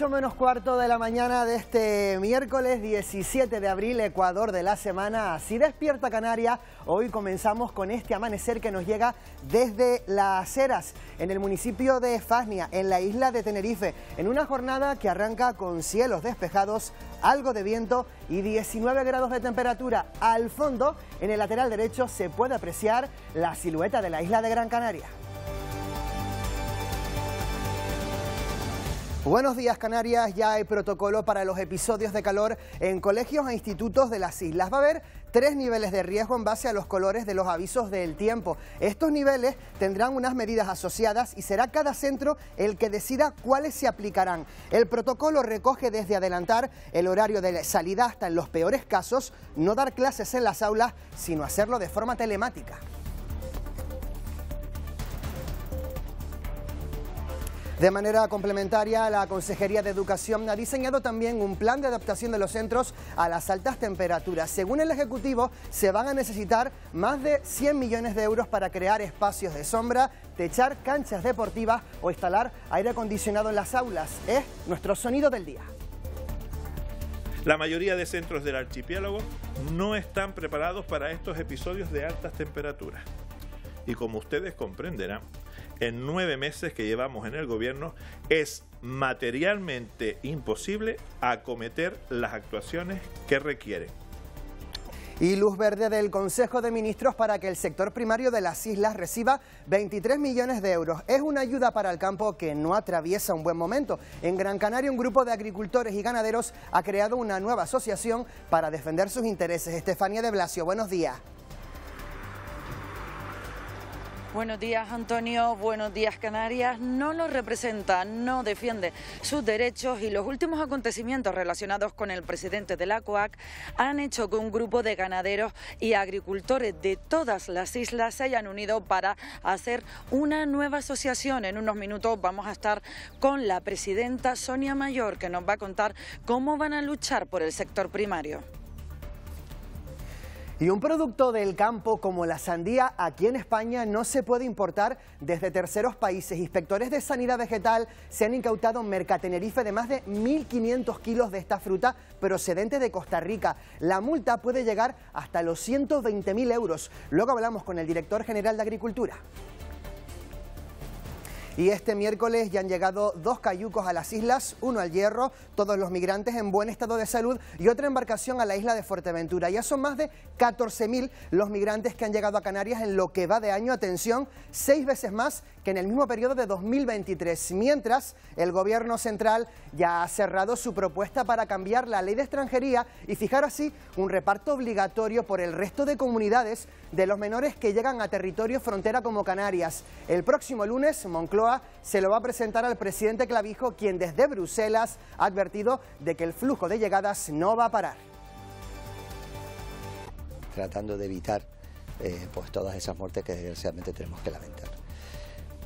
8 menos cuarto de la mañana de este miércoles 17 de abril, Ecuador de la semana. Así despierta Canaria. Hoy comenzamos con este amanecer que nos llega desde Las Heras, en el municipio de Fasnia, en la isla de Tenerife, en una jornada que arranca con cielos despejados, algo de viento y 19 grados de temperatura. Al fondo, en el lateral derecho, se puede apreciar la silueta de la isla de Gran Canaria. Buenos días Canarias, ya hay protocolo para los episodios de calor en colegios e institutos de las islas. Va a haber tres niveles de riesgo en base a los colores de los avisos del tiempo. Estos niveles tendrán unas medidas asociadas y será cada centro el que decida cuáles se aplicarán. El protocolo recoge desde adelantar el horario de salida hasta en los peores casos, no dar clases en las aulas, sino hacerlo de forma telemática. De manera complementaria, la Consejería de Educación ha diseñado también un plan de adaptación de los centros a las altas temperaturas. Según el Ejecutivo, se van a necesitar más de 100 millones de euros para crear espacios de sombra, techar canchas deportivas o instalar aire acondicionado en las aulas. Es nuestro sonido del día. La mayoría de centros del archipiélago no están preparados para estos episodios de altas temperaturas. Y como ustedes comprenderán, en nueve meses que llevamos en el gobierno es materialmente imposible acometer las actuaciones que requiere. Y luz verde del Consejo de Ministros para que el sector primario de las islas reciba 23 millones de euros. Es una ayuda para el campo que no atraviesa un buen momento. En Gran Canaria un grupo de agricultores y ganaderos ha creado una nueva asociación para defender sus intereses. Estefanía de Blasio, buenos días. Buenos días, Antonio. Buenos días, Canarias. No lo representa, no defiende sus derechos y los últimos acontecimientos relacionados con el presidente de la COAC han hecho que un grupo de ganaderos y agricultores de todas las islas se hayan unido para hacer una nueva asociación. En unos minutos vamos a estar con la presidenta Sonia Mayor, que nos va a contar cómo van a luchar por el sector primario. Y un producto del campo como la sandía aquí en España no se puede importar desde terceros países. Inspectores de sanidad vegetal se han incautado en Mercatenerife de más de 1.500 kilos de esta fruta procedente de Costa Rica. La multa puede llegar hasta los 120.000 euros. Luego hablamos con el director general de Agricultura. Y este miércoles ya han llegado dos cayucos a las islas, uno al Hierro, todos los migrantes en buen estado de salud y otra embarcación a la isla de Fuerteventura. Ya son más de 14.000 los migrantes que han llegado a Canarias en lo que va de año. Atención, seis veces más en el mismo periodo de 2023, mientras el gobierno central ya ha cerrado su propuesta para cambiar la ley de extranjería y fijar así un reparto obligatorio por el resto de comunidades de los menores que llegan a territorio frontera como Canarias. El próximo lunes, Moncloa se lo va a presentar al presidente Clavijo, quien desde Bruselas ha advertido de que el flujo de llegadas no va a parar. Tratando de evitar eh, pues todas esas muertes que desgraciadamente tenemos que lamentar.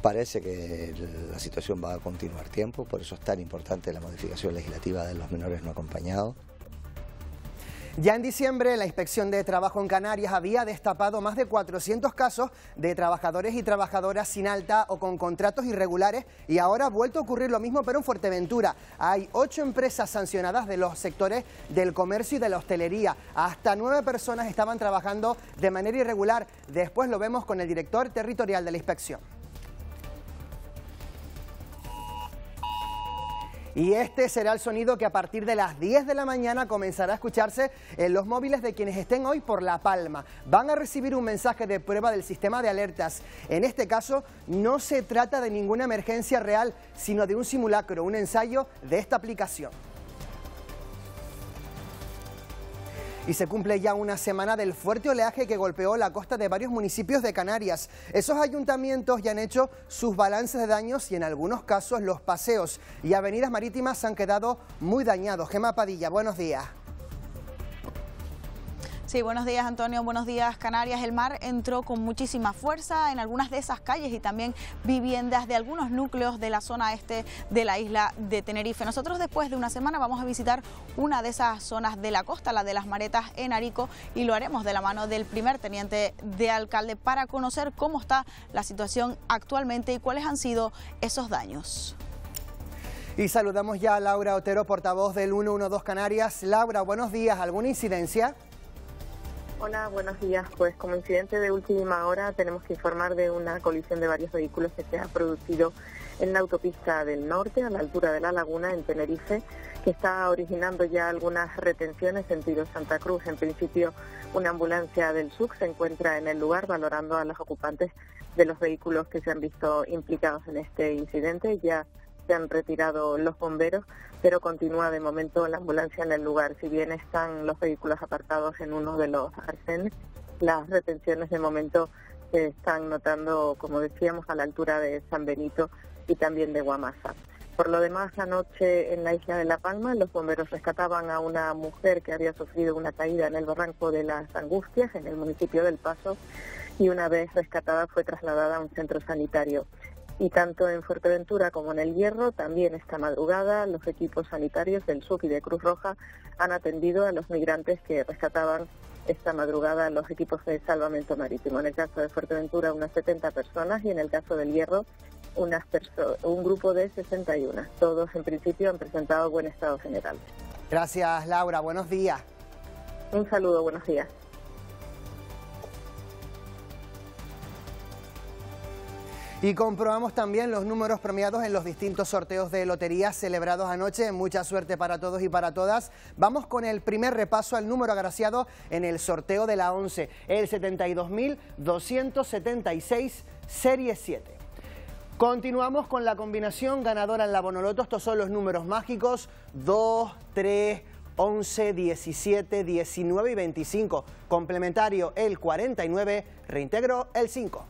Parece que la situación va a continuar tiempo, por eso es tan importante la modificación legislativa de los menores no acompañados. Ya en diciembre, la Inspección de Trabajo en Canarias había destapado más de 400 casos de trabajadores y trabajadoras sin alta o con contratos irregulares y ahora ha vuelto a ocurrir lo mismo, pero en Fuerteventura. Hay ocho empresas sancionadas de los sectores del comercio y de la hostelería. Hasta nueve personas estaban trabajando de manera irregular. Después lo vemos con el director territorial de la inspección. Y este será el sonido que a partir de las 10 de la mañana comenzará a escucharse en los móviles de quienes estén hoy por La Palma. Van a recibir un mensaje de prueba del sistema de alertas. En este caso, no se trata de ninguna emergencia real, sino de un simulacro, un ensayo de esta aplicación. y se cumple ya una semana del fuerte oleaje que golpeó la costa de varios municipios de Canarias. Esos ayuntamientos ya han hecho sus balances de daños y en algunos casos los paseos y avenidas marítimas han quedado muy dañados. Gema Padilla, buenos días. Sí, buenos días Antonio, buenos días Canarias. El mar entró con muchísima fuerza en algunas de esas calles y también viviendas de algunos núcleos de la zona este de la isla de Tenerife. Nosotros después de una semana vamos a visitar una de esas zonas de la costa, la de las maretas en Arico, y lo haremos de la mano del primer teniente de alcalde para conocer cómo está la situación actualmente y cuáles han sido esos daños. Y saludamos ya a Laura Otero, portavoz del 112 Canarias. Laura, buenos días. ¿Alguna incidencia? Hola, buenos días. Pues como incidente de última hora tenemos que informar de una colisión de varios vehículos que se ha producido en la autopista del norte, a la altura de la laguna, en Tenerife, que está originando ya algunas retenciones en sentido Santa Cruz. En principio, una ambulancia del SUC se encuentra en el lugar valorando a los ocupantes de los vehículos que se han visto implicados en este incidente. Ya han retirado los bomberos, pero continúa de momento la ambulancia en el lugar. Si bien están los vehículos apartados en uno de los arsenes, las retenciones de momento se están notando, como decíamos, a la altura de San Benito y también de Guamasa. Por lo demás, anoche en la isla de La Palma, los bomberos rescataban a una mujer que había sufrido una caída en el barranco de las Angustias, en el municipio del Paso, y una vez rescatada fue trasladada a un centro sanitario. Y tanto en Fuerteventura como en El Hierro, también esta madrugada los equipos sanitarios del SUC y de Cruz Roja han atendido a los migrantes que rescataban esta madrugada los equipos de salvamento marítimo. En el caso de Fuerteventura, unas 70 personas y en el caso del Hierro, un grupo de 61. Todos en principio han presentado buen estado general. Gracias, Laura. Buenos días. Un saludo, buenos días. Y comprobamos también los números premiados en los distintos sorteos de lotería celebrados anoche. Mucha suerte para todos y para todas. Vamos con el primer repaso al número agraciado en el sorteo de la 11, el 72.276, serie 7. Continuamos con la combinación ganadora en la Bonoloto. Estos son los números mágicos 2, 3, 11, 17, 19 y 25. Complementario el 49, reintegro el 5.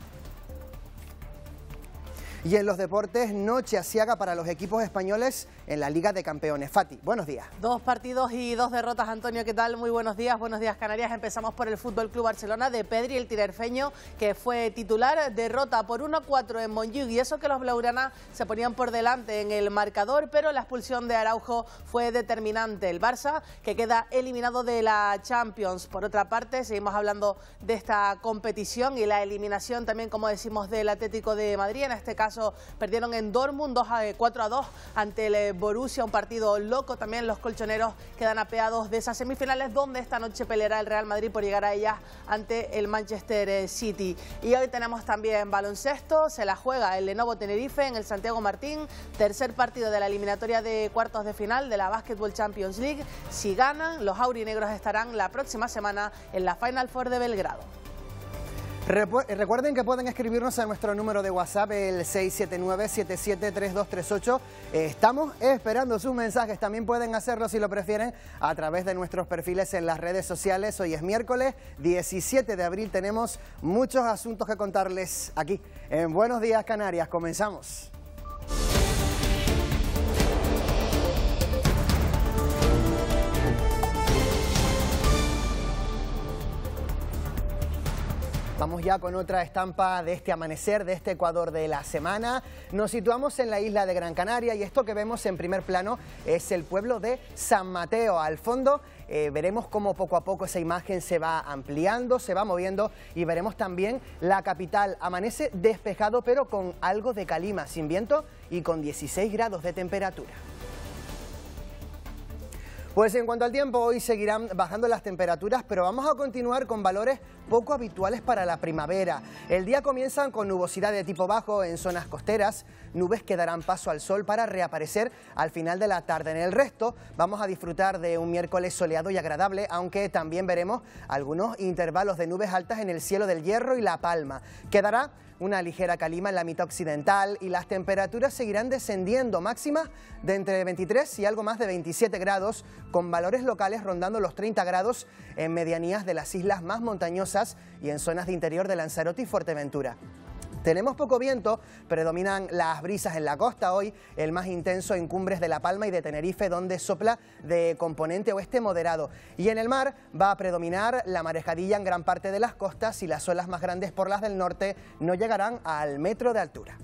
Y en los deportes, noche asiaga para los equipos españoles en la Liga de Campeones. Fati, buenos días. Dos partidos y dos derrotas, Antonio, ¿qué tal? Muy buenos días, buenos días Canarias. Empezamos por el Fútbol Club Barcelona de Pedri, el tirerfeño, que fue titular, derrota por 1-4 en Montjuic y eso que los Blaurana se ponían por delante en el marcador, pero la expulsión de Araujo fue determinante. El Barça, que queda eliminado de la Champions. Por otra parte, seguimos hablando de esta competición y la eliminación también, como decimos, del Atlético de Madrid, en este caso perdieron en Dortmund a, 4 eh, a 2 ante el eh, Borussia, un partido loco también. Los colchoneros quedan apeados de esas semifinales donde esta noche peleará el Real Madrid por llegar a ellas ante el Manchester eh, City. Y hoy tenemos también baloncesto, se la juega el Lenovo Tenerife en el Santiago Martín, tercer partido de la eliminatoria de cuartos de final de la Basketball Champions League. Si ganan, los aurinegros estarán la próxima semana en la Final Four de Belgrado. Eh, recuerden que pueden escribirnos a nuestro número de WhatsApp, el 679-773238. Estamos esperando sus mensajes. También pueden hacerlo, si lo prefieren, a través de nuestros perfiles en las redes sociales. Hoy es miércoles 17 de abril. Tenemos muchos asuntos que contarles aquí. En Buenos Días, Canarias. Comenzamos. Vamos ya con otra estampa de este amanecer, de este Ecuador de la semana. Nos situamos en la isla de Gran Canaria y esto que vemos en primer plano es el pueblo de San Mateo. Al fondo eh, veremos cómo poco a poco esa imagen se va ampliando, se va moviendo y veremos también la capital. Amanece despejado pero con algo de calima, sin viento y con 16 grados de temperatura. Pues en cuanto al tiempo, hoy seguirán bajando las temperaturas, pero vamos a continuar con valores poco habituales para la primavera. El día comienza con nubosidad de tipo bajo en zonas costeras, nubes que darán paso al sol para reaparecer al final de la tarde. En el resto, vamos a disfrutar de un miércoles soleado y agradable, aunque también veremos algunos intervalos de nubes altas en el cielo del Hierro y La Palma. Quedará una ligera calima en la mitad occidental y las temperaturas seguirán descendiendo, máximas de entre 23 y algo más de 27 grados, con valores locales rondando los 30 grados en medianías de las islas más montañosas y en zonas de interior de Lanzarote y Fuerteventura. Tenemos poco viento, predominan las brisas en la costa hoy, el más intenso en cumbres de La Palma y de Tenerife, donde sopla de componente oeste moderado. Y en el mar va a predominar la marejadilla en gran parte de las costas y las olas más grandes por las del norte no llegarán al metro de altura.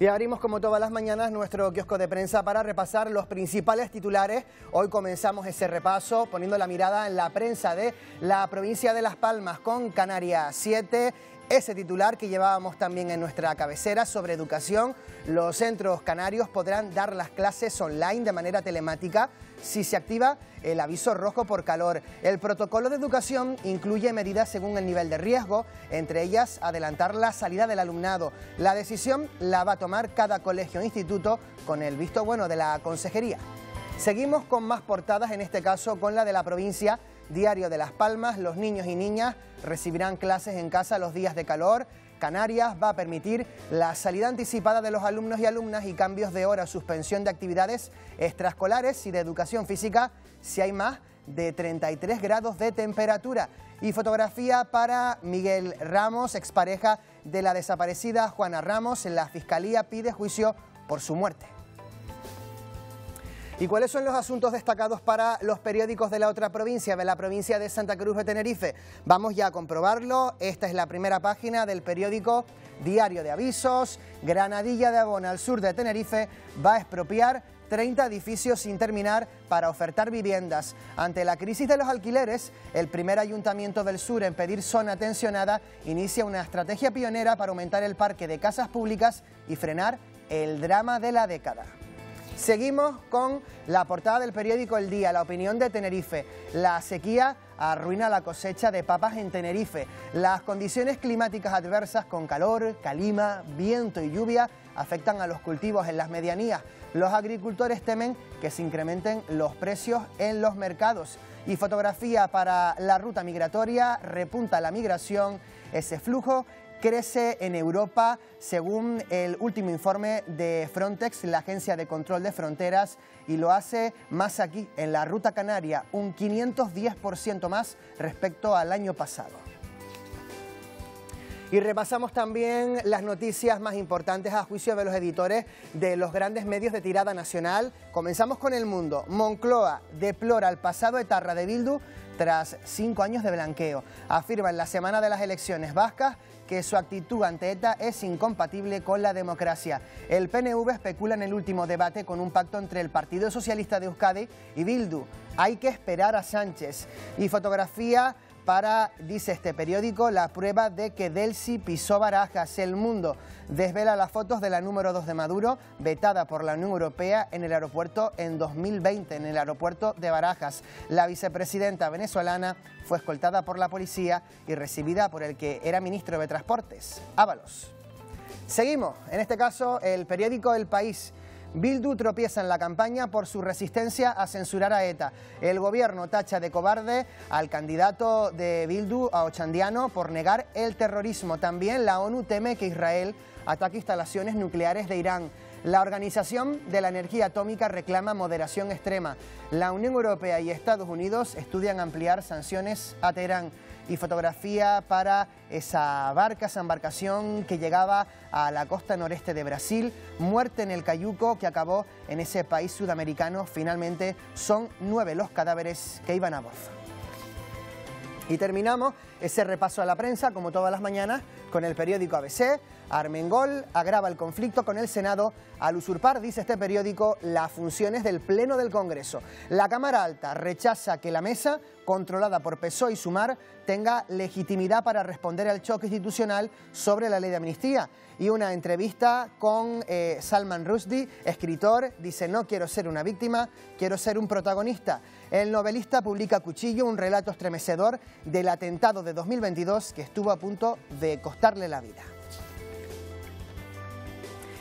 Y abrimos como todas las mañanas nuestro kiosco de prensa para repasar los principales titulares. Hoy comenzamos ese repaso poniendo la mirada en la prensa de la provincia de Las Palmas con Canarias 7 ese titular que llevábamos también en nuestra cabecera sobre educación. Los centros canarios podrán dar las clases online de manera telemática si se activa el aviso rojo por calor. El protocolo de educación incluye medidas según el nivel de riesgo, entre ellas adelantar la salida del alumnado. La decisión la va a tomar cada colegio o instituto con el visto bueno de la consejería. Seguimos con más portadas, en este caso con la de la provincia diario de Las Palmas, los niños y niñas recibirán clases en casa los días de calor. Canarias va a permitir la salida anticipada de los alumnos y alumnas y cambios de hora, suspensión de actividades extraescolares y de educación física si hay más de 33 grados de temperatura. Y fotografía para Miguel Ramos, expareja de la desaparecida Juana Ramos. La Fiscalía pide juicio por su muerte. ¿Y cuáles son los asuntos destacados para los periódicos de la otra provincia, de la provincia de Santa Cruz de Tenerife? Vamos ya a comprobarlo. Esta es la primera página del periódico Diario de Avisos. Granadilla de Abona, al sur de Tenerife, va a expropiar 30 edificios sin terminar para ofertar viviendas. Ante la crisis de los alquileres, el primer ayuntamiento del sur en pedir zona tensionada inicia una estrategia pionera para aumentar el parque de casas públicas y frenar el drama de la década. Seguimos con la portada del periódico El Día, la opinión de Tenerife. La sequía arruina la cosecha de papas en Tenerife. Las condiciones climáticas adversas con calor, calima, viento y lluvia afectan a los cultivos en las medianías. Los agricultores temen que se incrementen los precios en los mercados. Y fotografía para la ruta migratoria, repunta la migración, ese flujo crece en Europa según el último informe de Frontex, la Agencia de Control de Fronteras, y lo hace más aquí, en la Ruta Canaria, un 510% más respecto al año pasado. Y repasamos también las noticias más importantes a juicio de los editores de los grandes medios de tirada nacional. Comenzamos con El Mundo. Moncloa deplora el pasado etarra de Bildu tras cinco años de blanqueo. Afirma en la semana de las elecciones vascas que su actitud ante ETA es incompatible con la democracia. El PNV especula en el último debate con un pacto entre el Partido Socialista de Euskadi y Bildu. Hay que esperar a Sánchez. Y fotografía para, dice este periódico, la prueba de que Delsi pisó barajas. El mundo desvela las fotos de la número 2 de Maduro, vetada por la Unión Europea en el aeropuerto en 2020, en el aeropuerto de Barajas. La vicepresidenta venezolana fue escoltada por la policía y recibida por el que era ministro de Transportes, Ábalos. Seguimos, en este caso el periódico El País Bildu tropieza en la campaña por su resistencia a censurar a ETA. El gobierno tacha de cobarde al candidato de Bildu, a Ochandiano, por negar el terrorismo. También la ONU teme que Israel ataque instalaciones nucleares de Irán. La Organización de la Energía Atómica reclama moderación extrema. La Unión Europea y Estados Unidos estudian ampliar sanciones a Teherán y fotografía para esa barca, esa embarcación que llegaba a la costa noreste de Brasil, muerte en el Cayuco que acabó en ese país sudamericano. Finalmente son nueve los cadáveres que iban a bordo. Y terminamos ese repaso a la prensa, como todas las mañanas, con el periódico ABC, Armengol agrava el conflicto con el Senado al usurpar, dice este periódico, las funciones del Pleno del Congreso. La Cámara Alta rechaza que la mesa, controlada por PSOE y Sumar, tenga legitimidad para responder al choque institucional sobre la ley de amnistía. Y una entrevista con eh, Salman Rushdie, escritor, dice no quiero ser una víctima, quiero ser un protagonista. El novelista publica Cuchillo, un relato estremecedor del atentado de 2022 que estuvo a punto de costarle la vida.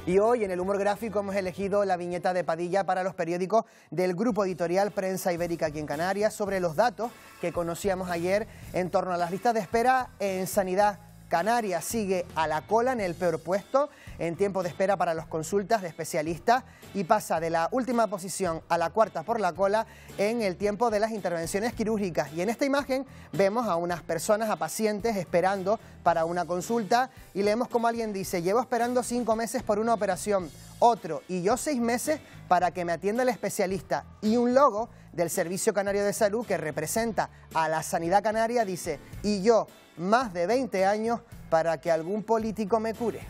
Y hoy en el humor gráfico hemos elegido la viñeta de Padilla para los periódicos del grupo editorial Prensa Ibérica aquí en Canarias sobre los datos que conocíamos ayer en torno a las listas de espera en sanidad. Canarias sigue a la cola en el peor puesto en tiempo de espera para las consultas de especialistas y pasa de la última posición a la cuarta por la cola en el tiempo de las intervenciones quirúrgicas. Y en esta imagen vemos a unas personas, a pacientes esperando para una consulta y leemos como alguien dice, llevo esperando cinco meses por una operación, otro y yo seis meses para que me atienda el especialista y un logo del Servicio Canario de Salud que representa a la sanidad canaria dice, y yo más de 20 años para que algún político me cure.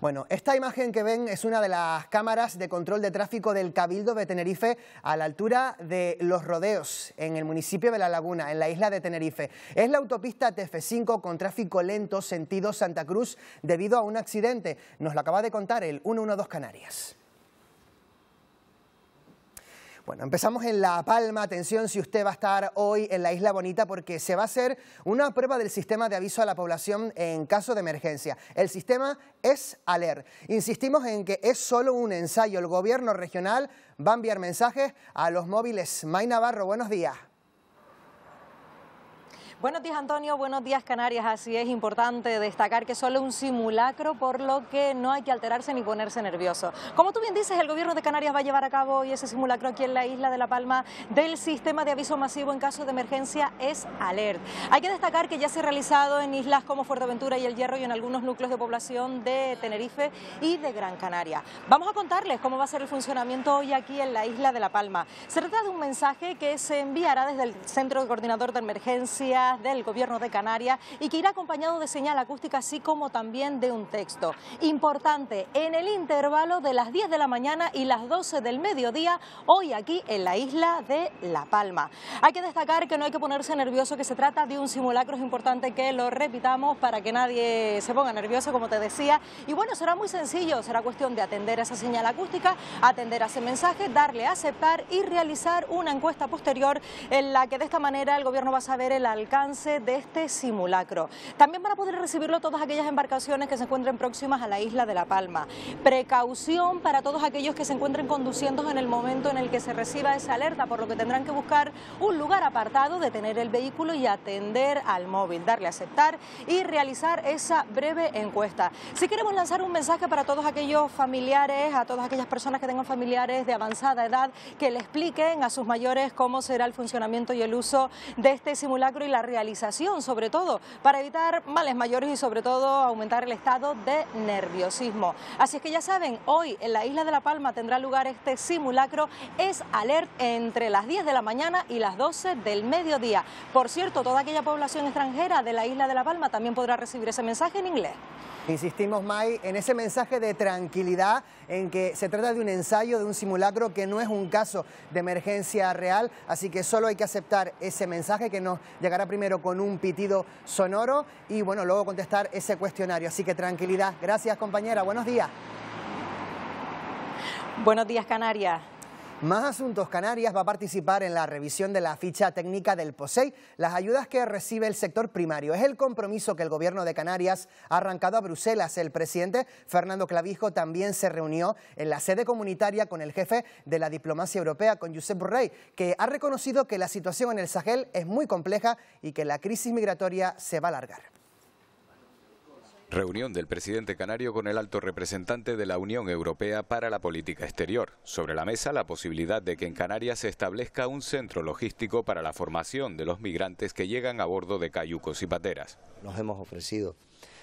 Bueno, esta imagen que ven es una de las cámaras de control de tráfico del Cabildo de Tenerife a la altura de Los Rodeos, en el municipio de La Laguna, en la isla de Tenerife. Es la autopista TF5 con tráfico lento sentido Santa Cruz debido a un accidente. Nos lo acaba de contar el 112 Canarias. Bueno, empezamos en La Palma. Atención si usted va a estar hoy en la Isla Bonita porque se va a hacer una prueba del sistema de aviso a la población en caso de emergencia. El sistema es ALER. Insistimos en que es solo un ensayo. El gobierno regional va a enviar mensajes a los móviles. May Navarro, buenos días. Buenos días Antonio, buenos días Canarias. Así es importante destacar que solo un simulacro, por lo que no hay que alterarse ni ponerse nervioso. Como tú bien dices, el gobierno de Canarias va a llevar a cabo hoy ese simulacro aquí en la isla de La Palma del sistema de aviso masivo en caso de emergencia es alert. Hay que destacar que ya se ha realizado en islas como Fuerteventura y El Hierro y en algunos núcleos de población de Tenerife y de Gran Canaria. Vamos a contarles cómo va a ser el funcionamiento hoy aquí en la isla de La Palma. Se trata de un mensaje que se enviará desde el Centro Coordinador de Emergencia del gobierno de Canarias y que irá acompañado de señal acústica, así como también de un texto. Importante, en el intervalo de las 10 de la mañana y las 12 del mediodía, hoy aquí en la isla de La Palma. Hay que destacar que no hay que ponerse nervioso, que se trata de un simulacro, es importante que lo repitamos para que nadie se ponga nervioso, como te decía. Y bueno, será muy sencillo, será cuestión de atender esa señal acústica, atender a ese mensaje, darle a aceptar y realizar una encuesta posterior en la que de esta manera el gobierno va a saber el alcance de este simulacro. También van a poder recibirlo todas aquellas embarcaciones que se encuentren próximas a la isla de La Palma. Precaución para todos aquellos que se encuentren conduciendo en el momento en el que se reciba esa alerta, por lo que tendrán que buscar un lugar apartado, detener el vehículo y atender al móvil, darle a aceptar y realizar esa breve encuesta. Si queremos lanzar un mensaje para todos aquellos familiares, a todas aquellas personas que tengan familiares de avanzada edad, que le expliquen a sus mayores cómo será el funcionamiento y el uso de este simulacro y la realización, sobre todo, para evitar males mayores y sobre todo aumentar el estado de nerviosismo. Así es que ya saben, hoy en la isla de La Palma tendrá lugar este simulacro, es alert entre las 10 de la mañana y las 12 del mediodía. Por cierto, toda aquella población extranjera de la isla de La Palma también podrá recibir ese mensaje en inglés. Insistimos, May, en ese mensaje de tranquilidad en que se trata de un ensayo, de un simulacro que no es un caso de emergencia real, así que solo hay que aceptar ese mensaje que nos llegará primero con un pitido sonoro y bueno, luego contestar ese cuestionario. Así que tranquilidad. Gracias, compañera. Buenos días. Buenos días, Canarias. Más Asuntos Canarias va a participar en la revisión de la ficha técnica del POSEI, las ayudas que recibe el sector primario. Es el compromiso que el gobierno de Canarias ha arrancado a Bruselas. El presidente Fernando Clavijo también se reunió en la sede comunitaria con el jefe de la diplomacia europea, con Josep Borrell, que ha reconocido que la situación en el Sahel es muy compleja y que la crisis migratoria se va a alargar. Reunión del presidente canario con el alto representante de la Unión Europea para la Política Exterior. Sobre la mesa la posibilidad de que en Canarias se establezca un centro logístico para la formación de los migrantes que llegan a bordo de cayucos y pateras. Nos hemos ofrecido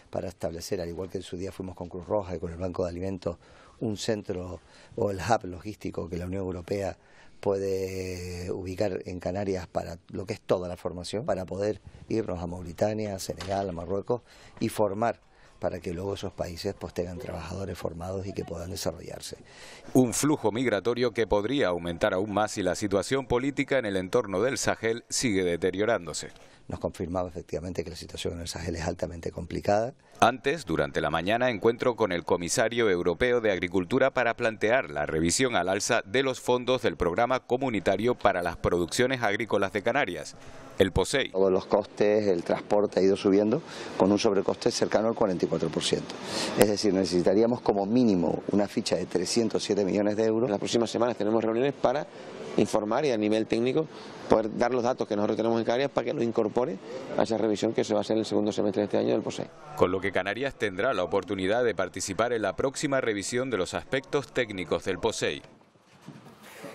para establecer, al igual que en su día fuimos con Cruz Roja y con el Banco de Alimentos, un centro o el hub logístico que la Unión Europea puede ubicar en Canarias para lo que es toda la formación, para poder irnos a Mauritania, a Senegal, a Marruecos y formar para que luego esos países pues tengan trabajadores formados y que puedan desarrollarse. Un flujo migratorio que podría aumentar aún más si la situación política en el entorno del Sahel sigue deteriorándose nos confirmaba efectivamente que la situación en el Sahel es altamente complicada. Antes, durante la mañana, encuentro con el comisario europeo de Agricultura para plantear la revisión al alza de los fondos del programa comunitario para las producciones agrícolas de Canarias, el POSEI. Todos los costes, el transporte ha ido subiendo con un sobrecoste cercano al 44%. Es decir, necesitaríamos como mínimo una ficha de 307 millones de euros. Las próximas semanas tenemos reuniones para informar y a nivel técnico poder dar los datos que nosotros tenemos en Canarias para que lo incorpore a esa revisión que se va a hacer en el segundo semestre de este año del POSEI. Con lo que Canarias tendrá la oportunidad de participar en la próxima revisión de los aspectos técnicos del POSEI.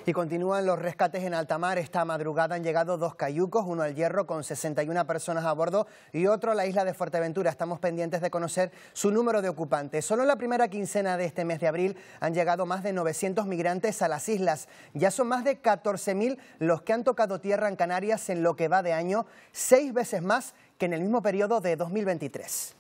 Y continúan los rescates en Alta mar, Esta madrugada han llegado dos cayucos, uno al Hierro con 61 personas a bordo y otro a la isla de Fuerteventura. Estamos pendientes de conocer su número de ocupantes. Solo en la primera quincena de este mes de abril han llegado más de 900 migrantes a las islas. Ya son más de 14.000 los que han tocado tierra en Canarias en lo que va de año, seis veces más que en el mismo periodo de 2023.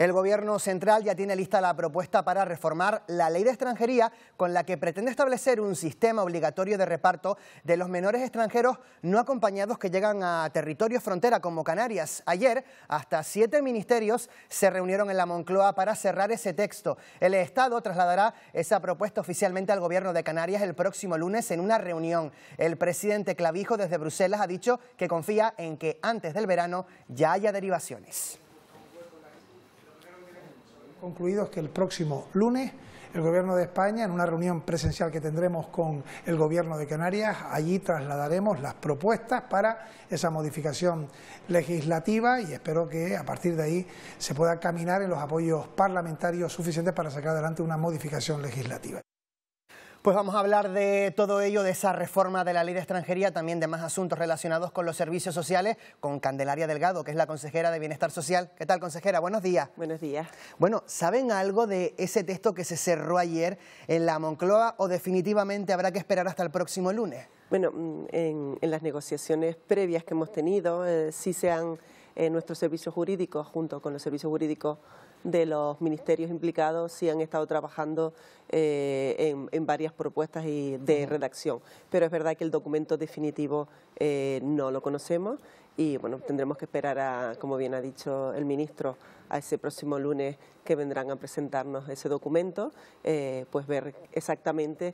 El gobierno central ya tiene lista la propuesta para reformar la ley de extranjería con la que pretende establecer un sistema obligatorio de reparto de los menores extranjeros no acompañados que llegan a territorios frontera como Canarias. Ayer, hasta siete ministerios se reunieron en la Moncloa para cerrar ese texto. El Estado trasladará esa propuesta oficialmente al gobierno de Canarias el próximo lunes en una reunión. El presidente Clavijo desde Bruselas ha dicho que confía en que antes del verano ya haya derivaciones concluidos que el próximo lunes el Gobierno de España, en una reunión presencial que tendremos con el Gobierno de Canarias, allí trasladaremos las propuestas para esa modificación legislativa y espero que a partir de ahí se pueda caminar en los apoyos parlamentarios suficientes para sacar adelante una modificación legislativa. Pues vamos a hablar de todo ello, de esa reforma de la ley de extranjería, también de más asuntos relacionados con los servicios sociales, con Candelaria Delgado, que es la consejera de Bienestar Social. ¿Qué tal, consejera? Buenos días. Buenos días. Bueno, ¿saben algo de ese texto que se cerró ayer en la Moncloa o definitivamente habrá que esperar hasta el próximo lunes? Bueno, mm, en, las negociaciones previas que hemos tenido, eh, sí se han, eh, nuestros servicios jurídicos, junto con los servicios jurídicos de los ministerios implicados sí han estado trabajando eh, en, varias propuestas y de redacción. Pero es verdad que el documento definitivo eh, no lo conocemos y bueno, tendremos que esperar, a, como bien ha dicho el ministro, a ese próximo lunes que vendrán a presentarnos ese documento, eh, pues ver exactamente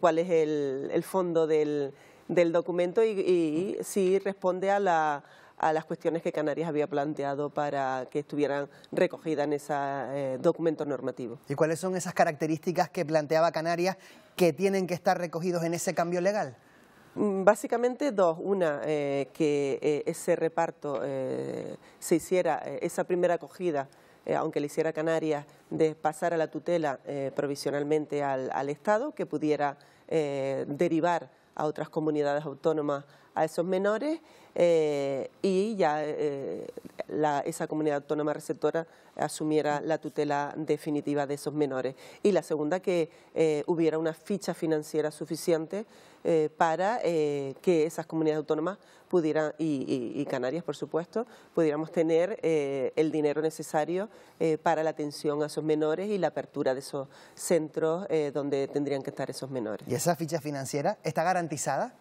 cuál es el, fondo del, del documento y, y si responde a la a las cuestiones que Canarias había planteado para que estuvieran recogidas en ese eh, documento normativo. ¿Y cuáles son esas características que planteaba Canarias que tienen que estar recogidos en ese cambio legal? Mm, básicamente dos. Una, eh, que eh, ese reparto se hiciera, esa primera acogida, aunque le hiciera Canarias, de pasar a la tutela provisionalmente al, Estado, que pudiera derivar a otras comunidades autónomas a esos menores eh, y ya eh, la, esa comunidad autónoma receptora asumiera la tutela definitiva de esos menores. Y la segunda, que eh, hubiera una ficha financiera suficiente para que esas comunidades autónomas pudieran, y Canarias por supuesto, pudiéramos tener el dinero necesario para la atención a esos menores y la apertura de esos centros donde tendrían que estar esos menores. ¿Y esa ficha financiera está garantizada?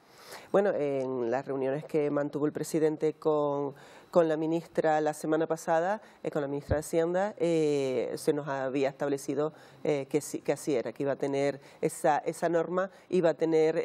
Bueno, en las reuniones que mantuvo el presidente con, la ministra la semana pasada, eh, con la ministra de Hacienda, eh, se nos había establecido eh, que, que así era, que iba a tener esa, esa norma, iba a tener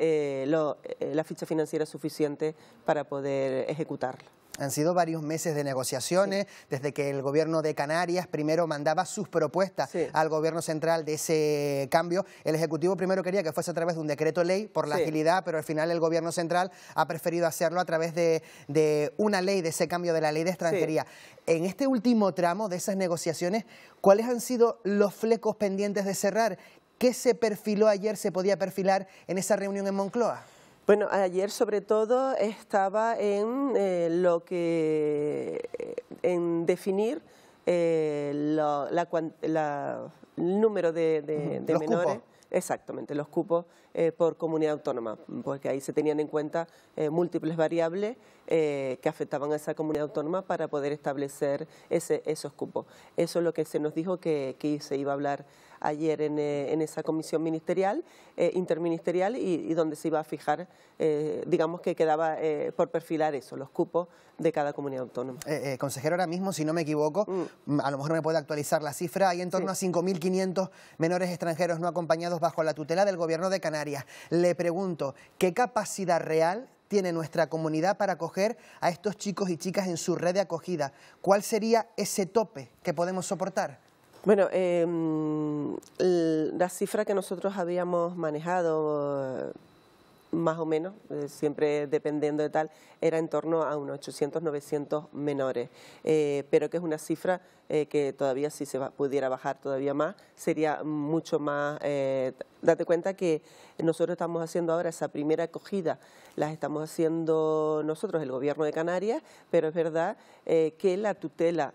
la ficha financiera suficiente para poder ejecutarla. Han sido varios meses de negociaciones desde que el gobierno de Canarias primero mandaba sus propuestas al gobierno central de ese cambio. El Ejecutivo primero quería que fuese a través de un decreto ley por la agilidad, pero al final el gobierno central ha preferido hacerlo a través de, de una ley, de ese cambio de la ley de extranjería. En este último tramo de esas negociaciones, ¿cuáles han sido los flecos pendientes de cerrar? ¿Qué se perfiló ayer, se podía perfilar en esa reunión en Moncloa? Bueno, ayer sobre todo estaba en eh, lo que eh, en definir eh, el número de, menores. Exactamente, los cupos por comunidad autónoma, porque ahí se tenían en cuenta múltiples variables que afectaban a esa comunidad autónoma para poder establecer esos cupos. Eso es lo que se nos dijo que, que se iba a hablar ayer eh, en, esa comisión ministerial, eh, interministerial, y, donde se iba a fijar, eh, digamos que quedaba por perfilar eso, los cupos de cada comunidad autónoma. consejero, ahora mismo, si no me equivoco, mm. a lo mejor me puede actualizar la cifra, hay en torno a 5.500 menores extranjeros no acompañados bajo la tutela del gobierno de Canarias. Le pregunto, ¿qué capacidad real tiene nuestra comunidad para acoger a estos chicos y chicas en su red de acogida? ¿Cuál sería ese tope que podemos soportar? Bueno, em, la cifra que nosotros habíamos manejado más o menos, eh, siempre dependiendo de tal, era en torno a unos 800, 900 menores, eh, pero que es una cifra eh, que todavía si se pudiera bajar todavía más, sería mucho más... Eh, date cuenta que nosotros estamos haciendo ahora esa primera acogida, las estamos haciendo nosotros, el Gobierno de Canarias, pero es verdad eh, que la tutela,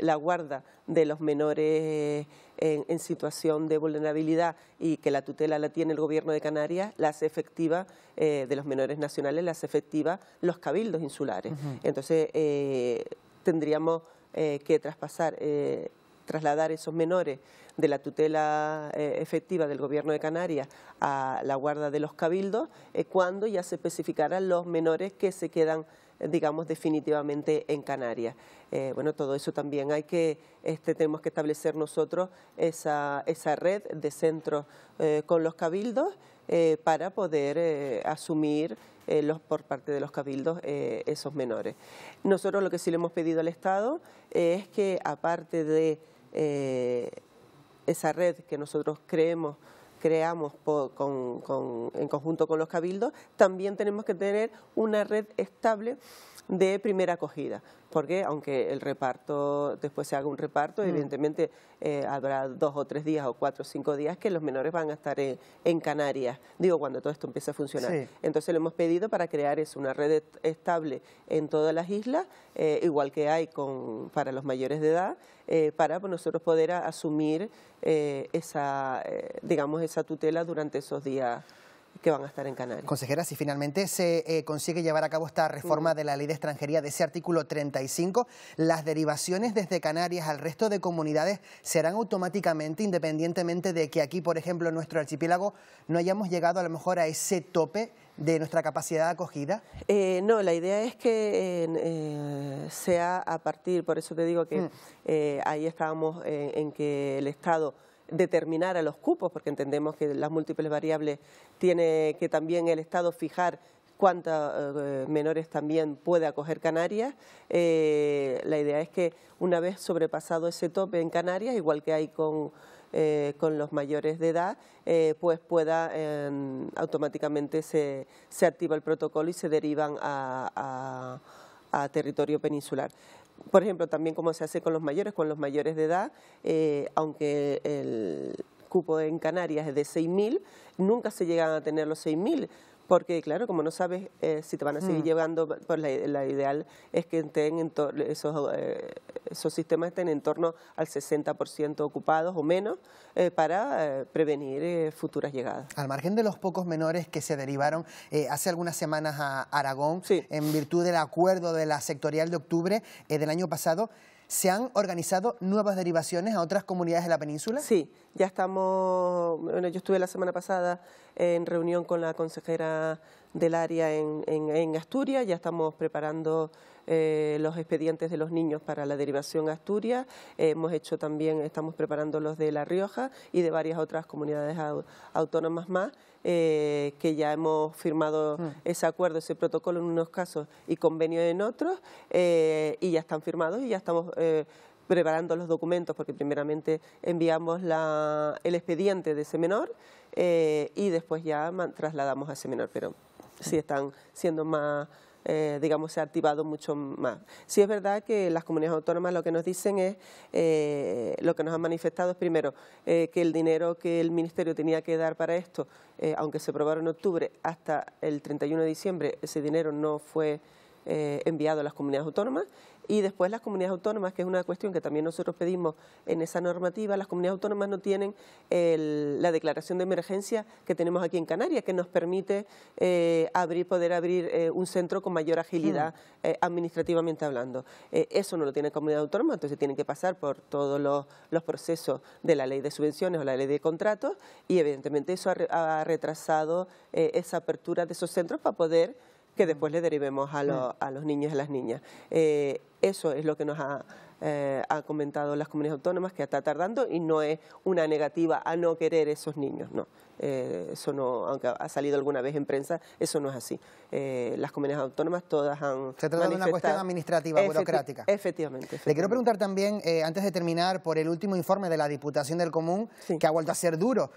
la guarda de los menores en, situación de vulnerabilidad y que la tutela la tiene el Gobierno de Canarias, la hace efectiva de los menores nacionales, la hace efectiva los cabildos insulares. Entonces, tendríamos eh, que traspasar, eh, trasladar esos menores de la tutela eh, efectiva del Gobierno de Canarias a la guarda de los cabildos, cuando ya se especificarán los menores que se quedan digamos, definitivamente en Canarias. bueno, todo eso también hay que, este, tenemos que establecer nosotros esa, esa red de centros con los cabildos para poder asumir eh, por parte de los cabildos eh, esos menores. Nosotros lo que sí le hemos pedido al Estado es que aparte de eh, esa red que nosotros creemos creamos en conjunto con los cabildos, también tenemos que tener una red estable de primera acogida porque aunque el reparto, después se haga un reparto, mm. evidentemente eh, habrá dos o tres días o cuatro o cinco días que los menores van a estar en, Canarias, digo, cuando todo esto empiece a funcionar. Entonces lo hemos pedido para crear es una red estable en todas las islas, eh, igual que hay con, para los mayores de edad, eh, para nosotros poder asumir esa, digamos, esa tutela durante esos días que van a estar en Canarias. Consejera, si finalmente se eh, consigue llevar a cabo esta reforma de la ley de extranjería de ese artículo 35, las derivaciones desde Canarias al resto de comunidades serán automáticamente, independientemente de que aquí, por ejemplo, en nuestro archipiélago no hayamos llegado a lo mejor a ese tope de nuestra capacidad de acogida? Eh, no, la idea es que eh, sea a partir, por eso te digo que mm. eh, ahí estábamos en que el Estado determinar a los cupos, porque entendemos que las múltiples variables tiene que también el Estado fijar cuántos eh, menores también puede acoger Canarias. Eh, la idea es que una vez sobrepasado ese tope en Canarias, igual que hay con, eh, los mayores de edad, pues pueda em, automáticamente se, se, activa el protocolo y se derivan a, a territorio peninsular. Por ejemplo, también como se hace con los mayores, con los mayores de edad, eh, aunque el cupo en Canarias es de 6.000, nunca se llegan a tener los 6.000 porque claro, como no sabes eh, si te van a seguir mm. llevando, pues la, ideal es que estén esos, eh, esos sistemas estén en torno al 60% ocupados o menos eh, para prevenir futuras llegadas. Al margen de los pocos menores que se derivaron hace algunas semanas a Aragón, en virtud del acuerdo de la sectorial de octubre del año pasado, ¿Se han organizado nuevas derivaciones a otras comunidades de la península? Sí, ya estamos, bueno, yo estuve la semana pasada en reunión con la consejera del área en, Asturias, ya estamos preparando eh, los expedientes de los niños para la derivación a Asturias, eh, hemos hecho también, estamos preparando los de La Rioja y de varias otras comunidades autónomas más, eh, que ya hemos firmado mm. ese acuerdo, ese protocolo en unos casos y convenio en otros, y ya están firmados y ya estamos preparando los documentos, porque primeramente enviamos el expediente de ese menor y después ya trasladamos a ese menor. Pero si están siendo más, eh, digamos, se ha activado mucho más. si es verdad que las comunidades autónomas lo que nos dicen es, eh, lo que nos han manifestado es primero eh, que el dinero que el Ministerio tenía que dar para esto, aunque se aprobaron en octubre, hasta el 31 de diciembre ese dinero no fue eh, enviado a las comunidades autónomas y después las comunidades autónomas, que es una cuestión que también nosotros pedimos en esa normativa, las comunidades autónomas no tienen la declaración de emergencia que tenemos aquí en Canarias, que nos permite eh, abrir, poder abrir eh, un centro con mayor agilidad mm. administrativamente hablando. eso no lo tiene la comunidad autónoma, entonces tienen que pasar por todos los, procesos de la ley de subvenciones o la ley de contratos y evidentemente eso ha retrasado esa apertura de esos centros para poder que después le derivemos a, los niños y a las niñas. Eh, eso es lo que nos ha, eh, ha, comentado las comunidades autónomas, que está tardando y no es una negativa a no querer esos niños, no. Eh, eso no, aunque ha salido alguna vez en prensa, eso no es así. Eh, las comunidades autónomas todas han. Se trata de una cuestión administrativa, burocrática. Efectivamente, Le quiero preguntar también, eh, antes de terminar, por el último informe de la Diputación del Común, que ha vuelto a ser duro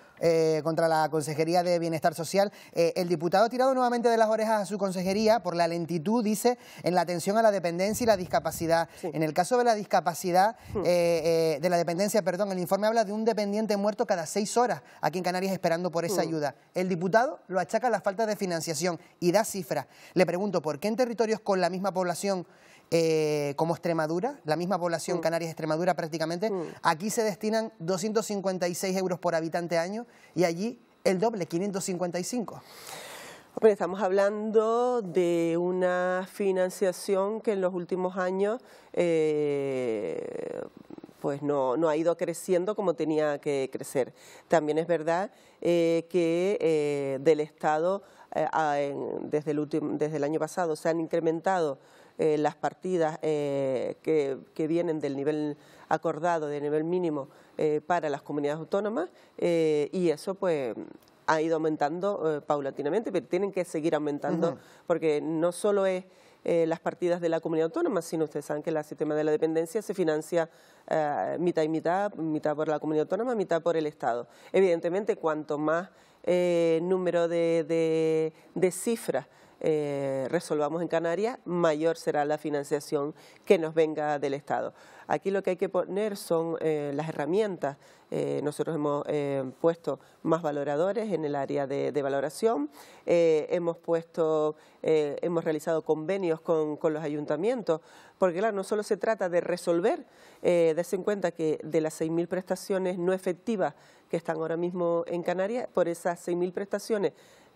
contra la Consejería de Bienestar Social. el diputado ha tirado nuevamente de las orejas a su consejería por la lentitud, dice, en la atención a la dependencia y la discapacidad. En el caso de la discapacidad, hmm. de la dependencia, perdón, el informe habla de un dependiente muerto cada seis horas aquí en Canarias esperando por esa mm. ayuda. El diputado lo achaca a la falta de financiación y da cifras. Le pregunto, ¿por qué en territorios con la misma población eh, como Extremadura, la misma población, mm. Canarias, Extremadura prácticamente, mm. aquí se destinan 256 euros por habitante año y allí el doble, 555? Hombre, estamos hablando de una financiación que en los últimos años eh, pues no, no, ha ido creciendo como tenía que crecer. También es verdad eh, que eh, del Estado, eh, desde, el año pasado, se han incrementado las partidas que, que, vienen del nivel acordado, del nivel mínimo para las comunidades autónomas y eso pues ha ido aumentando paulatinamente, pero tienen que seguir aumentando porque no solo es... Eh, las partidas de la comunidad autónoma, sino ustedes saben que el sistema de la dependencia se financia eh, mitad y mitad, mitad por la comunidad autónoma, mitad por el Estado. Evidentemente, cuanto más eh, número de cifras eh, resolvamos en Canarias, mayor será la financiación que nos venga del Estado. Aquí lo que hay que poner son eh, las herramientas. Eh, nosotros hemos puesto más valoradores en el área de, valoración, hemos puesto, hemos realizado convenios con, los ayuntamientos, porque claro, no solo se trata de resolver, darse en cuenta que de las 6.000 prestaciones no efectivas que están ahora mismo en Canarias, por esas 6.000 prestaciones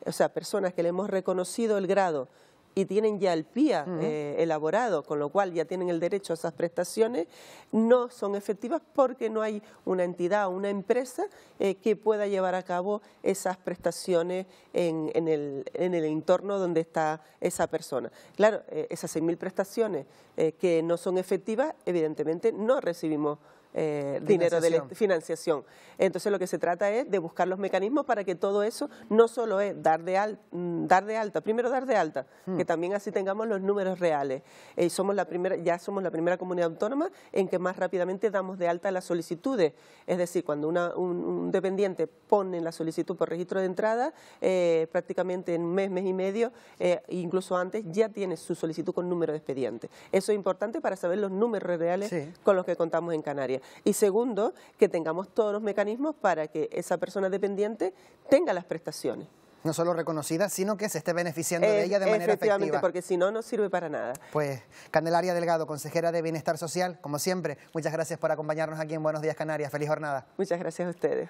o sea, personas que le hemos reconocido el grado y tienen ya el PIA eh, elaborado, con lo cual ya tienen el derecho a esas prestaciones, no son efectivas porque no hay una entidad o una empresa eh, que pueda llevar a cabo esas prestaciones en, el, entorno donde está esa persona. Claro, eh, esas 6.000 prestaciones que no son efectivas, evidentemente no recibimos eh, dinero de financiación. Entonces lo que se trata es de buscar los mecanismos para que todo eso no solo es dar de, mm, dar de alta, primero dar de alta, mm. que también así tengamos los números reales. Eh, somos la primera, ya somos la primera comunidad autónoma en que más rápidamente damos de alta las solicitudes. Es decir, cuando un, dependiente pone la solicitud por registro de entrada, eh, prácticamente en un mes, mes y medio, incluso antes, ya tiene su solicitud con número de expediente. Eso es importante para saber los números reales con los que contamos en Canarias. Y segundo, que tengamos todos los mecanismos para que esa persona dependiente tenga las prestaciones no solo reconocida, sino que se esté beneficiando de ella de manera efectiva. porque si no, no sirve para nada. Pues, Candelaria Delgado, consejera de Bienestar Social, como siempre, muchas gracias por acompañarnos aquí en Buenos Días Canarias. Feliz jornada. Muchas gracias a ustedes.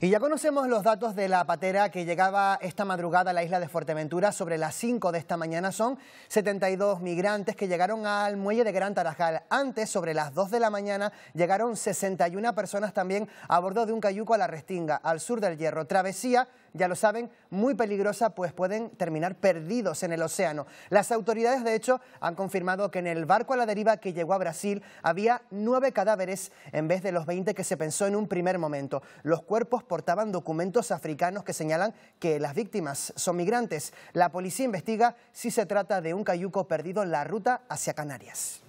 Y ya conocemos los datos de la patera que llegaba esta madrugada a la isla de Fuerteventura. Sobre las 5 de esta mañana son 72 migrantes que llegaron al muelle de Gran Tarajal. Antes, sobre las 2 de la mañana, llegaron 61 personas también a bordo de un cayuco a la Restinga, al sur del Hierro. Travesía ya lo saben, muy peligrosa, pues pueden terminar perdidos en el océano. Las autoridades, de hecho, han confirmado que en el barco a la deriva que llegó a Brasil había nueve cadáveres en vez de los 20 que se pensó en un primer momento. Los cuerpos portaban documentos africanos que señalan que las víctimas son migrantes. La policía investiga si se trata de un cayuco perdido en la ruta hacia Canarias.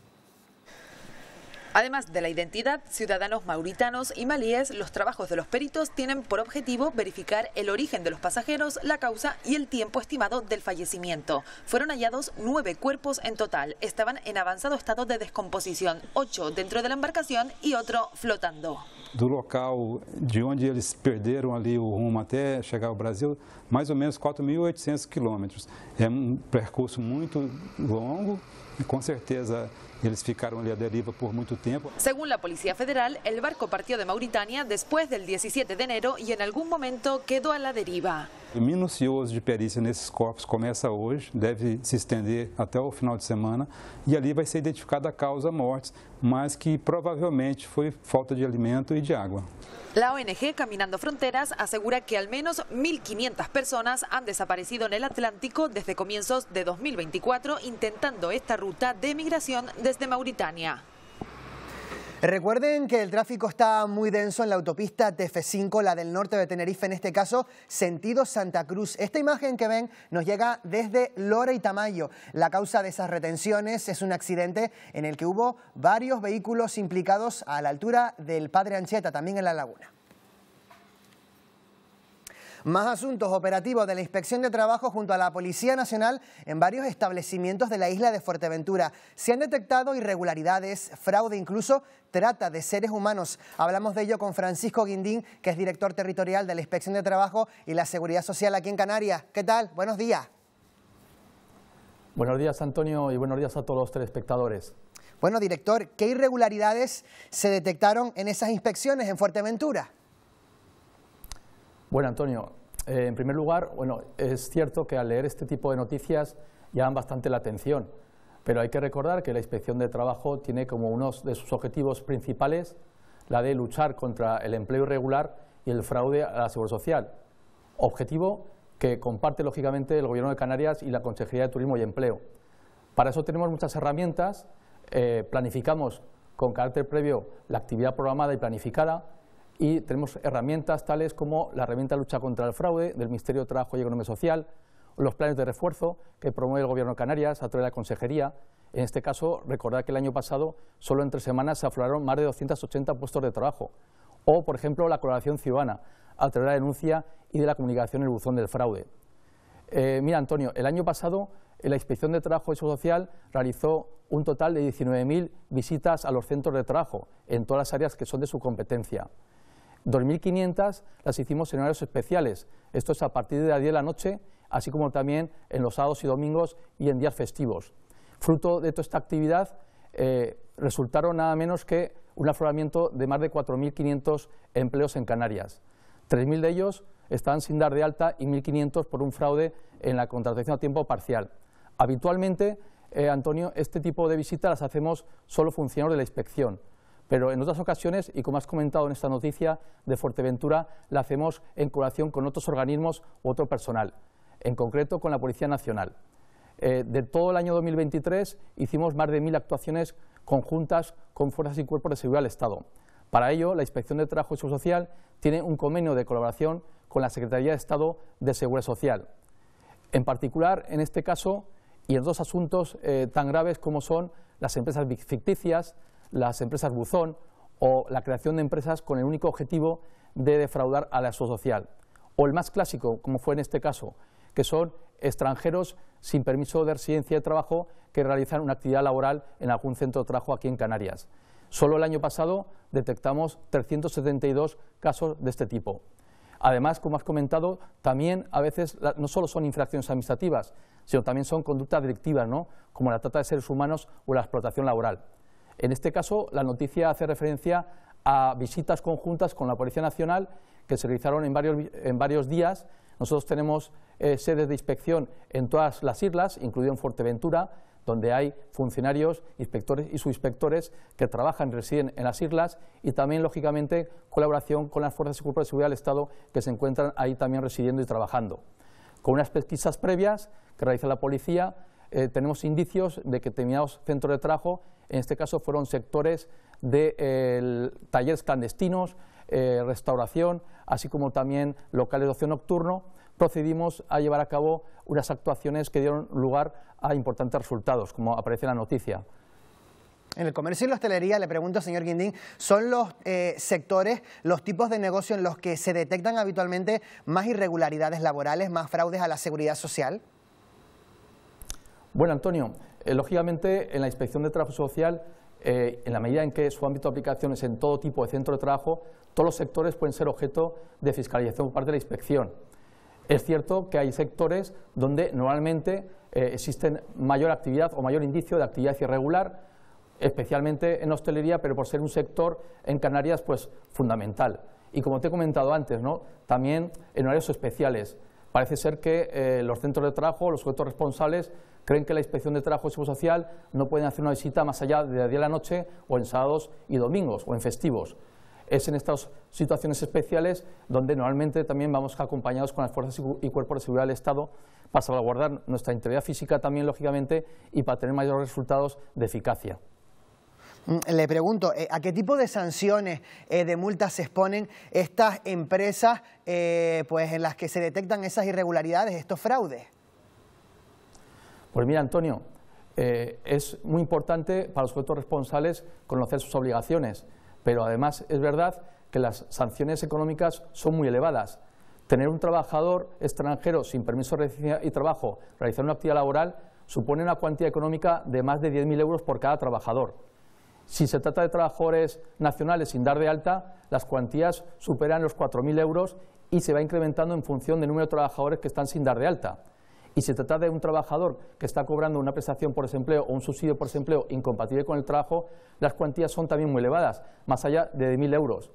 Además de la identidad, ciudadanos mauritanos y malíes, los trabajos de los peritos tienen por objetivo verificar el origen de los pasajeros, la causa y el tiempo estimado del fallecimiento. Fueron hallados nueve cuerpos en total. Estaban en avanzado estado de descomposición, ocho dentro de la embarcación y otro flotando. Do local de onde eles perderam ali o rumo até chegar ao Brasil, mais ou menos 4.800 quilômetros. É um percurso muito longo e com certeza Eles ficaram deriva por mucho tiempo. Según la Policía Federal, el barco partió de Mauritania después del 17 de enero y en algún momento quedó a la deriva. minucioso de perícia nesses corpos começa hoje, deve se estender até o final de semana, e ali vai ser identificada a causa mortes, mas que provavelmente foi falta de alimento e de água. A ONG Caminando Fronteras asegura que al menos 1.500 pessoas han desaparecido no Atlântico desde comienzos de 2024 intentando esta ruta de migración desde Mauritania. Recuerden que el tráfico está muy denso en la autopista TF5, la del norte de Tenerife, en este caso, sentido Santa Cruz. Esta imagen que ven nos llega desde Lora y Tamayo. La causa de esas retenciones es un accidente en el que hubo varios vehículos implicados a la altura del Padre Ancheta, también en la laguna. Más asuntos operativos de la Inspección de Trabajo junto a la Policía Nacional en varios establecimientos de la isla de Fuerteventura. Se han detectado irregularidades, fraude, incluso trata de seres humanos. Hablamos de ello con Francisco Guindín, que es director territorial de la Inspección de Trabajo y la Seguridad Social aquí en Canarias. ¿Qué tal? Buenos días. Buenos días, Antonio, y buenos días a todos los telespectadores. Bueno, director, ¿qué irregularidades se detectaron en esas inspecciones en Fuerteventura? Bueno, Antonio, eh, en primer lugar, es cierto que al leer este tipo de noticias llaman bastante la atención, pero hay que recordar que la Inspección de Trabajo tiene como uno de sus objetivos principales la de luchar contra el empleo irregular y el fraude a la seguridad social, objetivo que comparte lógicamente el Gobierno de Canarias y la Consejería de Turismo y Empleo. Para eso tenemos muchas herramientas, eh, planificamos con carácter previo la actividad programada y planificada, y tenemos herramientas tales como la herramienta de lucha contra el fraude del Ministerio de Trabajo y Economía Social, los planes de refuerzo que promueve el Gobierno de Canarias a través de la Consejería. En este caso, recordad que el año pasado solo en tres semanas se afloraron más de 280 puestos de trabajo. O, por ejemplo, la colaboración ciudadana a través de la denuncia y de la comunicación en el buzón del fraude. Eh, mira, Antonio, el año pasado eh, la Inspección de Trabajo y Social realizó un total de 19.000 visitas a los centros de trabajo en todas las áreas que son de su competencia. 2.500 las hicimos en horarios especiales. Esto es a partir de las 10 de la noche, así como también en los sábados y domingos y en días festivos. Fruto de toda esta actividad eh, resultaron nada menos que un afloramiento de más de 4.500 empleos en Canarias. 3.000 de ellos están sin dar de alta y 1.500 por un fraude en la contratación a tiempo parcial. Habitualmente, eh, Antonio, este tipo de visitas las hacemos solo funcionarios de la inspección pero en otras ocasiones, y como has comentado en esta noticia de Fuerteventura, la hacemos en colaboración con otros organismos u otro personal, en concreto con la Policía Nacional. Eh, de todo el año 2023 hicimos más de mil actuaciones conjuntas con fuerzas y cuerpos de seguridad del Estado. Para ello, la Inspección de Trabajo y Seguridad Social tiene un convenio de colaboración con la Secretaría de Estado de Seguridad Social. En particular, en este caso, y en dos asuntos eh, tan graves como son las empresas ficticias, las empresas buzón o la creación de empresas con el único objetivo de defraudar al la social. O el más clásico, como fue en este caso, que son extranjeros sin permiso de residencia de trabajo que realizan una actividad laboral en algún centro de trabajo aquí en Canarias. Solo el año pasado detectamos 372 casos de este tipo. Además, como has comentado, también a veces no solo son infracciones administrativas, sino también son conductas delictivas, ¿no? como la trata de seres humanos o la explotación laboral. En este caso, la noticia hace referencia a visitas conjuntas con la Policía Nacional que se realizaron en varios, días. Nosotros tenemos eh, sedes de inspección en todas las islas, incluido en Fuerteventura, donde hay funcionarios, inspectores y subinspectores que trabajan y residen en las islas y también, lógicamente, colaboración con las fuerzas de seguridad del Estado que se encuentran ahí también residiendo y trabajando. Con unas pesquisas previas que realiza la policía, eh, tenemos indicios de que determinados centros de trabajo, en este caso fueron sectores de eh, talleres clandestinos, eh, restauración, así como también locales de ocio nocturno, procedimos a llevar a cabo unas actuaciones que dieron lugar a importantes resultados, como aparece en la noticia. En el comercio y la hostelería, le pregunto, señor Guindín, ¿son los sectores, los tipos de negocio en los que se detectan habitualmente más irregularidades laborales, más fraudes a la seguridad social? Bueno, Antonio, eh, lógicamente en la inspección de trabajo social, eh, en la medida en que su ámbito de aplicación es en todo tipo de centro de trabajo, todos los sectores pueden ser objeto de fiscalización por parte de la inspección. Es cierto que hay sectores donde normalmente eh, existen mayor actividad o mayor indicio de actividad irregular, especialmente en hostelería, pero por ser un sector en Canarias pues fundamental. Y como te he comentado antes, ¿no? también en horarios especiales. Parece ser que los centros de trabajo, los sujetos responsables, creen que la inspección de trabajo y social no pueden hacer una visita más allá de día a la noche o en sábados y domingos o en festivos. Es en estas situaciones especiales donde normalmente también vamos acompañados con las fuerzas y cuerpos de seguridad del Estado para salvaguardar nuestra integridad física también, lógicamente, y para tener mayores resultados de eficacia. Mm, le pregunto, eh, ¿a qué tipo de sanciones, eh, de multas se exponen estas empresas eh, pues, en las que se detectan esas irregularidades, estos fraudes? Pues mira, Antonio, eh, es muy importante para los sujetos responsables conocer sus obligaciones, pero además es verdad que las sanciones económicas son muy elevadas. Tener un trabajador extranjero sin permiso de residencia y trabajo realizando una actividad laboral supone una cuantía económica de más de 10.000 euros por cada trabajador. Si se trata de trabajadores nacionales sin dar de alta, las cuantías superan los 4.000 euros y se va incrementando en función del número de trabajadores que están sin dar de alta y si se trata de un trabajador que está cobrando una prestación por desempleo o un subsidio por desempleo incompatible con el trabajo, las cuantías son también muy elevadas, más allá de mil euros.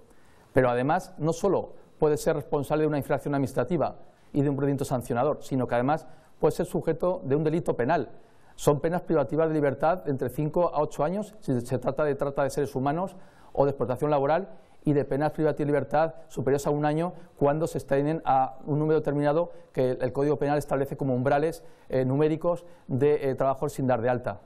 Pero además, no solo puede ser responsable de una infracción administrativa y de un procedimiento sancionador, sino que además puede ser sujeto de un delito penal. Son penas privativas de libertad entre 5 a 8 años si se trata de trata de seres humanos o de explotación laboral y de penas privadas y libertad superiores a un año cuando se extienden a un número determinado que el Código Penal establece como umbrales eh, numéricos de trabajos eh, trabajo sin dar de alta.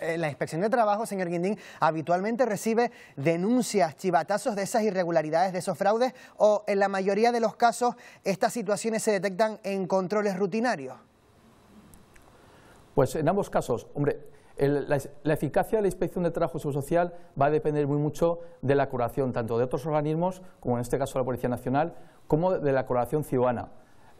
Eh, la inspección de trabajo, señor Guindín, habitualmente recibe denuncias, chivatazos de esas irregularidades, de esos fraudes, o en la mayoría de los casos estas situaciones se detectan en controles rutinarios. Pues en ambos casos, hombre, la, eficacia de la inspección de trabajo social va a depender muy mucho de la colaboración tanto de otros organismos, como en este caso la Policía Nacional, como de la colaboración ciudadana.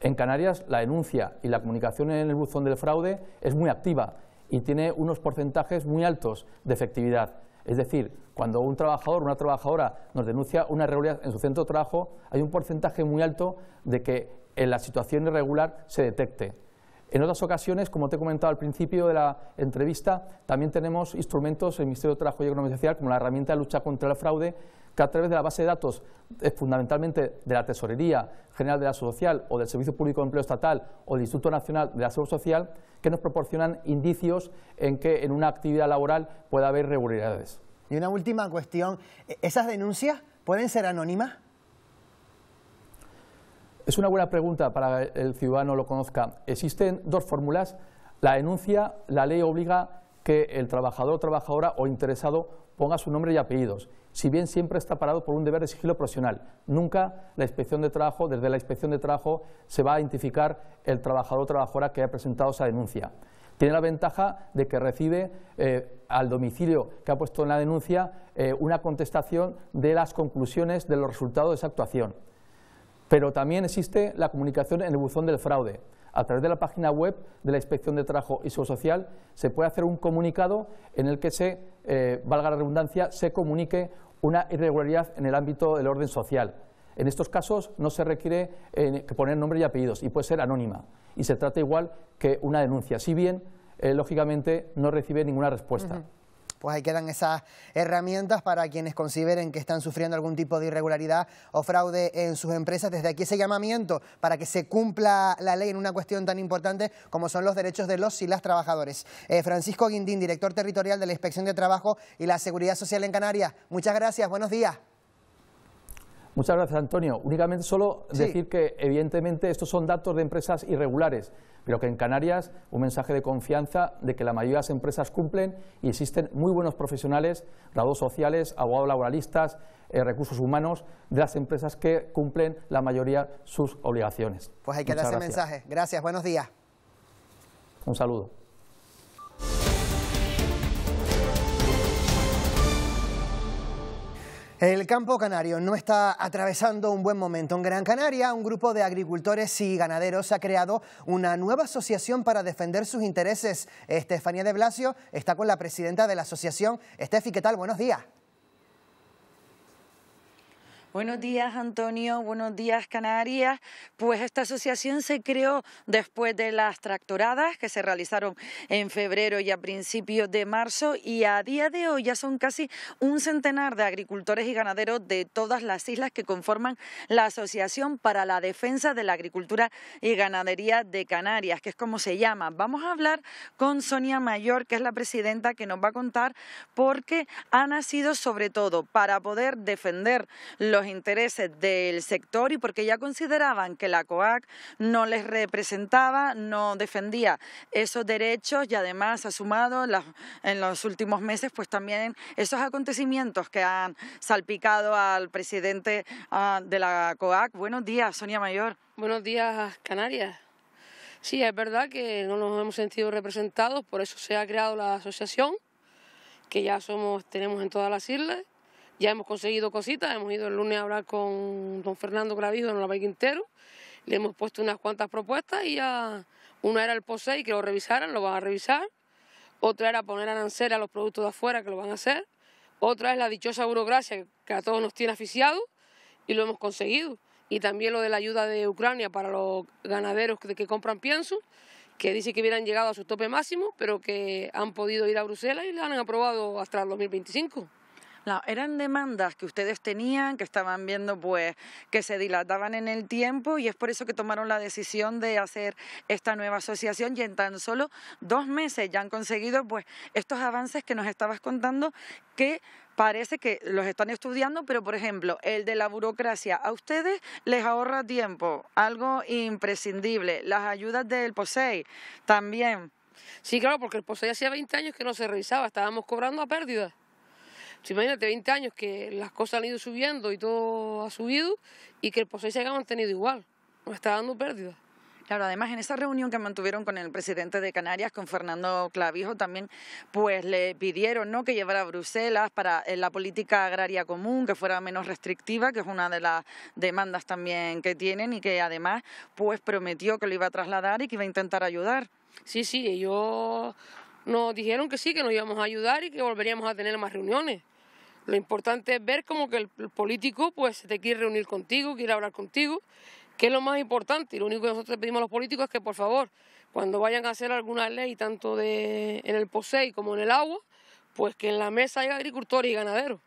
En Canarias la denuncia y la comunicación en el buzón del fraude es muy activa y tiene unos porcentajes muy altos de efectividad. Es decir, cuando un trabajador o una trabajadora nos denuncia una irregularidad en su centro de trabajo, hay un porcentaje muy alto de que en la situación irregular se detecte. En otras ocasiones, como te he comentado al principio de la entrevista, también tenemos instrumentos en el Ministerio de Trabajo y Economía Social, como la herramienta de lucha contra el fraude, que a través de la base de datos, es eh, fundamentalmente de la Tesorería General de la Social o del Servicio Público de Empleo Estatal o del Instituto Nacional de la Seguridad Social, que nos proporcionan indicios en que en una actividad laboral pueda haber irregularidades. Y una última cuestión, ¿e-, ¿esas denuncias pueden ser anónimas? Es una buena pregunta para que el ciudadano lo conozca. Existen dos fórmulas. La denuncia, la ley obliga que el trabajador, trabajadora o interesado ponga su nombre y apellidos, si bien siempre está parado por un deber de sigilo profesional. Nunca la inspección de trabajo, desde la inspección de trabajo, se va a identificar el trabajador o trabajadora que ha presentado esa denuncia. Tiene la ventaja de que recibe eh, al domicilio que ha puesto en la denuncia eh, una contestación de las conclusiones de los resultados de esa actuación. Pero también existe la comunicación en el buzón del fraude. A través de la página web de la Inspección de Trabajo y Seguridad Social se puede hacer un comunicado en el que se, eh, valga la redundancia, se comunique una irregularidad en el ámbito del orden social. En estos casos no se requiere eh, poner nombre y apellidos y puede ser anónima. Y se trata igual que una denuncia, si bien, eh, lógicamente, no recibe ninguna respuesta pues ahí quedan esas herramientas para quienes consideren que están sufriendo algún tipo de irregularidad o fraude en sus empresas. Desde aquí ese llamamiento para que se cumpla la ley en una cuestión tan importante como son los derechos de los y las trabajadores. Eh, Francisco Guindín, director territorial de la Inspección de Trabajo y la Seguridad Social en Canarias. Muchas gracias, buenos días. Muchas gracias, Antonio. Únicamente solo decir que, evidentemente, estos son datos de empresas irregulares, pero que en Canarias un mensaje de confianza de que la mayoría de las empresas cumplen y existen muy buenos profesionales, grados sociales, abogados laboralistas, eh, recursos humanos, de las empresas que cumplen la mayoría sus obligaciones. Pues hay que dar ese mensaje. Gracias, buenos días. Un saludo. El campo canario no está atravesando un buen momento. En Gran Canaria, un grupo de agricultores y ganaderos ha creado una nueva asociación para defender sus intereses. Estefanía de Blasio está con la presidenta de la asociación. Estefi, ¿qué tal? Buenos días. Buenos días, Antonio. Buenos días, Canarias. Pues esta asociación se creó después de las tractoradas que se realizaron en febrero y a principios de marzo y a día de hoy ya son casi un centenar de agricultores y ganaderos de todas las islas que conforman la Asociación para la Defensa de la Agricultura y Ganadería de Canarias, que es como se llama. Vamos a hablar con Sonia Mayor, que es la presidenta, que nos va a contar qué ha nacido sobre todo para poder defender los intereses del sector y porque ya consideraban que la COAC no les representaba, no defendía esos derechos y además ha sumado en los últimos meses pues también esos acontecimientos que han salpicado al presidente ah, de la COAC. Buenos días, Sonia Mayor. Buenos días, Canarias. Sí, es verdad que no nos hemos sentido representados, por eso se ha creado la asociación, que ya somos, tenemos en todas las islas, ya hemos conseguido cositas, hemos ido el lunes a hablar con don Fernando en la la Quintero, le hemos puesto unas cuantas propuestas y una era el POSEI que lo revisaran, lo van a revisar, otra era poner arancel a los productos de afuera que lo van a hacer, otra es la dichosa burocracia que a todos nos tiene aficiados y lo hemos conseguido. Y también lo de la ayuda de Ucrania para los ganaderos que, que compran pienso, que dice que hubieran llegado a su tope máximo, pero que han podido ir a Bruselas y la han aprobado hasta el 2025 eran demandas que ustedes tenían, que estaban viendo pues que se dilataban en el tiempo y es por eso que tomaron la decisión de hacer esta nueva asociación y en tan solo dos meses ya han conseguido pues estos avances que nos estabas contando que parece que los están estudiando, pero por ejemplo, el de la burocracia, a ustedes les ahorra tiempo, algo imprescindible, las ayudas del POSEI también. Sí, claro, porque el POSEI hacía 20 años que no se revisaba, estábamos cobrando a pérdida imagínate 20 años que las cosas han ido subiendo y todo ha subido y que el pozo se ha mantenido igual. Nos está dando pérdidas. Claro, además en esa reunión que mantuvieron con el presidente de Canarias, con Fernando Clavijo, también pues le pidieron ¿no? que llevara a Bruselas para eh, la política agraria común, que fuera menos restrictiva, que es una de las demandas también que tienen y que además pues prometió que lo iba a trasladar y que iba a intentar ayudar. Sí, sí, ellos nos dijeron que sí, que nos íbamos a ayudar y que volveríamos a tener más reuniones. Lo importante es ver como que el político pues, se te quiere reunir contigo, quiere hablar contigo, que es lo más importante. Y lo único que nosotros pedimos a los políticos es que por favor, cuando vayan a hacer alguna ley, tanto de, en el POSEI como en el agua, pues que en la mesa haya agricultores y ganaderos.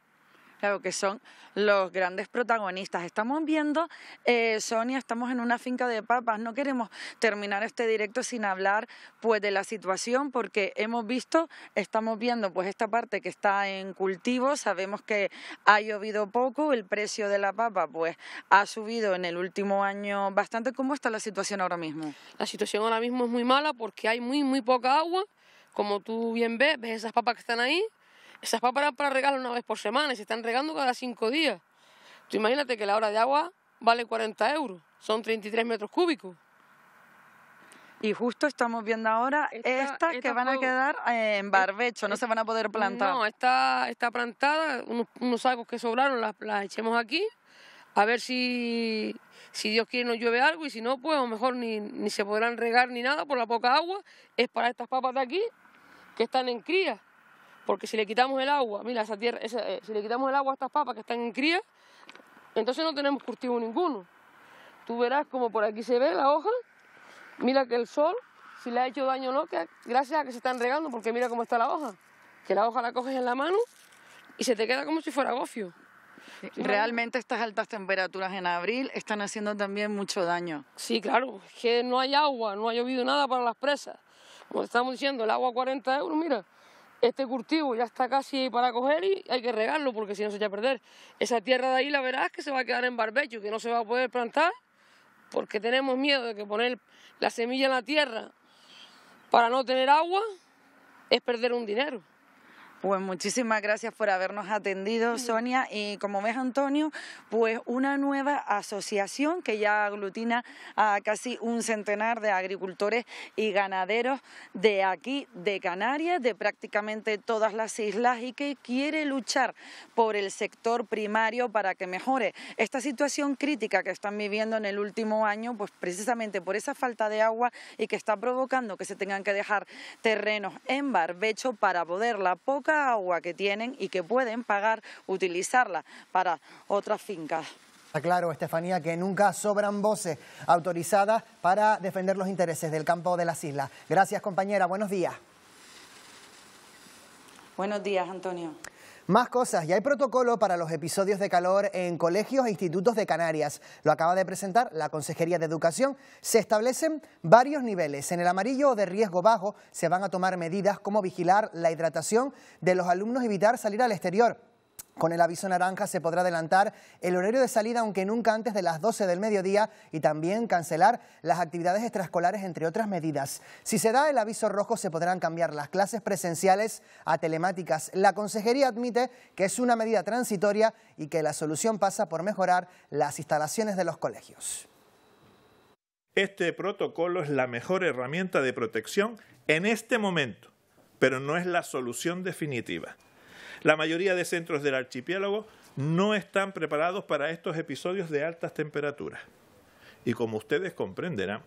Claro, que son los grandes protagonistas. Estamos viendo, eh, Sonia, estamos en una finca de papas. No queremos terminar este directo sin hablar pues, de la situación porque hemos visto, estamos viendo pues, esta parte que está en cultivo. Sabemos que ha llovido poco, el precio de la papa pues, ha subido en el último año bastante. ¿Cómo está la situación ahora mismo? La situación ahora mismo es muy mala porque hay muy, muy poca agua. Como tú bien ves, ves esas papas que están ahí esas papas para regar una vez por semana y se están regando cada cinco días. Tú imagínate que la hora de agua vale 40 euros, son 33 metros cúbicos. Y justo estamos viendo ahora estas que van a quedar en barbecho, no se van a poder plantar. No, está, está plantada, unos, sacos que sobraron las, echemos aquí, a ver si, si Dios quiere nos llueve algo y si no, pues a lo mejor ni, ni se podrán regar ni nada por la poca agua. Es para estas papas de aquí que están en cría. Porque si le quitamos el agua, mira, esa tierra, eh, si le quitamos el agua a estas papas que están en cría, entonces no tenemos cultivo ninguno. Tú verás como por aquí se ve la hoja, mira que el sol, si le ha hecho daño o no, que, gracias a que se están regando, porque mira cómo está la hoja. Que la hoja la coges en la mano y se te queda como si fuera gofio. realmente estas altas temperaturas en abril están haciendo también mucho daño. Sí, claro, es que no hay agua, no ha llovido nada para las presas. Como estamos diciendo, el agua a 40 euros, mira, este cultivo ya está casi para coger y hay que regarlo porque si no se echa a perder. Esa tierra de ahí la verás que se va a quedar en barbecho, que no se va a poder plantar porque tenemos miedo de que poner la semilla en la tierra para no tener agua es perder un dinero. Pues muchísimas gracias por habernos atendido, Sonia. Y como ves, Antonio, pues una nueva asociación que ya aglutina a casi un centenar de agricultores y ganaderos de aquí, de Canarias, de prácticamente todas las islas y que quiere luchar por el sector primario para que mejore esta situación crítica que están viviendo en el último año, pues precisamente por esa falta de agua y que está provocando que se tengan que dejar terrenos en barbecho para poderla poco agua que tienen y que pueden pagar utilizarla para otras fincas. Está claro, Estefanía, que nunca sobran voces autorizadas para defender los intereses del campo de las islas. Gracias, compañera. Buenos días. Buenos días, Antonio. Más cosas, ya hay protocolo para los episodios de calor en colegios e institutos de Canarias. Lo acaba de presentar la Consejería de Educación. Se establecen varios niveles. En el amarillo de riesgo bajo se van a tomar medidas como vigilar la hidratación de los alumnos, y evitar salir al exterior con el aviso naranja se podrá adelantar el horario de salida, aunque nunca antes de las 12 del mediodía, y también cancelar las actividades extraescolares, entre otras medidas. Si se da el aviso rojo, se podrán cambiar las clases presenciales a telemáticas. La consejería admite que es una medida transitoria y que la solución pasa por mejorar las instalaciones de los colegios. Este protocolo es la mejor herramienta de protección en este momento, pero no es la solución definitiva. La mayoría de centros del archipiélago no están preparados para estos episodios de altas temperaturas. Y como ustedes comprenderán,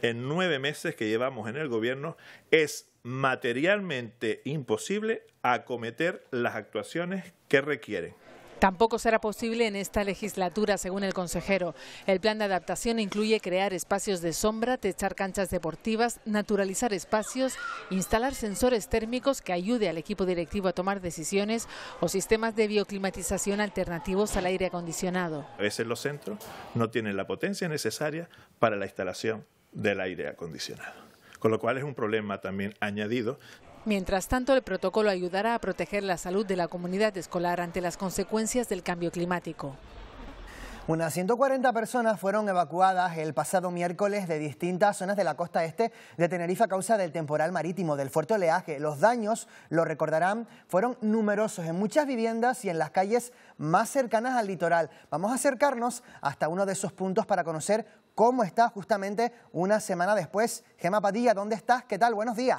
en nueve meses que llevamos en el gobierno es materialmente imposible acometer las actuaciones que requieren. Tampoco será posible en esta legislatura, según el consejero. El plan de adaptación incluye crear espacios de sombra, techar canchas deportivas, naturalizar espacios, instalar sensores térmicos que ayude al equipo directivo a tomar decisiones o sistemas de bioclimatización alternativos al aire acondicionado. A veces los centros no tienen la potencia necesaria para la instalación del aire acondicionado con lo cual es un problema también añadido Mientras tanto, el protocolo ayudará a proteger la salud de la comunidad escolar ante las consecuencias del cambio climático. Unas 140 personas fueron evacuadas el pasado miércoles de distintas zonas de la costa este de Tenerife a causa del temporal marítimo, del fuerte oleaje. Los daños, lo recordarán, fueron numerosos en muchas viviendas y en las calles más cercanas al litoral. Vamos a acercarnos hasta uno de esos puntos para conocer cómo está justamente una semana después. Gema Padilla, ¿dónde estás? ¿Qué tal? Buenos días.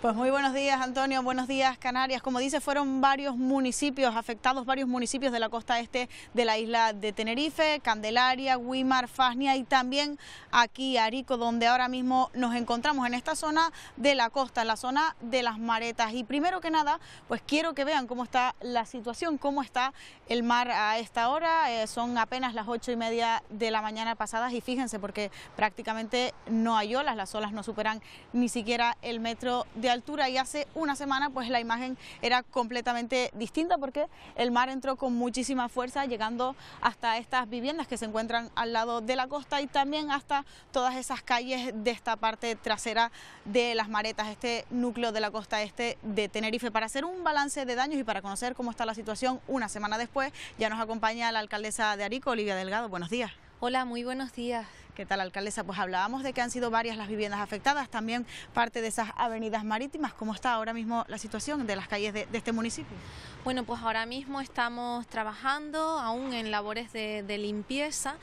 Pues muy buenos días, Antonio. Buenos días, Canarias. Como dice, fueron varios municipios afectados, varios municipios de la costa este de la isla de Tenerife, Candelaria, Guimar, Fasnia y también aquí Arico, donde ahora mismo nos encontramos en esta zona de la costa, la zona de las maretas. Y primero que nada, pues quiero que vean cómo está la situación, cómo está el mar a esta hora. Eh, son apenas las ocho y media de la mañana pasadas y fíjense porque prácticamente no hay olas, las olas no superan ni siquiera el metro de altura y hace una semana pues la imagen era completamente distinta porque el mar entró con muchísima fuerza llegando hasta estas viviendas que se encuentran al lado de la costa y también hasta todas esas calles de esta parte trasera de las maretas, este núcleo de la costa este de Tenerife. Para hacer un balance de daños y para conocer cómo está la situación una semana después, ya nos acompaña la alcaldesa de Arico, Olivia Delgado. Buenos días. Hola, muy buenos días. ¿Qué tal, alcaldesa? Pues hablábamos de que han sido varias las viviendas afectadas, también parte de esas avenidas marítimas. ¿Cómo está ahora mismo la situación de las calles de, este municipio? Bueno, pues ahora mismo estamos trabajando aún en labores de, limpieza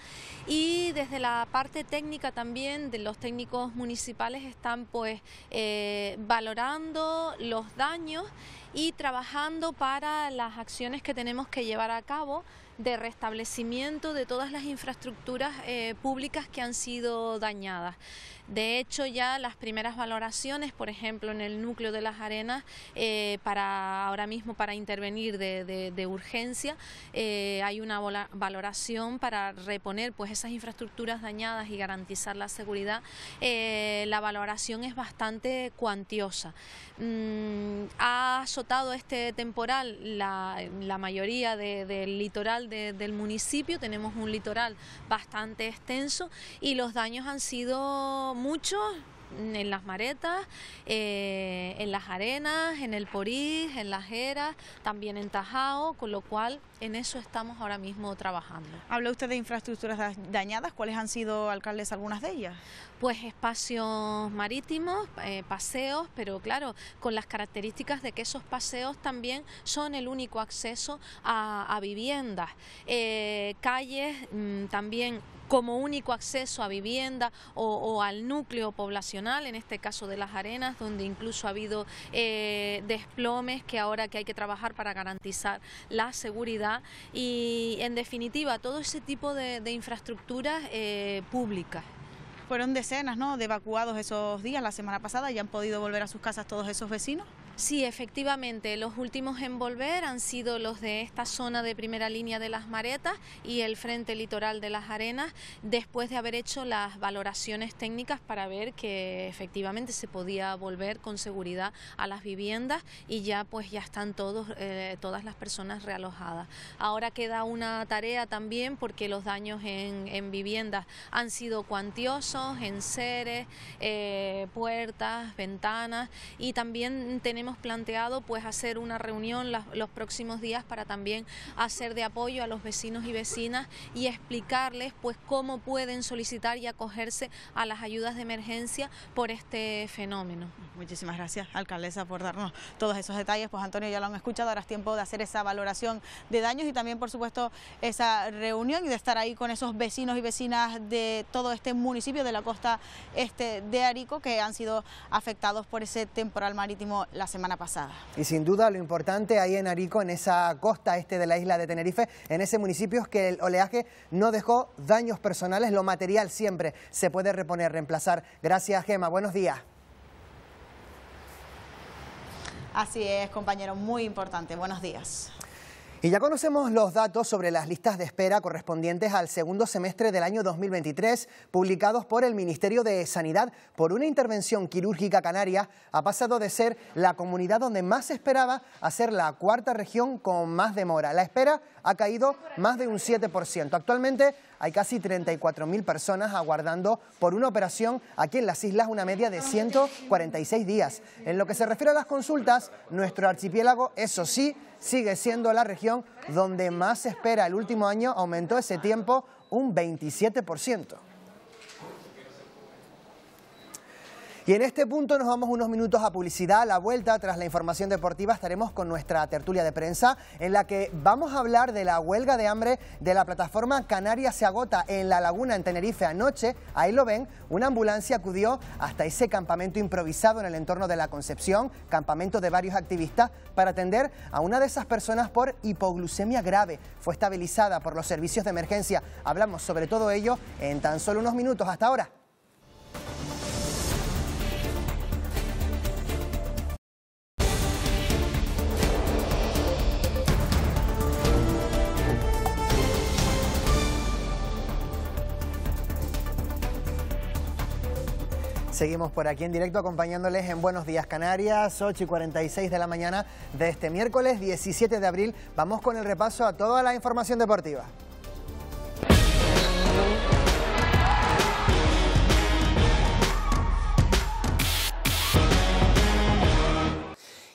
y desde la parte técnica también de los técnicos municipales están pues eh, valorando los daños y trabajando para las acciones que tenemos que llevar a cabo de restablecimiento de todas las infraestructuras eh, públicas que han sido dañadas. De hecho, ya las primeras valoraciones, por ejemplo, en el núcleo de las arenas, eh, para ahora mismo para intervenir de, urgencia, eh, hay una valoración para reponer pues, esas infraestructuras dañadas y garantizar la seguridad. Eh, la valoración es bastante cuantiosa. Mm, ha azotado este temporal la, mayoría del litoral del municipio, tenemos un litoral bastante extenso y los daños han sido muchos en las maretas, eh, en las arenas, en el Porís, en las eras, también en Tajao, con lo cual en eso estamos ahora mismo trabajando. Habla usted de infraestructuras dañadas, ¿cuáles han sido, alcaldes, algunas de ellas? Pues espacios marítimos, eh, paseos, pero claro, con las características de que esos paseos también son el único acceso a, viviendas, eh, calles mm, también como único acceso a vivienda o, al núcleo poblacional, en este caso de las arenas, donde incluso ha habido eh, desplomes que ahora que hay que trabajar para garantizar la seguridad y en definitiva todo ese tipo de, infraestructuras eh, públicas. Fueron decenas ¿no? de evacuados esos días, la semana pasada, y han podido volver a sus casas todos esos vecinos. Sí, efectivamente, los últimos en volver han sido los de esta zona de primera línea de las maretas y el frente litoral de las arenas, después de haber hecho las valoraciones técnicas para ver que efectivamente se podía volver con seguridad a las viviendas y ya pues ya están todos, eh, todas las personas realojadas. Ahora queda una tarea también porque los daños en, viviendas han sido cuantiosos, en seres, eh, puertas, ventanas y también tenemos hemos planteado pues hacer una reunión los próximos días para también hacer de apoyo a los vecinos y vecinas y explicarles pues cómo pueden solicitar y acogerse a las ayudas de emergencia por este fenómeno. Muchísimas gracias, alcaldesa, por darnos todos esos detalles. Pues Antonio, ya lo han escuchado, ahora es tiempo de hacer esa valoración de daños y también, por supuesto, esa reunión y de estar ahí con esos vecinos y vecinas de todo este municipio de la costa este de Arico que han sido afectados por ese temporal marítimo la semana pasada. Y sin duda lo importante ahí en Arico, en esa costa este de la isla de Tenerife, en ese municipio es que el oleaje no dejó daños personales, lo material siempre se puede reponer, reemplazar. Gracias Gema, buenos días. Así es, compañero, muy importante. Buenos días. Y ya conocemos los datos sobre las listas de espera correspondientes al segundo semestre del año 2023, publicados por el Ministerio de Sanidad por una intervención quirúrgica canaria, ha pasado de ser la comunidad donde más se esperaba a ser la cuarta región con más demora. La espera ha caído más de un 7%. Actualmente hay casi 34.000 personas aguardando por una operación aquí en las islas, una media de 146 días. En lo que se refiere a las consultas, nuestro archipiélago, eso sí, sigue siendo la región donde más se espera. El último año aumentó ese tiempo un 27%. Y en este punto nos vamos unos minutos a publicidad. A la vuelta, tras la información deportiva, estaremos con nuestra tertulia de prensa en la que vamos a hablar de la huelga de hambre de la plataforma Canarias se agota en la laguna en Tenerife anoche. Ahí lo ven, una ambulancia acudió hasta ese campamento improvisado en el entorno de la Concepción, campamento de varios activistas, para atender a una de esas personas por hipoglucemia grave. Fue estabilizada por los servicios de emergencia. Hablamos sobre todo ello en tan solo unos minutos. Hasta ahora. Seguimos por aquí en directo acompañándoles en Buenos Días Canarias, 8 y 46 de la mañana de este miércoles 17 de abril. Vamos con el repaso a toda la información deportiva.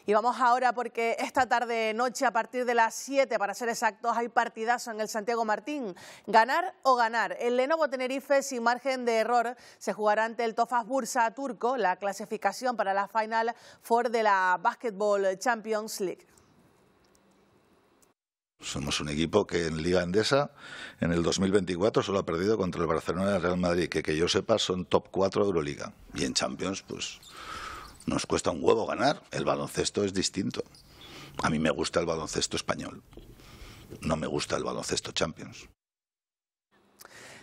Y vamos ahora porque esta tarde noche a partir de las 7 para ser exactos hay partidazo en el Santiago Martín. Ganar o ganar. El Lenovo Tenerife sin margen de error se jugará ante el Tofas Bursa turco la clasificación para la Final Four de la Basketball Champions League. Somos un equipo que en Liga Endesa en el 2024 solo ha perdido contra el Barcelona y el Real Madrid, que que yo sepa son top 4 de Euroliga. Y en Champions, pues nos cuesta un huevo ganar. El baloncesto es distinto. A mí me gusta el baloncesto español. No me gusta el baloncesto Champions.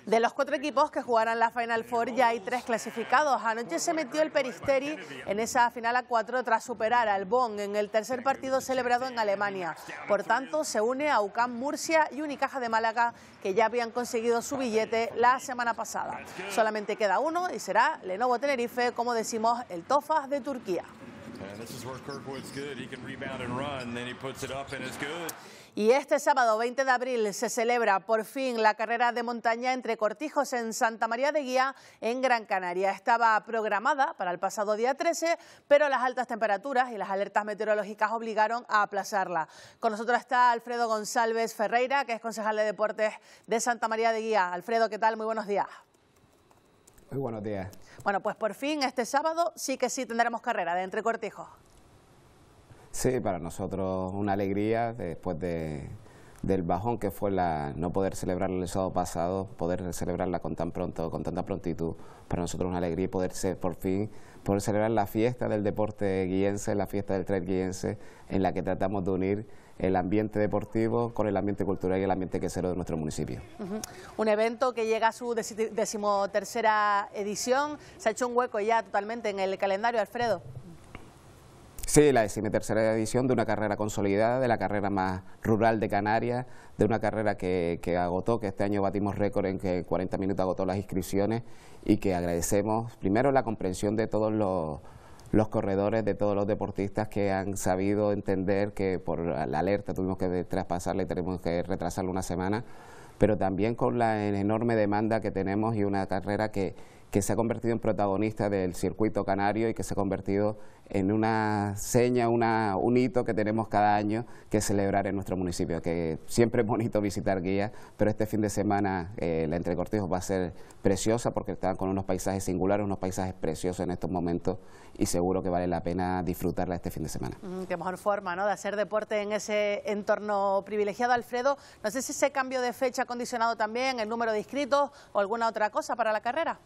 De los cuatro equipos que jugarán la Final Four ya hay tres clasificados. Anoche se metió el Peristeri en esa final a cuatro tras superar al Bonn en el tercer partido celebrado en Alemania. Por tanto, se une a UCAM Murcia y Unicaja de Málaga que ya habían conseguido su billete la semana pasada. Solamente queda uno y será Lenovo Tenerife, como decimos, el Tofas de Turquía. Y este sábado 20 de abril se celebra por fin la carrera de montaña entre Cortijos en Santa María de Guía, en Gran Canaria. Estaba programada para el pasado día 13, pero las altas temperaturas y las alertas meteorológicas obligaron a aplazarla. Con nosotros está Alfredo González Ferreira, que es concejal de Deportes de Santa María de Guía. Alfredo, ¿qué tal? Muy buenos días. Muy buenos días. Bueno, pues por fin este sábado sí que sí tendremos carrera de entre Cortijos. Sí, para nosotros una alegría después de, del bajón que fue la no poder celebrar el sábado pasado, poder celebrarla con tan pronto, con tanta prontitud, para nosotros una alegría poder ser, por fin poder celebrar la fiesta del deporte guiense, la fiesta del trail guillense, en la que tratamos de unir el ambiente deportivo con el ambiente cultural y el ambiente quesero de nuestro municipio. Un evento que llega a su decimotercera edición, se ha hecho un hueco ya totalmente en el calendario, Alfredo. Sí, la decimetercera edición de una carrera consolidada, de la carrera más rural de Canarias, de una carrera que, que agotó, que este año batimos récord en que 40 minutos agotó las inscripciones y que agradecemos primero la comprensión de todos los los corredores de todos los deportistas que han sabido entender que por la alerta tuvimos que traspasarla y tenemos que retrasarla una semana, pero también con la enorme demanda que tenemos y una carrera que, que se ha convertido en protagonista del circuito canario y que se ha convertido en una seña, una, un hito que tenemos cada año que celebrar en nuestro municipio, que siempre es bonito visitar Guía, pero este fin de semana eh, la Entre va a ser preciosa porque están con unos paisajes singulares, unos paisajes preciosos en estos momentos y seguro que vale la pena disfrutarla este fin de semana. Mm, qué mejor forma de hacer deporte en ese entorno privilegiado. Alfredo, no sé si ese cambio de fecha ha condicionado también el número de inscritos o alguna otra cosa para la carrera.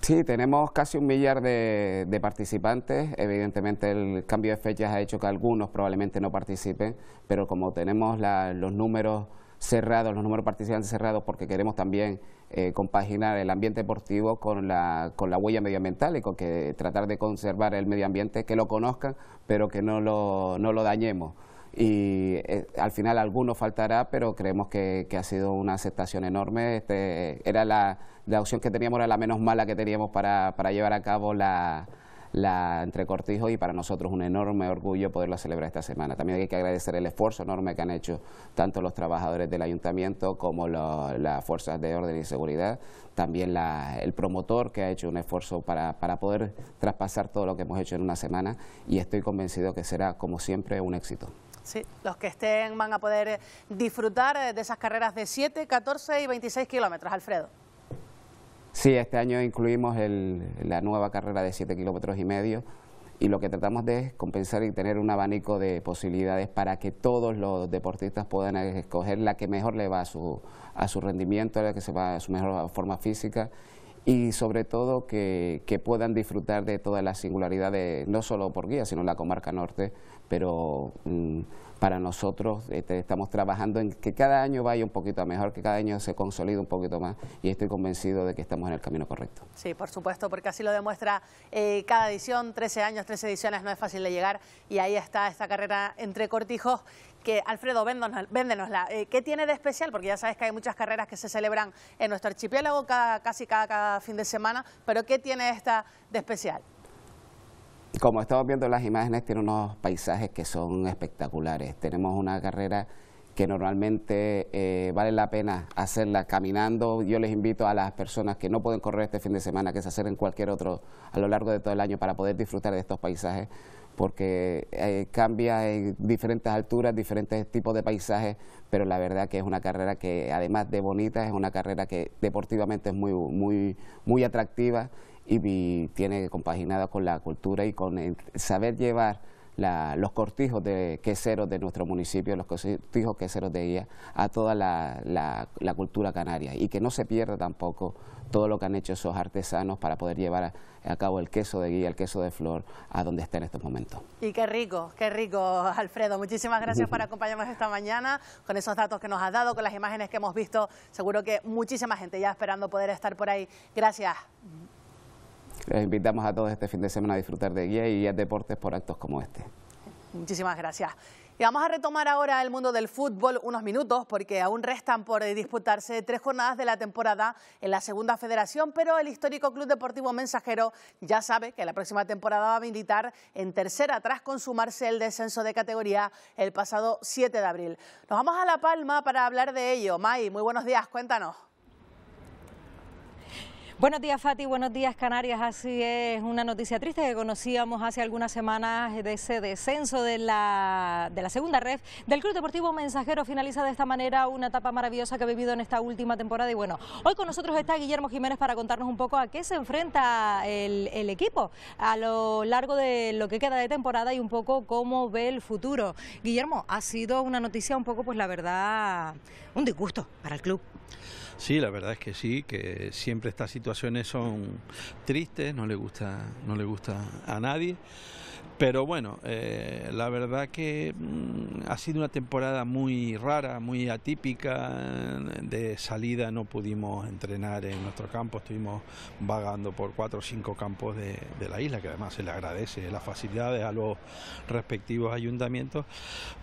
Sí, tenemos casi un millar de, participantes. Evidentemente el cambio de fechas ha hecho que algunos probablemente no participen, pero como tenemos los números cerrados, los números participantes cerrados, porque queremos también eh, compaginar el ambiente deportivo con la, con la huella medioambiental y con que tratar de conservar el medio ambiente, que lo conozcan, pero que no lo, no lo dañemos y eh, al final alguno faltará, pero creemos que, ha sido una aceptación enorme. Este, era la, opción que teníamos, era la menos mala que teníamos para, llevar a cabo la, entrecortijo y para nosotros un enorme orgullo poderla celebrar esta semana. También hay que agradecer el esfuerzo enorme que han hecho tanto los trabajadores del ayuntamiento como las fuerzas de orden y seguridad, también el promotor que ha hecho un esfuerzo para, para poder traspasar todo lo que hemos hecho en una semana y estoy convencido que será como siempre un éxito los que estén van a poder disfrutar eh, de esas carreras de 7, 14 y 26 kilómetros, Alfredo. Sí, este año incluimos la nueva carrera de 7 kilómetros y medio y lo que tratamos de es compensar y tener un abanico de posibilidades para que todos los deportistas puedan escoger la que mejor le va a su, a su rendimiento, la que se va a su mejor forma física y sobre todo que, puedan disfrutar de toda la singularidad, no solo por guía, sino la comarca norte, pero mm, para nosotros este, estamos trabajando en que cada año vaya un poquito mejor, que cada año se consolide un poquito más y estoy convencido de que estamos en el camino correcto. Sí, por supuesto, porque así lo demuestra eh, cada edición, 13 años, 13 ediciones, no es fácil de llegar y ahí está esta carrera entre cortijos que Alfredo, véndenosla. Eh, ¿Qué tiene de especial? Porque ya sabes que hay muchas carreras que se celebran en nuestro archipiélago casi cada fin de semana, pero ¿qué tiene esta de especial? como estamos viendo en las imágenes, tiene unos paisajes que son espectaculares. Tenemos una carrera que normalmente eh, vale la pena hacerla caminando. Yo les invito a las personas que no pueden correr este fin de semana que se en cualquier otro a lo largo de todo el año para poder disfrutar de estos paisajes, porque eh, cambia en diferentes alturas, diferentes tipos de paisajes, pero la verdad que es una carrera que además de bonita, es una carrera que deportivamente es muy atractiva y, tiene compaginada con la cultura y con saber llevar los cortijos de queseros de nuestro municipio, los cortijos queseros de ella, a toda la, cultura canaria y que no se pierda tampoco todo lo que han hecho esos artesanos para poder llevar a, a, cabo el queso de guía, el queso de flor, a donde está en estos momentos. Y qué rico, qué rico, Alfredo. Muchísimas gracias por acompañarnos esta mañana con esos datos que nos has dado, con las imágenes que hemos visto. Seguro que muchísima gente ya esperando poder estar por ahí. Gracias les invitamos a todos este fin de semana a disfrutar de guía y de deportes por actos como este. Muchísimas gracias. Y vamos a retomar ahora el mundo del fútbol unos minutos porque aún restan por disputarse tres jornadas de la temporada en la segunda federación, pero el histórico Club Deportivo Mensajero ya sabe que la próxima temporada va a militar en tercera tras consumarse el descenso de categoría el pasado 7 de abril. Nos vamos a La Palma para hablar de ello. Mai, muy buenos días, cuéntanos. Buenos días, Fati. Buenos días, Canarias. Así es una noticia triste que conocíamos hace algunas semanas de ese descenso de la, segunda red del Club Deportivo Mensajero. Finaliza de esta manera una etapa maravillosa que ha vivido en esta última temporada. Y bueno, hoy con nosotros está Guillermo Jiménez para contarnos un poco a qué se enfrenta el equipo a lo largo de lo que queda de temporada y un poco cómo ve el futuro. Guillermo, ha sido una noticia un poco, pues la verdad, un disgusto para el club. Sí, la verdad es que sí, que siempre estas situaciones son tristes, no le gusta, no le gusta a nadie. Pero bueno, eh, la verdad que mm, ha sido una temporada muy rara, muy atípica. De salida no pudimos entrenar en nuestro campo, estuvimos vagando por cuatro o cinco campos de, de la isla, que además se le agradece las facilidades a los respectivos ayuntamientos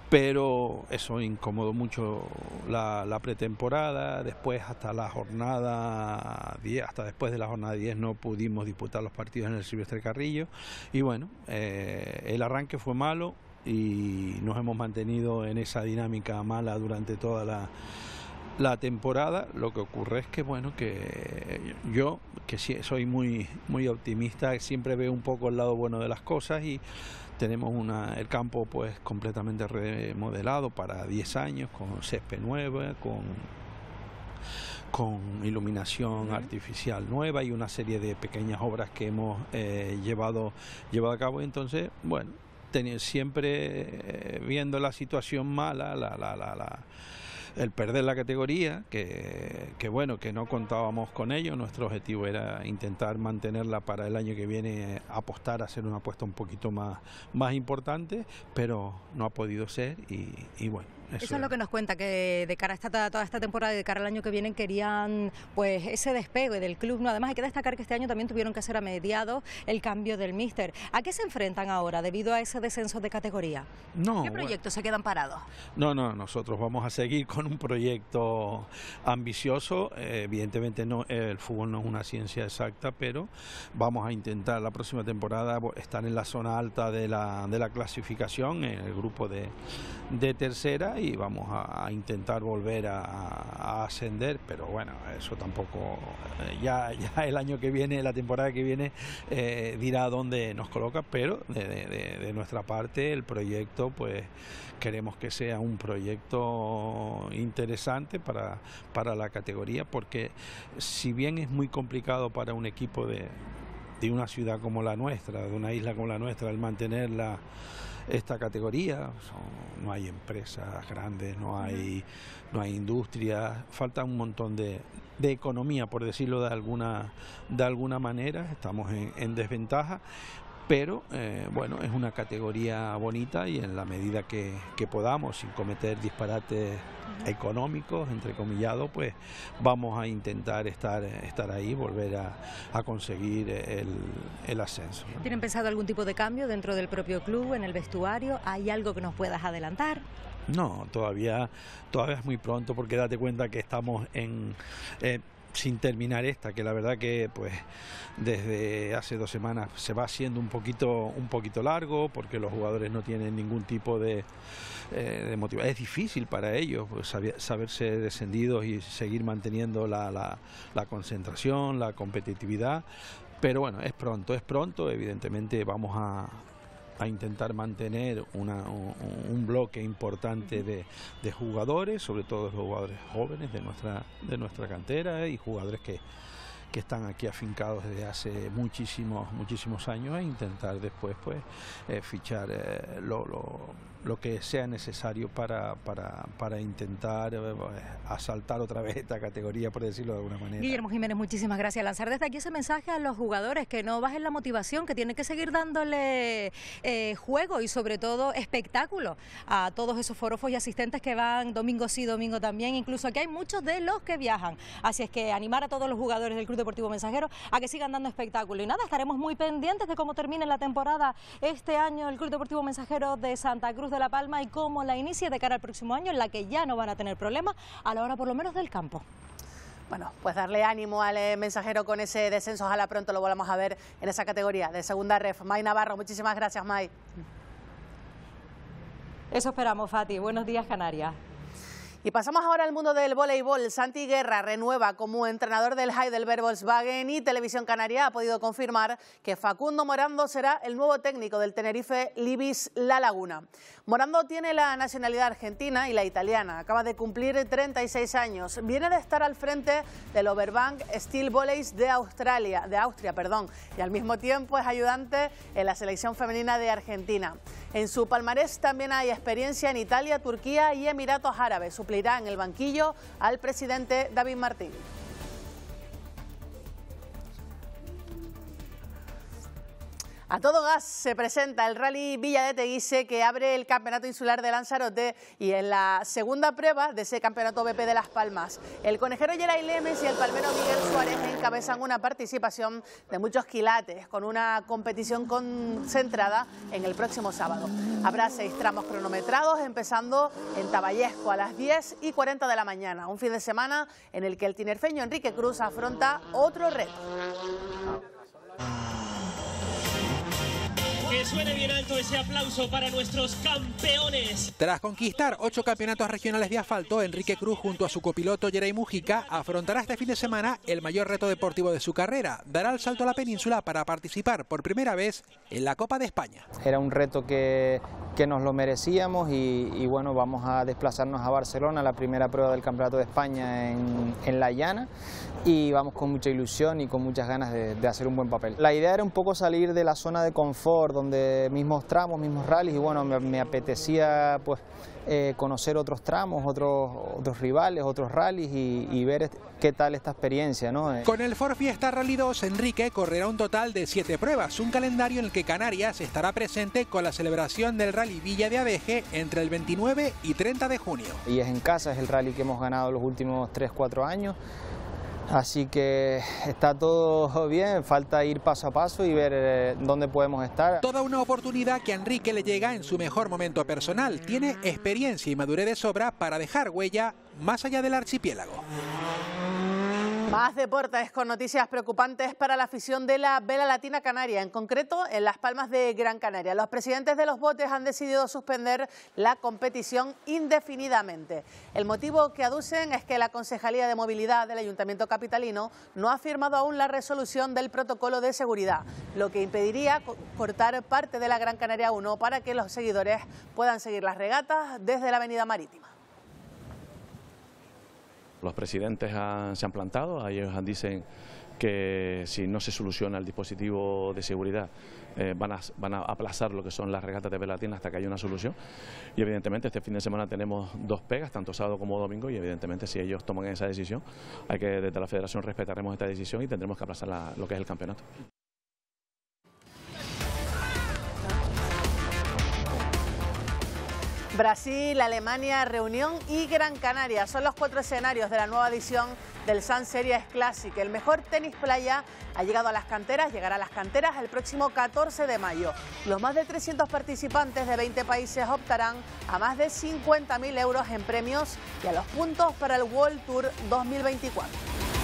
pero eso incomodó mucho la, pretemporada, después hasta la jornada 10, hasta después de la jornada 10 no pudimos disputar los partidos en el Silvestre Carrillo y bueno, eh, el arranque fue malo y nos hemos mantenido en esa dinámica mala durante toda la, temporada lo que ocurre es que bueno que yo que soy muy muy optimista siempre veo un poco el lado bueno de las cosas y tenemos una, el campo pues completamente remodelado para 10 años, con césped nueva, con, con iluminación artificial nueva y una serie de pequeñas obras que hemos eh, llevado, llevado a cabo. Entonces, bueno, siempre eh, viendo la situación mala, la, la, la el perder la categoría, que, que, bueno, que no contábamos con ello, nuestro objetivo era intentar mantenerla para el año que viene, apostar a hacer una apuesta un poquito más, más importante, pero no ha podido ser y bueno, eso, es lo que nos cuenta, que de cara a esta, toda esta temporada y de cara al año que viene querían pues ese despegue del club. ¿no? Además hay que destacar que este año también tuvieron que hacer a mediados el cambio del míster. ¿A qué se enfrentan ahora debido a ese descenso de categoría? No, ¿Qué proyectos se quedan parados? No, no, nosotros vamos a seguir con un proyecto ambicioso. Eh, evidentemente no, el fútbol no es una ciencia exacta, pero vamos a intentar la próxima temporada estar en la zona alta de la, de la clasificación, en el grupo de, de tercera y vamos a, intentar volver a, ascender, pero bueno, eso tampoco, eh, ya, el año que viene, la temporada que viene, eh, dirá dónde nos coloca, pero de, nuestra parte el proyecto, pues queremos que sea un proyecto interesante para, para la categoría, porque si bien es muy complicado para un equipo de, de una ciudad como la nuestra, de una isla como la nuestra, el mantenerla esta categoría. no hay empresas grandes, no hay, no hay industria, falta un montón de, de economía, por decirlo de alguna, de alguna manera. Estamos en desventaja, pero eh, bueno, es una categoría bonita y en la medida que, podamos, sin cometer disparates económicos, entre entrecomillado, pues vamos a intentar estar, estar ahí, volver a, conseguir el, ascenso. ¿Tienen pensado algún tipo de cambio dentro del propio club, en el vestuario? ¿Hay algo que nos puedas adelantar? No, todavía, todavía es muy pronto porque date cuenta que estamos en... Eh, sin terminar esta, que la verdad que pues desde hace dos semanas se va haciendo un poquito, un poquito largo, porque los jugadores no tienen ningún tipo de, eh, motivación. Es difícil para ellos pues, saberse descendidos y seguir manteniendo la, la concentración, la competitividad. Pero bueno, es pronto, es pronto, evidentemente vamos a, a intentar mantener un bloque importante de, de, jugadores, sobre todo los jugadores jóvenes de nuestra, de nuestra cantera eh, y jugadores que, que están aquí afincados desde hace muchísimos, muchísimos años e intentar después pues eh, fichar eh, lo lo que sea necesario para, para, intentar eh, asaltar otra vez esta categoría, por decirlo de alguna manera. Guillermo Jiménez, muchísimas gracias. Lanzar desde aquí ese mensaje a los jugadores, que no bajen la motivación, que tienen que seguir dándole eh, juego y sobre todo espectáculo a todos esos forofos y asistentes que van domingo sí, domingo también. Incluso aquí hay muchos de los que viajan. Así es que animar a todos los jugadores del Club Deportivo Mensajero a que sigan dando espectáculo. Y nada, estaremos muy pendientes de cómo termine la temporada este año el Club Deportivo Mensajero de Santa Cruz de La Palma y cómo la inicia de cara al próximo año en la que ya no van a tener problemas a la hora por lo menos del campo. Bueno, pues darle ánimo al eh, mensajero con ese descenso, ojalá pronto lo volvamos a ver en esa categoría de segunda ref. May Navarro, muchísimas gracias May. Eso esperamos, Fati. Buenos días, Canarias. Y pasamos ahora al mundo del voleibol. Santi Guerra renueva como entrenador del Heidelberg Volkswagen y Televisión Canaria ha podido confirmar que Facundo Morando será el nuevo técnico del Tenerife Libis La Laguna. Morando tiene la nacionalidad argentina y la italiana. Acaba de cumplir 36 años. Viene de estar al frente del Overbank Steel Volleys de Australia, de Austria, perdón, y al mismo tiempo es ayudante en la selección femenina de Argentina. En su palmarés también hay experiencia en Italia, Turquía y Emiratos Árabes irá en el banquillo al presidente David Martín. A todo gas se presenta el Rally Villa de Teguise que abre el Campeonato Insular de Lanzarote y en la segunda prueba de ese Campeonato BP de Las Palmas. El conejero Geray Lemes y el palmero Miguel Suárez encabezan una participación de muchos quilates con una competición concentrada en el próximo sábado. Habrá seis tramos cronometrados empezando en Taballesco a las 10 y 40 de la mañana, un fin de semana en el que el tinerfeño Enrique Cruz afronta otro reto. Que suene bien alto ese aplauso para nuestros campeones. Tras conquistar ocho campeonatos regionales de asfalto, Enrique Cruz junto a su copiloto Jerey Mujica afrontará este fin de semana el mayor reto deportivo de su carrera. Dará el salto a la península para participar por primera vez en la Copa de España. Era un reto que, que nos lo merecíamos y, bueno, vamos a desplazarnos a Barcelona, la primera prueba del Campeonato de España en, en La Llana y vamos con mucha ilusión y con muchas ganas de, hacer un buen papel. La idea era un poco salir de la zona de confort, donde mismos tramos, mismos rallies, y bueno, me, apetecía pues eh, conocer otros tramos, otros, otros rivales, otros rallies y, ver qué tal esta experiencia. ¿no? Eh, con el Ford Fiesta Rally 2, Enrique correrá un total de siete pruebas, un calendario en el que Canarias estará presente con la celebración del Rally Villa de Abeje entre el 29 y 30 de junio. Y es en casa, es el rally que hemos ganado los últimos 3-4 años. Así que está todo bien, falta ir paso a paso y ver eh, dónde podemos estar. Toda una oportunidad que a Enrique le llega en su mejor momento personal. Tiene experiencia y madurez de sobra para dejar huella más allá del archipiélago. Más deportes con noticias preocupantes para la afición de la vela latina canaria, en concreto en las Palmas de Gran Canaria. Los presidentes de los botes han decidido suspender la competición indefinidamente. El motivo que aducen es que la Concejalía de Movilidad del Ayuntamiento Capitalino no ha firmado aún la resolución del protocolo de seguridad, lo que impediría cortar parte de la Gran Canaria 1 para que los seguidores puedan seguir las regatas desde la Avenida Marítima. Los presidentes se han plantado, ellos dicen que si no se soluciona el dispositivo de seguridad eh, van, a, aplazar lo que son las regatas de Velatina hasta que haya una solución y evidentemente este fin de semana tenemos dos pegas, tanto sábado como domingo y evidentemente si ellos toman esa decisión hay que desde la federación respetaremos esta decisión y tendremos que aplazar lo que es el campeonato. Brasil, Alemania, Reunión y Gran Canaria son los cuatro escenarios de la nueva edición del Sun Series Classic. El mejor tenis playa ha llegado a las canteras, llegará a las canteras el próximo 14 de mayo. Los más de 300 participantes de 20 países optarán a más de 50.000 euros en premios y a los puntos para el World Tour 2024.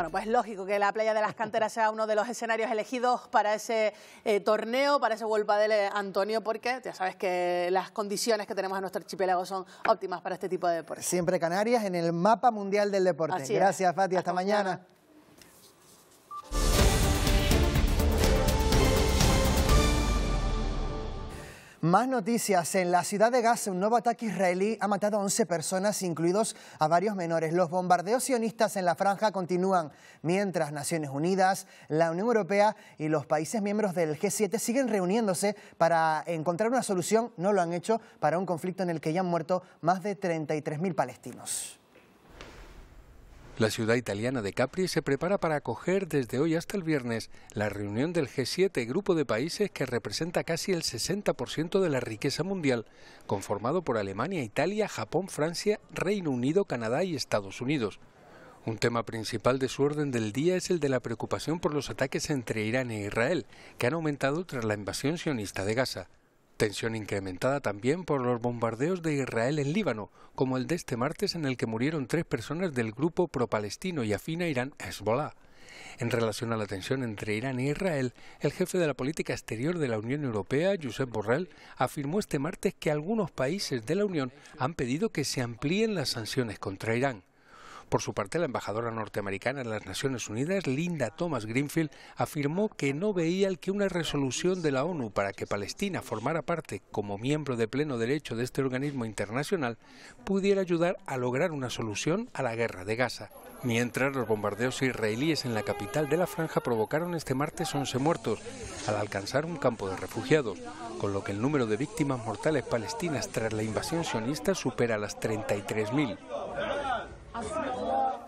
Bueno, pues lógico que la playa de las canteras sea uno de los escenarios elegidos para ese eh, torneo, para ese World Padel, eh, Antonio, porque ya sabes que las condiciones que tenemos en nuestro archipiélago son óptimas para este tipo de deportes. Siempre Canarias en el mapa mundial del deporte. Gracias, Fati. Hasta mañana. Más noticias. En la ciudad de Gaza, un nuevo ataque israelí ha matado a 11 personas, incluidos a varios menores. Los bombardeos sionistas en la franja continúan, mientras Naciones Unidas, la Unión Europea y los países miembros del G7 siguen reuniéndose para encontrar una solución, no lo han hecho, para un conflicto en el que ya han muerto más de 33.000 palestinos. La ciudad italiana de Capri se prepara para acoger desde hoy hasta el viernes la reunión del G7, grupo de países que representa casi el 60% de la riqueza mundial, conformado por Alemania, Italia, Japón, Francia, Reino Unido, Canadá y Estados Unidos. Un tema principal de su orden del día es el de la preocupación por los ataques entre Irán e Israel, que han aumentado tras la invasión sionista de Gaza. Tensión incrementada también por los bombardeos de Israel en Líbano, como el de este martes en el que murieron tres personas del grupo pro-palestino y afina Irán Hezbollah. En relación a la tensión entre Irán e Israel, el jefe de la política exterior de la Unión Europea, Josep Borrell, afirmó este martes que algunos países de la Unión han pedido que se amplíen las sanciones contra Irán. Por su parte, la embajadora norteamericana en las Naciones Unidas, Linda Thomas Greenfield, afirmó que no veía el que una resolución de la ONU para que Palestina formara parte como miembro de pleno derecho de este organismo internacional pudiera ayudar a lograr una solución a la guerra de Gaza. Mientras los bombardeos israelíes en la capital de la franja provocaron este martes 11 muertos al alcanzar un campo de refugiados, con lo que el número de víctimas mortales palestinas tras la invasión sionista supera las 33.000.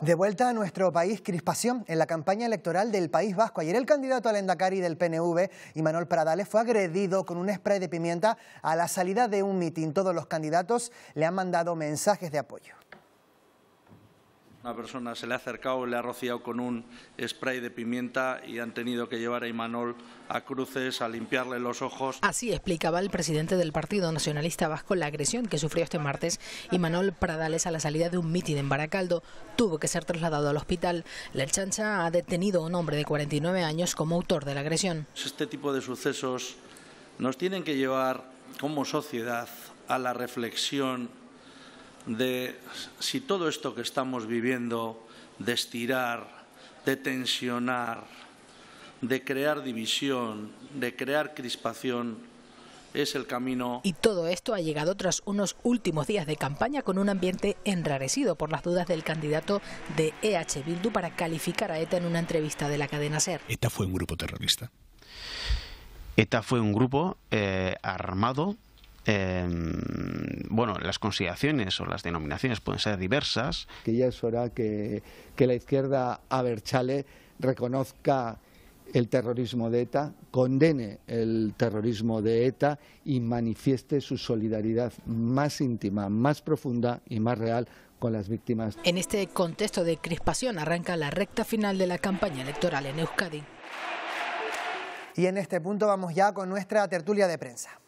De vuelta a nuestro país, crispación en la campaña electoral del País Vasco. Ayer el candidato al Endacari del PNV, Imanol Pradales, fue agredido con un spray de pimienta a la salida de un mitin. Todos los candidatos le han mandado mensajes de apoyo. Una persona se le ha acercado, le ha rociado con un spray de pimienta y han tenido que llevar a Imanol a cruces, a limpiarle los ojos. Así explicaba el presidente del Partido Nacionalista Vasco la agresión que sufrió este martes Imanol Pradales a la salida de un mitin en Baracaldo. Tuvo que ser trasladado al hospital. La elchancha ha detenido a un hombre de 49 años como autor de la agresión. Este tipo de sucesos nos tienen que llevar como sociedad a la reflexión de si todo esto que estamos viviendo, de estirar, de tensionar, de crear división, de crear crispación, es el camino. Y todo esto ha llegado tras unos últimos días de campaña con un ambiente enrarecido por las dudas del candidato de EH Bildu para calificar a ETA en una entrevista de la cadena SER. ETA fue un grupo terrorista. ETA fue un grupo eh, armado Em, bueno, las consideraciones o las denominaciones pueden ser diversas. Que ya es hora que, que la izquierda aberchale reconozca el terrorismo de ETA, condene el terrorismo de ETA y manifieste su solidaridad más íntima, más profunda y más real con las víctimas. En este contexto de crispación arranca la recta final de la campaña electoral en Euskadi. Y en este punto vamos ya con nuestra tertulia de prensa.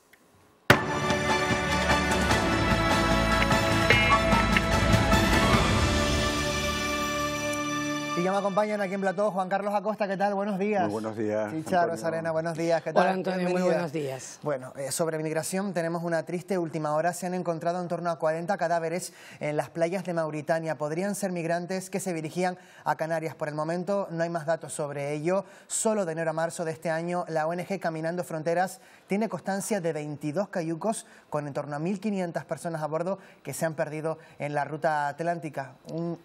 Y ya me acompañan aquí en Plató Juan Carlos Acosta, ¿qué tal? Buenos días. Muy buenos días. Chicharo, Sarena, buenos días, ¿qué tal? muy buenos días. Bueno, eh, sobre migración tenemos una triste última hora. Se han encontrado en torno a 40 cadáveres en las playas de Mauritania. Podrían ser migrantes que se dirigían a Canarias. Por el momento no hay más datos sobre ello. Solo de enero a marzo de este año, la ONG Caminando Fronteras tiene constancia de 22 cayucos con en torno a 1.500 personas a bordo que se han perdido en la ruta atlántica. una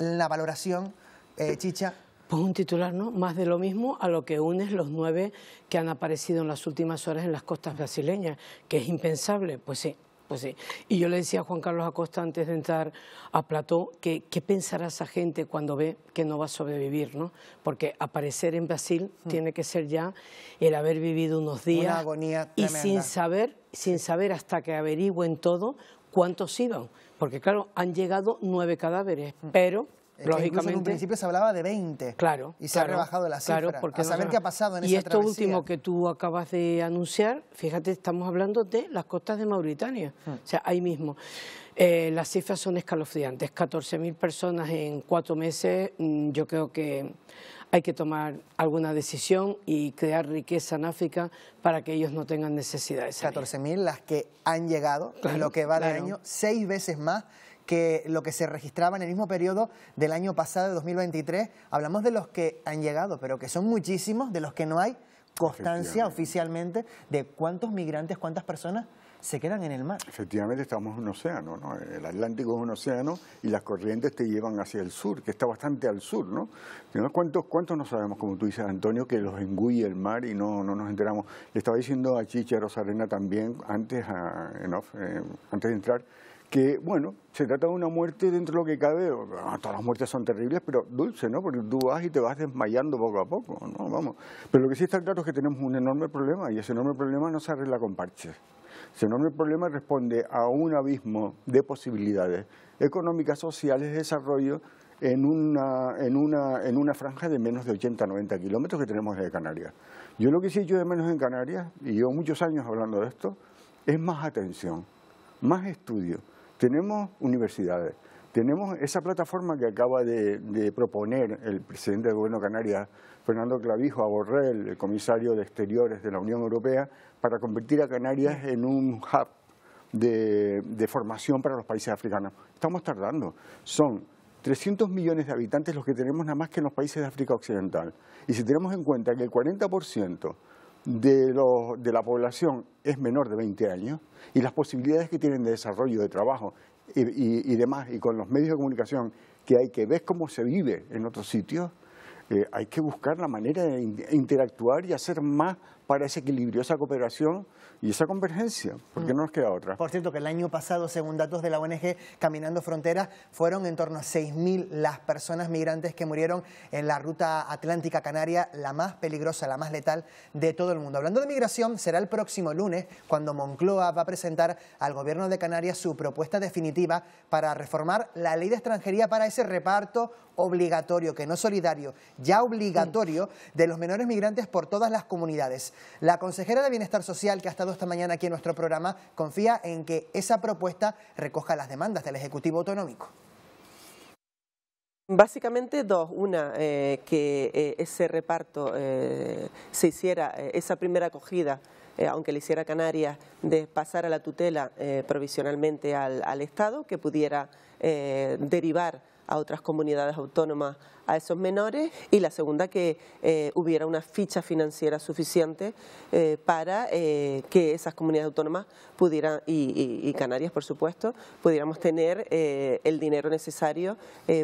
la valoración eh, Chicha? Pues un titular, ¿no? Más de lo mismo a lo que unes los nueve que han aparecido en las últimas horas en las costas brasileñas, que es impensable, pues sí. Pues sí. Y yo le decía a Juan Carlos Acosta antes de entrar a Plató que qué pensará esa gente cuando ve que no va a sobrevivir, ¿no? Porque aparecer en Brasil mm. tiene que ser ya el haber vivido unos días y sin saber, sin saber hasta que averigüen todo cuántos iban, porque claro han llegado nueve cadáveres, mm. pero Lógicamente, en un principio se hablaba de 20. Claro. Y se ha rebajado la cifra. saber qué ha pasado en y Y esto último que tú acabas de anunciar, fíjate, estamos hablando de las costas de Mauritania. Mm. O sea, ahí mismo. Eh, las cifras son escalofriantes. 14.000 personas en cuatro meses. Mm, yo creo que hay que tomar alguna decisión y crear riqueza en África para que ellos no tengan necesidades. 14.000 las que han llegado lo que va de año, seis veces más que lo que se registraba en el mismo periodo del año pasado, de 2023. Hablamos de los que han llegado, pero que son muchísimos, de los que no hay constancia oficialmente de cuántos migrantes, cuántas personas se quedan en el mar. Efectivamente, estamos en un océano, ¿no? El Atlántico es un océano y las corrientes te llevan hacia el sur, que está bastante al sur, ¿no? ¿Cuántos, cuántos no sabemos, como tú dices, Antonio, que los engulle el mar y no, no nos enteramos? Le estaba diciendo a Chicha Rosarena también, antes, a, eh, antes de entrar, que, bueno, se trata de una muerte dentro de lo que cabe, todas las muertes son terribles, pero dulce, ¿no? Porque tú vas y te vas desmayando poco a poco, ¿no? Vamos. Pero lo que sí está claro es que tenemos un enorme problema y ese enorme problema no se arregla con parches. Ese enorme problema responde a un abismo de posibilidades económicas, sociales, de desarrollo en una, en una, en una franja de menos de 80, 90 kilómetros que tenemos de Canarias. Yo lo que sí yo de menos en Canarias, y llevo muchos años hablando de esto, es más atención, más estudio tenemos universidades, tenemos esa plataforma que acaba de, proponer el presidente del Gobierno de Canarias, Fernando Clavijo, a Borrell, el comisario de Exteriores de la Unión Europea, para convertir a Canarias en un hub de, de formación para los países africanos. Estamos tardando. Son 300 millones de habitantes los que tenemos nada más que en los países de África Occidental. Y si tenemos en cuenta que el 40% de, de la población es menor de 20 años y las posibilidades que tienen de desarrollo, de trabajo y, demás, y con los medios de comunicación que hay que ver cómo se vive en otros sitios, eh, hay que buscar la manera de interactuar y hacer más para ese equilibrio, esa cooperación y esa convergencia, porque mm. no nos queda otra. Por cierto, que el año pasado, según datos de la ONG Caminando Fronteras, fueron en torno a 6.000 las personas migrantes que murieron en la ruta atlántica canaria, la más peligrosa, la más letal de todo el mundo. Hablando de migración, será el próximo lunes cuando Moncloa va a presentar al gobierno de Canarias su propuesta definitiva para reformar la ley de extranjería para ese reparto obligatorio, que no solidario, ya obligatorio, de los menores migrantes por todas las comunidades. La consejera de Bienestar Social, que ha estado esta mañana aquí en nuestro programa, confía en que esa propuesta recoja las demandas del Ejecutivo Autonómico. Básicamente dos. Una, eh, que eh, ese reparto eh, se hiciera, esa primera acogida, aunque le hiciera Canarias, de pasar a la tutela provisionalmente al Estado, que pudiera derivar a otras comunidades autónomas a esos menores y la segunda que eh, hubiera una ficha financiera suficiente eh, para eh, que esas comunidades autónomas pudieran y, Canarias por supuesto pudiéramos tener el dinero necesario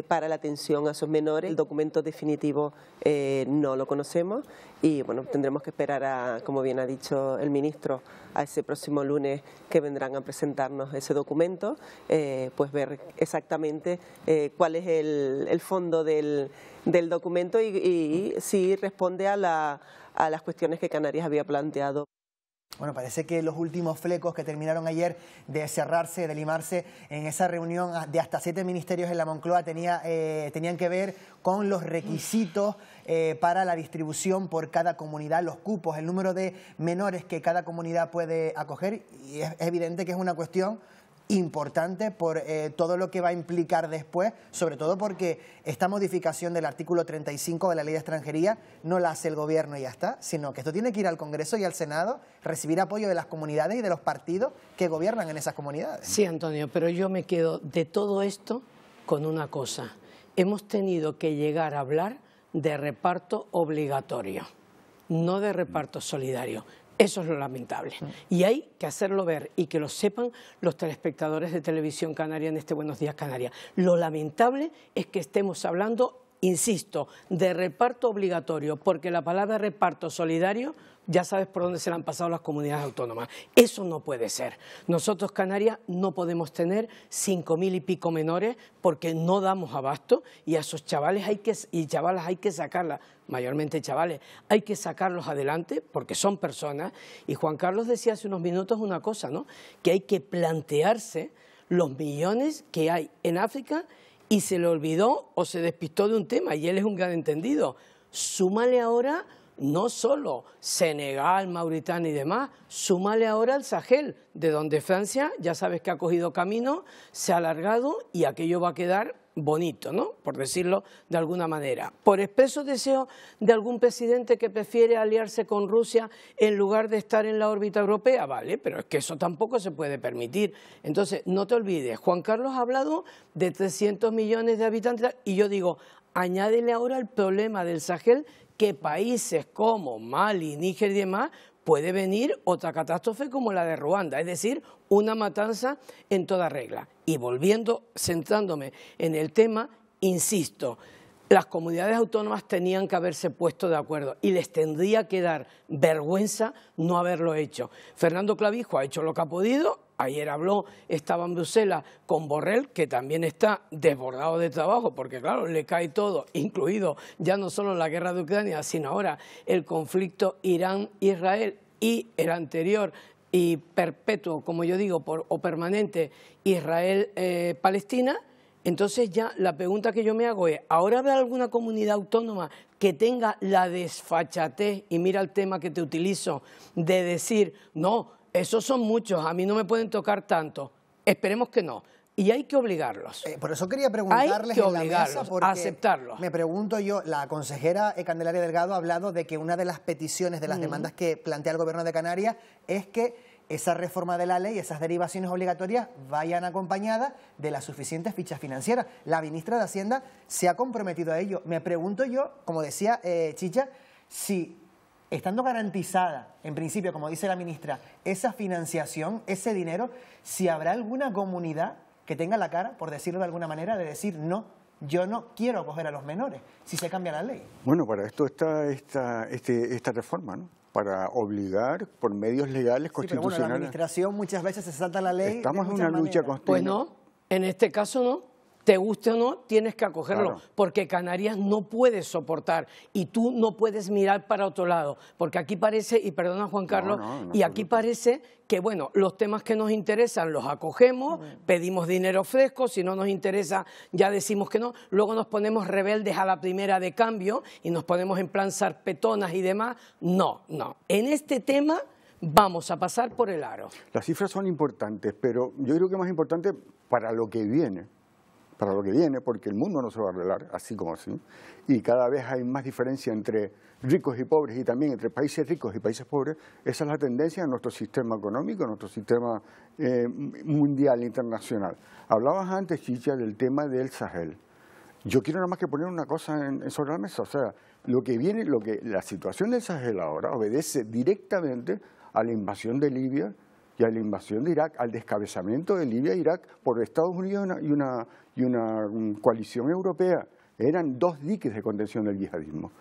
para la atención a esos menores el documento definitivo no lo conocemos y bueno tendremos que esperar a como bien ha dicho el ministro a ese próximo lunes que vendrán a presentarnos ese documento pues ver exactamente cuál es el fondo del, del documento y, si responde a, las cuestiones que Canarias había planteado. Bueno, parece que los últimos flecos que terminaron ayer de cerrarse, de limarse en esa reunión de hasta siete ministerios en la Moncloa eh, tenían que ver con los requisitos eh, para la distribución por cada comunidad, los cupos, el número de menores que cada comunidad puede acoger. Y es evidente que es una cuestión importante por eh, todo lo que va a implicar después, sobre todo porque esta modificación del artículo 35 de la ley de extranjería no la hace el gobierno y ya está, sino que esto tiene que ir al Congreso y al Senado, recibir apoyo de las comunidades y de los partidos que gobiernan en esas comunidades. Sí, Antonio, pero yo me quedo de todo esto con una cosa. Hemos tenido que llegar a hablar de reparto obligatorio, no de reparto solidario. Eso es lo lamentable. Y hay que hacerlo ver y que lo sepan los telespectadores de Televisión Canaria en este Buenos Días Canarias. Lo lamentable es que estemos hablando, insisto, de reparto obligatorio, porque la palabra reparto solidario ya sabes por dónde se le han pasado las comunidades autónomas. Eso no puede ser. Nosotros, Canarias, no podemos tener 5.000 y pico menores porque no damos abasto y a esos chavales hay que, y chavalas hay que sacarlas, mayormente chavales, hay que sacarlos adelante porque son personas. Y Juan Carlos decía hace unos minutos una cosa, ¿no? Que hay que plantearse los millones que hay en África y se le olvidó o se despistó de un tema y él es un gran entendido. Súmale ahora no solo Senegal, Mauritania y demás, súmale ahora al Sahel, de donde Francia, ya sabes que ha cogido camino, se ha alargado y aquello va a quedar bonito, ¿no? por decirlo de alguna manera. Por expreso deseo de algún presidente que prefiere aliarse con Rusia en lugar de estar en la órbita europea, vale, pero es que eso tampoco se puede permitir. Entonces, no te olvides, Juan Carlos ha hablado de 300 millones de habitantes y yo digo, añádele ahora el problema del Sahel que países como Mali, Níger y demás puede venir otra catástrofe como la de Ruanda, es decir, una matanza en toda regla. Y volviendo, centrándome en el tema, insisto, las comunidades autónomas tenían que haberse puesto de acuerdo y les tendría que dar vergüenza no haberlo hecho. Fernando Clavijo ha hecho lo que ha podido, Ayer habló, estaba en Bruselas con Borrell, que también está desbordado de trabajo, porque claro, le cae todo, incluido ya no solo la guerra de Ucrania, sino ahora el conflicto Irán-Israel y el anterior y perpetuo, como yo digo, o permanente Israel-Palestina, entonces ya la pregunta que yo me hago es, ¿ahora habrá alguna comunidad autónoma que tenga la desfachatez, y mira el tema que te utilizo, de decir, no, esos son muchos, a mí no me pueden tocar tanto. Esperemos que no. Y hay que obligarlos. Eh, por eso quería preguntarles en la mesa porque me pregunto yo, la consejera eh, Candelaria Delgado ha hablado de que una de las peticiones de las mm. demandas que plantea el gobierno de Canarias es que esa reforma de la ley, esas derivaciones obligatorias vayan acompañadas de las suficientes fichas financieras. La ministra de Hacienda se ha comprometido a ello. Me pregunto yo, como decía eh, Chicha, si estando garantizada, en principio, como dice la ministra, esa financiación, ese dinero, si habrá alguna comunidad que tenga la cara, por decirlo de alguna manera, de decir no, yo no quiero acoger a los menores, si se cambia la ley. Bueno, para esto está esta, este, esta reforma, ¿no? para obligar por medios legales constitucionales. pero la administración muchas veces se salta la ley. Estamos en una lucha constante. Pues no, en este caso no te guste o no, tienes que acogerlo, porque Canarias no puede soportar y tú no puedes mirar para otro lado, porque aquí parece, y perdona Juan Carlos, y aquí parece que, bueno, los temas que nos interesan los acogemos, pedimos dinero fresco, si no nos interesa ya decimos que no, luego nos ponemos rebeldes a la primera de cambio y nos ponemos en plan zarpetonas y demás. No, no. En este tema vamos a pasar por el aro. Las cifras son importantes, pero yo creo que más importante para lo que viene para lo que viene, porque el mundo no se va a arreglar así como así, y cada vez hay más diferencia entre ricos y pobres y también entre países ricos y países pobres, esa es la tendencia de nuestro sistema económico, en nuestro sistema eh, mundial, internacional. Hablabas antes, Chicha, del tema del Sahel. Yo quiero nada más que poner una cosa en, sobre la mesa, o sea, lo que viene, lo que la situación del Sahel ahora obedece directamente a la invasión de Libia y a la invasión de Irak, al descabezamiento de Libia e Irak por Estados Unidos y una, y una mm, coalición europea. Eran dos diques de contención del yihadismo.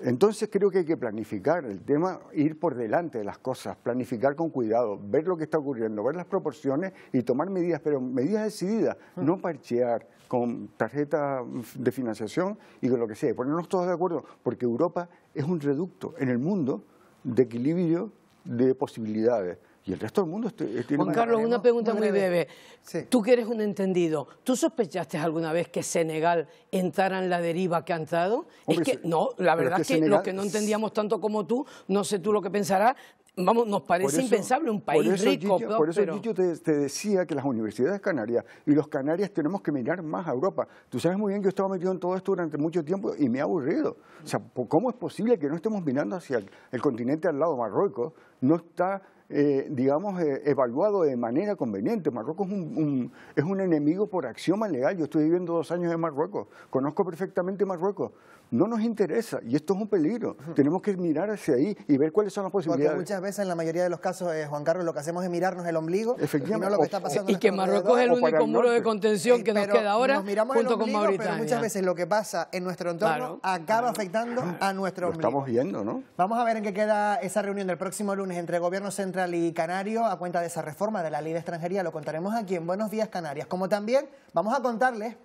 Entonces creo que hay que planificar el tema, ir por delante de las cosas, planificar con cuidado, ver lo que está ocurriendo, ver las proporciones y tomar medidas, pero medidas decididas, mm. no parchear con tarjetas mm, de financiación y con lo que sea, ponernos todos de acuerdo, porque Europa es un reducto en el mundo de equilibrio de posibilidades. Y el resto del mundo este, eh, Juan Carlos, una pregunta muy breve. Tú que eres un entendido, ¿tú sospechaste alguna vez que Senegal entrara en la deriva que ha entrado? es que, no, la verdad es que, los que no entendíamos tanto como tú, no sé tú lo que pensarás, vamos, nos parece impensable un país rico. por eso yo te, decía que las universidades canarias y los canarias tenemos que mirar más a Europa. Tú sabes muy bien que yo estaba metido en todo esto durante mucho tiempo y me ha aburrido. O sea, ¿cómo es posible que no estemos mirando hacia el, continente al lado? Marruecos no está eh, digamos, eh, evaluado de manera conveniente. Marruecos es un, es un enemigo por axioma legal. Yo estoy viviendo dos años en Marruecos, conozco perfectamente Marruecos no nos interesa y esto es un peligro. Tenemos que mirar hacia ahí y ver cuáles son las posibilidades. Porque muchas veces en la mayoría de los casos, eh, Juan Carlos, lo que hacemos es mirarnos el ombligo y lo que está pasando. Marruecos es el único muro de contención que nos queda ahora junto con Mauritania. Pero muchas veces lo que pasa en nuestro entorno acaba afectando a nuestro Estamos viendo, ¿no? Vamos a ver en qué queda esa reunión del próximo lunes entre Gobierno Central y Canario a cuenta de esa reforma de la ley de extranjería. Lo contaremos aquí en Buenos Días Canarias. Como también vamos a contarles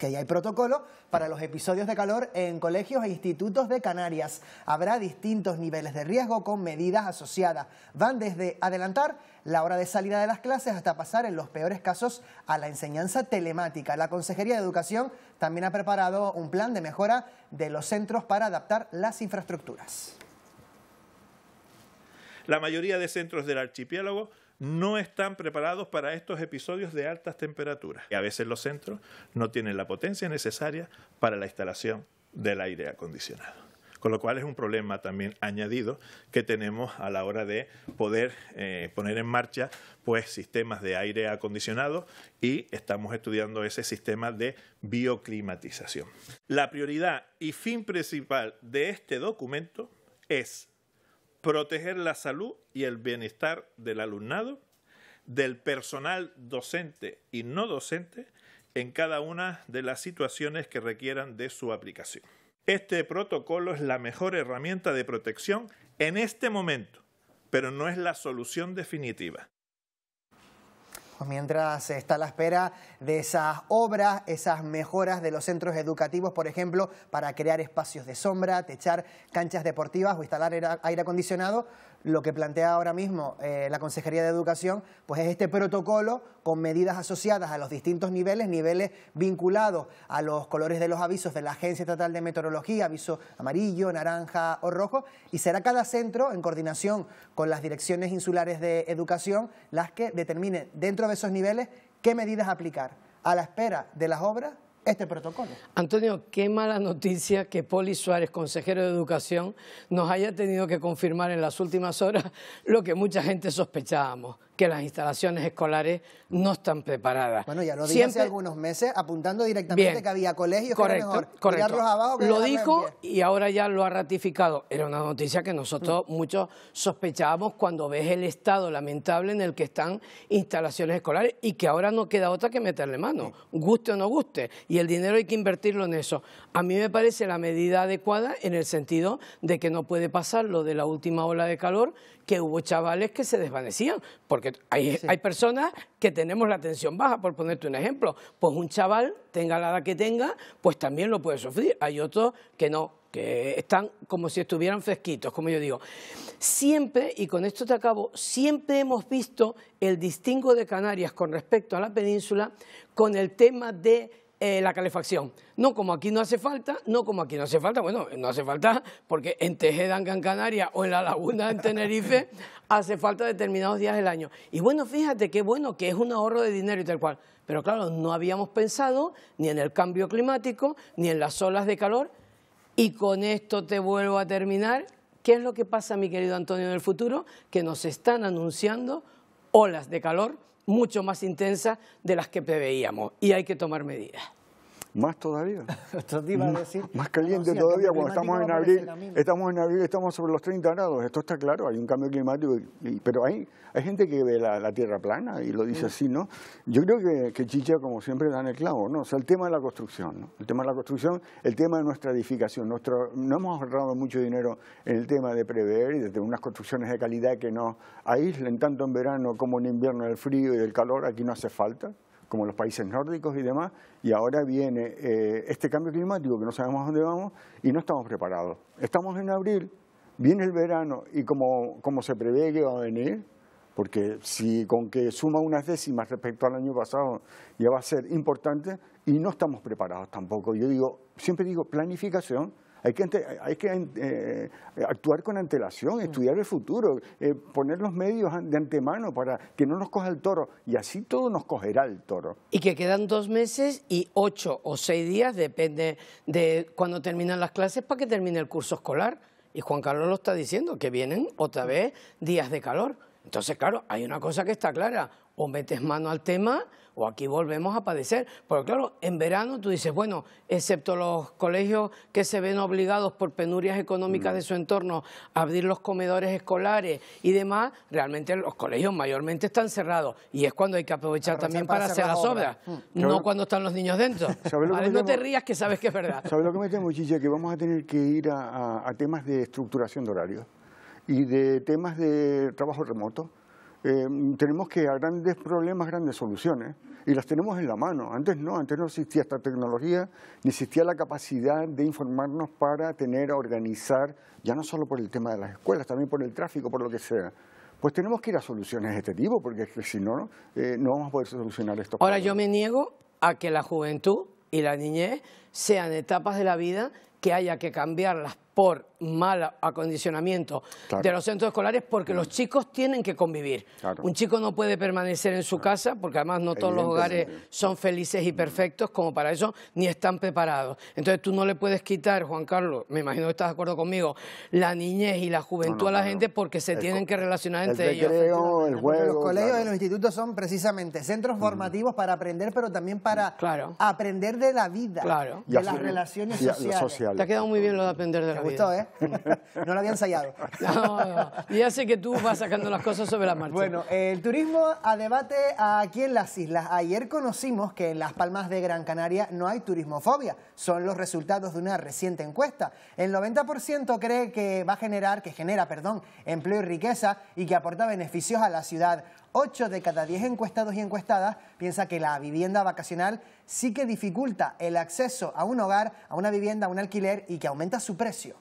que ya hay protocolo para los episodios de calor en colegios e institutos de Canarias. Habrá distintos niveles de riesgo con medidas asociadas. Van desde adelantar la hora de salida de las clases hasta pasar en los peores casos a la enseñanza telemática. La Consejería de Educación también ha preparado un plan de mejora de los centros para adaptar las infraestructuras. La mayoría de centros del archipiélago no están preparados para estos episodios de altas temperaturas. Y a veces los centros no tienen la potencia necesaria para la instalación del aire acondicionado con lo cual es un problema también añadido que tenemos a la hora de poder eh, poner en marcha pues, sistemas de aire acondicionado y estamos estudiando ese sistema de bioclimatización. La prioridad y fin principal de este documento es proteger la salud y el bienestar del alumnado, del personal docente y no docente en cada una de las situaciones que requieran de su aplicación. Este protocolo es la mejor herramienta de protección en este momento, pero no es la solución definitiva mientras está a la espera de esas obras, esas mejoras de los centros educativos, por ejemplo, para crear espacios de sombra, techar canchas deportivas o instalar aire acondicionado, lo que plantea ahora mismo eh, la Consejería de Educación, pues es este protocolo con medidas asociadas a los distintos niveles, niveles vinculados a los colores de los avisos de la Agencia Estatal de Meteorología, aviso amarillo, naranja o rojo, y será cada centro, en coordinación con las direcciones insulares de educación, las que determine dentro de esos niveles qué medidas aplicar a la espera de las obras este protocolo. Antonio, qué mala noticia que Poli Suárez, consejero de Educación, nos haya tenido que confirmar en las últimas horas lo que mucha gente sospechábamos, que las instalaciones escolares no están preparadas. Bueno, ya lo dije hace algunos meses, apuntando directamente que había colegios correcto, que era mejor abajo Lo dijo y ahora ya lo ha ratificado. Era una noticia que nosotros mm. muchos sospechábamos cuando ves el estado lamentable en el que están instalaciones escolares y que ahora no queda otra que meterle mano, guste o no guste. Y el dinero hay que invertirlo en eso. A mí me parece la medida adecuada en el sentido de que no puede pasar lo de la última ola de calor, que hubo chavales que se desvanecían, porque hay, hay personas que tenemos la tensión baja, por ponerte un ejemplo. Pues un chaval, tenga la edad que tenga, pues también lo puede sufrir. Hay otros que no, que están como si estuvieran fresquitos, como yo digo. Siempre, y con esto te acabo, siempre hemos visto el distingo de Canarias con respecto a la península con el tema de eh, la calefacción. No, como aquí no hace falta, no, como aquí no hace falta, bueno, no hace falta porque en Tejeda, en Gran Canaria o en la laguna en Tenerife hace falta determinados días del año. Y bueno, fíjate qué bueno que es un ahorro de dinero y tal cual. Pero claro, no habíamos pensado ni en el cambio climático, ni en las olas de calor. Y con esto te vuelvo a terminar. ¿Qué es lo que pasa, mi querido Antonio, en el futuro? Que nos están anunciando olas de calor mucho más intensa de las que preveíamos y hay que tomar medidas. Más todavía. más caliente todavía cuando estamos en abril. Estamos en abril, estamos sobre los 30 grados. Esto está claro, hay un cambio climático. pero hay, hay gente que ve la, tierra plana y lo dice así, ¿no? Yo creo que, Chicha, como siempre, da en el clavo, ¿no? O sea, el tema de la construcción, ¿no? El tema de la construcción, el tema de nuestra edificación. Nuestro, no hemos ahorrado mucho dinero en el tema de prever y de tener unas construcciones de calidad que nos aíslen tanto en verano como en invierno del frío y del calor. Aquí no hace falta como los países nórdicos y demás, y ahora viene eh, este cambio climático que no sabemos a dónde vamos y no estamos preparados. Estamos en abril, viene el verano y como, como se prevé que va a venir, porque si con que suma unas décimas respecto al año pasado ya va a ser importante y no estamos preparados tampoco. Yo digo, siempre digo planificación, hay que, eh, eh, actuar con antelación, estudiar el futuro, eh, poner los medios de antemano para que no nos coja el toro. Y así todo nos cogerá el toro. Y que quedan dos meses y ocho o seis días, depende de cuando terminan las clases, para que termine el curso escolar. Y Juan Carlos lo está diciendo, que vienen otra vez días de calor. Entonces, claro, hay una cosa que está clara, o metes mano al tema o aquí volvemos a padecer. Porque claro, en verano tú dices, bueno, excepto los colegios que se ven obligados por penurias económicas mm. de su entorno a abrir los comedores escolares y demás, realmente los colegios mayormente están cerrados y es cuando hay que aprovechar también para, hacer, las obras, mm. no cuando están los niños dentro. No te rías que sabes que es verdad. ¿Sabes lo que me temo, Chiche? Que vamos a tener que ir a, a temas de estructuración de horarios y de temas de trabajo remoto, eh, tenemos que a grandes problemas, grandes soluciones, y las tenemos en la mano. Antes no, antes no existía esta tecnología, ni existía la capacidad de informarnos para tener, a organizar, ya no solo por el tema de las escuelas, también por el tráfico, por lo que sea. Pues tenemos que ir a soluciones de este tipo, porque es que si no, eh, no vamos a poder solucionar esto. Ahora, yo me niego a que la juventud y la niñez sean etapas de la vida que haya que cambiarlas por mal acondicionamiento de los centros escolares porque los chicos tienen que convivir. Un chico no puede permanecer en su casa porque además no todos los hogares son felices y perfectos como para eso, ni están preparados. Entonces tú no le puedes quitar, Juan Carlos, me imagino que estás de acuerdo conmigo, la niñez y la juventud a la gente porque se tienen que relacionar entre ellos. los colegios y los institutos son precisamente centros mm. formativos para aprender, pero también para aprender de la vida, de las relaciones sociales. sociales. Te ha quedado muy bien lo de aprender de la vida gustó, ¿eh? no lo había ensayado. Y hace que tú vas sacando las cosas sobre la marcha. Bueno, el turismo a debate aquí en las islas. Ayer conocimos que en Las Palmas de Gran Canaria no hay turismofobia. Son los resultados de una reciente encuesta. El 90% cree que va a generar, que genera, perdón, empleo y riqueza y que aporta beneficios a la ciudad. 8 de cada 10 encuestados y encuestadas piensa que la vivienda vacacional sí que dificulta el acceso a un hogar, a una vivienda, a un alquiler y que aumenta su precio.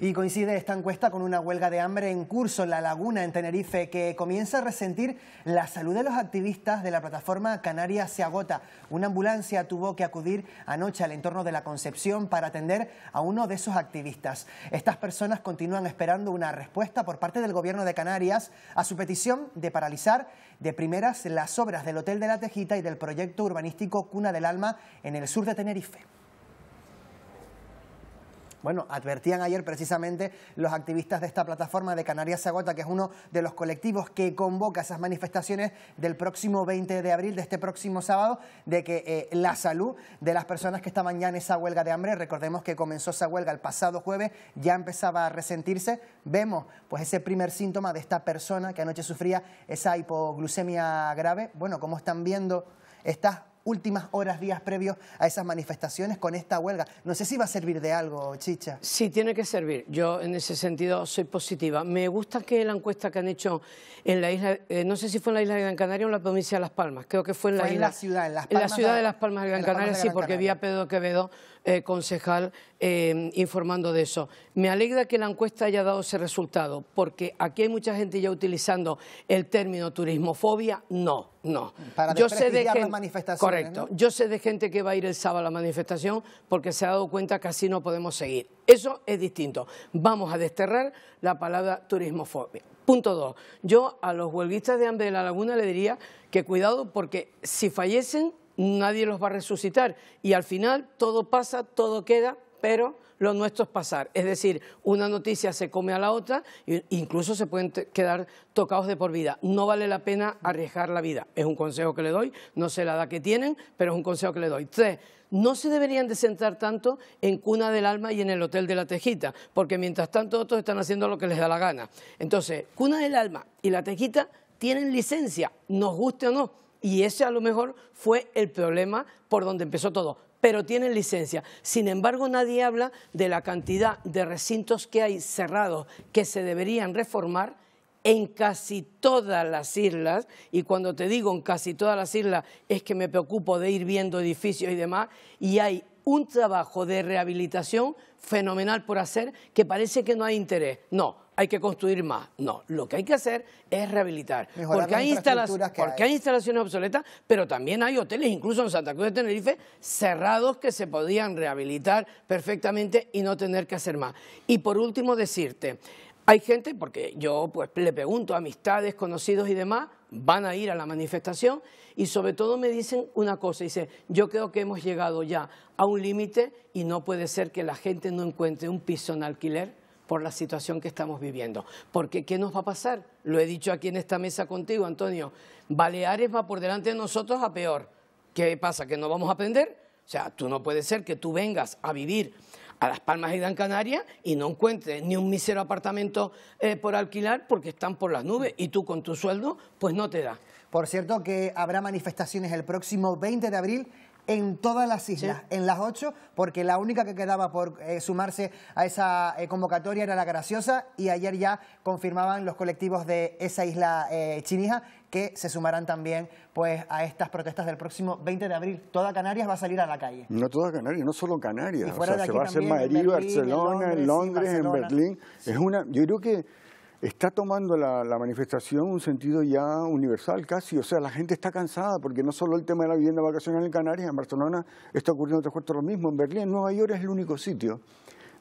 Y coincide esta encuesta con una huelga de hambre en curso en La Laguna, en Tenerife, que comienza a resentir la salud de los activistas de la plataforma Canarias se agota. Una ambulancia tuvo que acudir anoche al entorno de la Concepción para atender a uno de esos activistas. Estas personas continúan esperando una respuesta por parte del gobierno de Canarias a su petición de paralizar de primeras las obras del Hotel de la Tejita y del proyecto urbanístico Cuna del Alma en el sur de Tenerife. Bueno, advertían ayer precisamente los activistas de esta plataforma de Canarias se que es uno de los colectivos que convoca esas manifestaciones del próximo 20 de abril, de este próximo sábado, de que eh, la salud de las personas que estaban ya en esa huelga de hambre, recordemos que comenzó esa huelga el pasado jueves, ya empezaba a resentirse, vemos pues ese primer síntoma de esta persona que anoche sufría esa hipoglucemia grave, bueno, cómo están viendo estas últimas horas, días previos a esas manifestaciones con esta huelga. No sé si va a servir de algo, Chicha. Sí, tiene que servir. Yo en ese sentido soy positiva. Me gusta que la encuesta que han hecho en la isla, eh, no sé si fue en la isla de Gran Canaria o en la provincia de Las Palmas, creo que fue en la isla. ciudad, en Las Palmas. la ciudad de Las Palmas de Gran Canaria, sí, porque vi a Pedro Quevedo eh, concejal eh, informando de eso. Me alegra que la encuesta haya dado ese resultado, porque aquí hay mucha gente ya utilizando el término turismofobia. No, no. Para yo sé de las manifestaciones. Correcto. ¿no? Yo sé de gente que va a ir el sábado a la manifestación porque se ha dado cuenta que así no podemos seguir. Eso es distinto. Vamos a desterrar la palabra turismofobia. Punto dos. Yo a los huelguistas de hambre de la laguna le diría que cuidado porque si fallecen nadie los va a resucitar. Y al final todo pasa, todo queda, pero lo nuestro es pasar. Es decir, una noticia se come a la otra e incluso se pueden quedar tocados de por vida. No vale la pena arriesgar la vida. Es un consejo que le doy, no sé la edad que tienen, pero es un consejo que le doy. Tres, no se deberían de centrar tanto en Cuna del Alma y en el Hotel de la Tejita, porque mientras tanto otros están haciendo lo que les da la gana. Entonces, Cuna del Alma y la Tejita tienen licencia, nos guste o no y ese a lo mejor fue el problema por donde empezó todo. Pero tienen licencia. Sin embargo, nadie habla de la cantidad de recintos que hay cerrados que se deberían reformar en casi todas las islas, y cuando te digo en casi todas las islas es que me preocupo de ir viendo edificios y demás, y hay un trabajo de rehabilitación fenomenal por hacer que parece que no hay interés. No, hay que construir más. No, lo que hay que hacer es rehabilitar. porque hay, instalaciones, obsoletas, pero también hay hoteles, incluso en Santa Cruz de Tenerife, cerrados que se podían rehabilitar perfectamente y no tener que hacer más. Y por último decirte, hay gente, porque yo pues le pregunto, a amistades, conocidos y demás, van a ir a la manifestación y sobre todo me dicen una cosa, dice, yo creo que hemos llegado ya a un límite y no puede ser que la gente no encuentre un piso en alquiler por la situación que estamos viviendo. Porque ¿qué nos va a pasar? Lo he dicho aquí en esta mesa contigo, Antonio. Baleares va por delante de nosotros a peor. ¿Qué pasa? ¿Que no vamos a aprender? O sea, tú no puedes ser que tú vengas a vivir a Las Palmas y Gran Canaria y no encuentres ni un mísero apartamento eh, por alquilar porque están por las nubes y tú con tu sueldo pues no te da. Por cierto que habrá manifestaciones el próximo 20 de abril en todas las islas, en las ocho, porque la única que quedaba por eh, sumarse a esa eh, convocatoria era la Graciosa y ayer ya confirmaban los colectivos de esa isla eh, chinija que se sumarán también pues a estas protestas del próximo 20 de abril. Toda Canarias va a salir a la calle. No toda Canarias, no solo Canarias. o sea, se va a hacer Madrid, Barcelona, Londres, en, Berlín. Es una, yo creo que está tomando la, manifestación un sentido ya universal casi. O sea, la gente está cansada porque no solo el tema de la vivienda vacacional en Canarias, en Barcelona está ocurriendo otros cuartos lo mismo. En Berlín, en Nueva York es el único sitio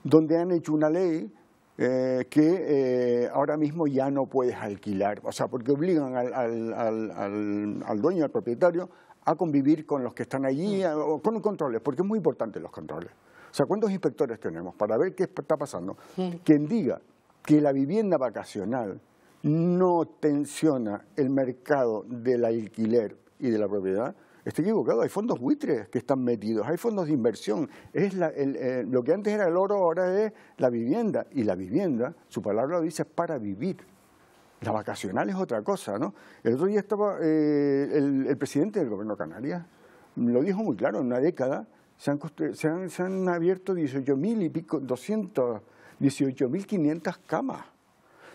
donde han hecho una ley eh, que eh, ahora mismo ya no puedes alquilar. O sea, porque obligan al, dueño, al propietario, a convivir con los que están allí, mm. o con controles, porque es muy importante los controles. O sea, ¿cuántos inspectores tenemos para ver qué está pasando? Quien diga que la vivienda vacacional no tensiona el mercado del alquiler y de la propiedad, estoy equivocado, hay fondos buitres que están metidos, hay fondos de inversión. Es eh, lo que antes era el oro, ahora es la vivienda. Y la vivienda, su palabra lo dice, es para vivir. La vacacional es otra cosa, ¿no? El otro día estaba eh, el, presidente del gobierno de Canarias, lo dijo muy claro, en una década se han, se han, se abierto y pico, 200 18.500 camas.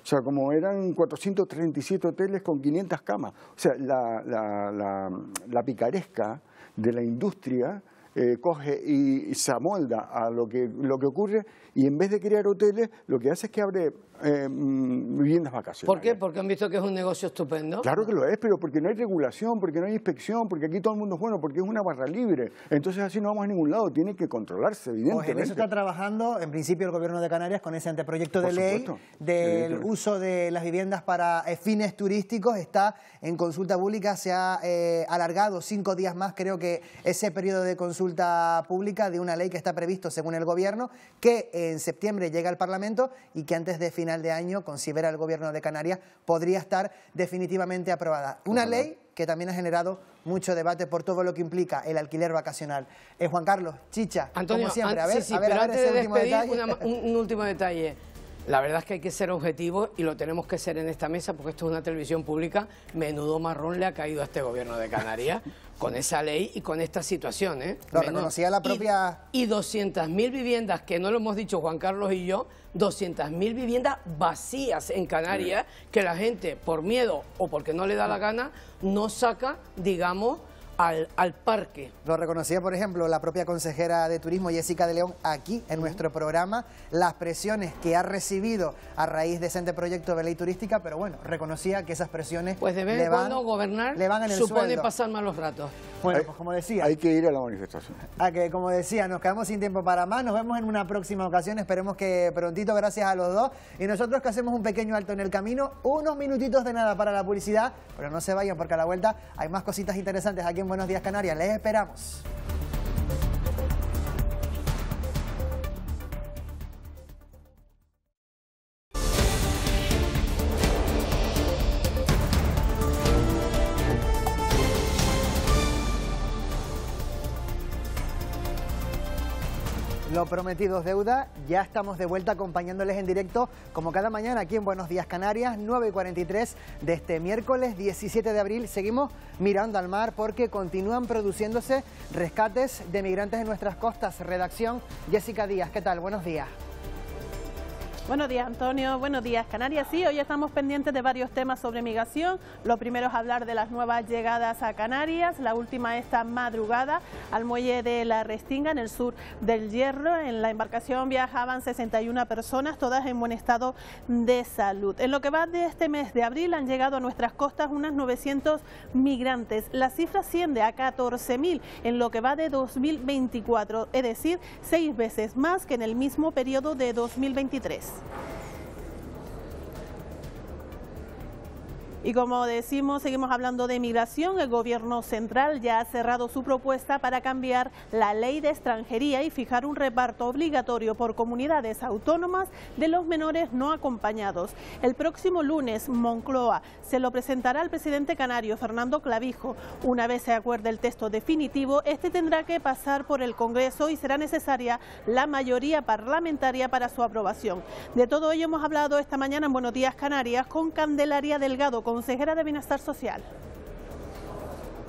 O sea, como eran 437 hoteles con 500 camas. O sea, la, la, la, picaresca de la industria eh, coge y, se amolda a lo que, lo que ocurre y en vez de crear hoteles, lo que hace es que abre eh, mm, viviendas vacacionales. ¿Por qué? Porque han visto que es un negocio estupendo. Claro que lo es, pero porque no hay regulación, porque no hay inspección, porque aquí todo el mundo es bueno, porque es una barra libre. Entonces así no vamos a ningún lado, tiene que controlarse, evidentemente. Pues en eso está trabajando, en principio, el gobierno de Canarias con ese anteproyecto de ley del uso de las viviendas para eh, fines turísticos. Está en consulta pública, se ha eh, alargado cinco días más, creo que ese periodo de consulta pública de una ley que está previsto según el gobierno, que en septiembre llega al Parlamento y que antes de finalizar de año, considera el Gobierno de Canarias, podría estar definitivamente aprobada. Una ley que también ha generado mucho debate por todo lo que implica el alquiler vacacional. Eh, Juan Carlos, Chicha, Antonio, como siempre, a ver, ese último detalle. un último detalle. La verdad es que hay que ser objetivos y lo tenemos que ser en esta mesa porque esto es una televisión pública. Menudo marrón le ha caído a este gobierno de Canarias con esa ley y con esta situación. ¿eh? Lo reconocía la propia... Y, y 200.000 viviendas, que no lo hemos dicho Juan Carlos y yo, 200.000 viviendas vacías en Canarias que la gente, por miedo o porque no le da la gana, no saca, digamos al, parque. Lo reconocía, por ejemplo, la propia consejera de turismo, Jessica de León, aquí en nuestro programa, las presiones que ha recibido a raíz de ese proyecto de ley turística, pero bueno, reconocía que esas presiones pues le, van, gobernar, le van en el supone pasar malos ratos. Bueno, pues como decía... Hay que ir a la manifestación. A ah, que, como decía, nos quedamos sin tiempo para más, nos vemos en una próxima ocasión, esperemos que prontito, gracias a los dos, y nosotros que hacemos un pequeño alto en el camino, unos minutitos de nada para la publicidad, pero no se vayan porque a la vuelta hay más cositas interesantes aquí en Buenos Días Canarias. Les esperamos. Prometidos Deuda, ya estamos de vuelta acompañándoles en directo como cada mañana aquí en Buenos Días Canarias, 9 y 43 de este miércoles 17 de abril. Seguimos mirando al mar porque continúan produciéndose rescates de migrantes en nuestras costas. Redacción Jessica Díaz, ¿qué tal? Buenos días. Buenos días, Antonio. Buenos días, Canarias. Sí, hoy estamos pendientes de varios temas sobre migración. Lo primero es hablar de las nuevas llegadas a Canarias. La última esta madrugada al muelle de La Restinga, en el sur del Hierro. En la embarcación viajaban 61 personas, todas en buen estado de salud. En lo que va de este mes de abril han llegado a nuestras costas unas 900 migrantes. La cifra asciende a 14.000 en lo que va de 2024, es decir, seis veces más que en el mismo periodo de 2023. Thanks. Y como decimos, seguimos hablando de migración. El gobierno central ya ha cerrado su propuesta para cambiar la ley de extranjería y fijar un reparto obligatorio por comunidades autónomas de los menores no acompañados. El próximo lunes, Moncloa se lo presentará al presidente canario Fernando Clavijo. Una vez se acuerde el texto definitivo, este tendrá que pasar por el Congreso y será necesaria la mayoría parlamentaria para su aprobación. De todo ello hemos hablado esta mañana en Buenos Días Canarias con Candelaria Delgado, consejera de Bienestar Social.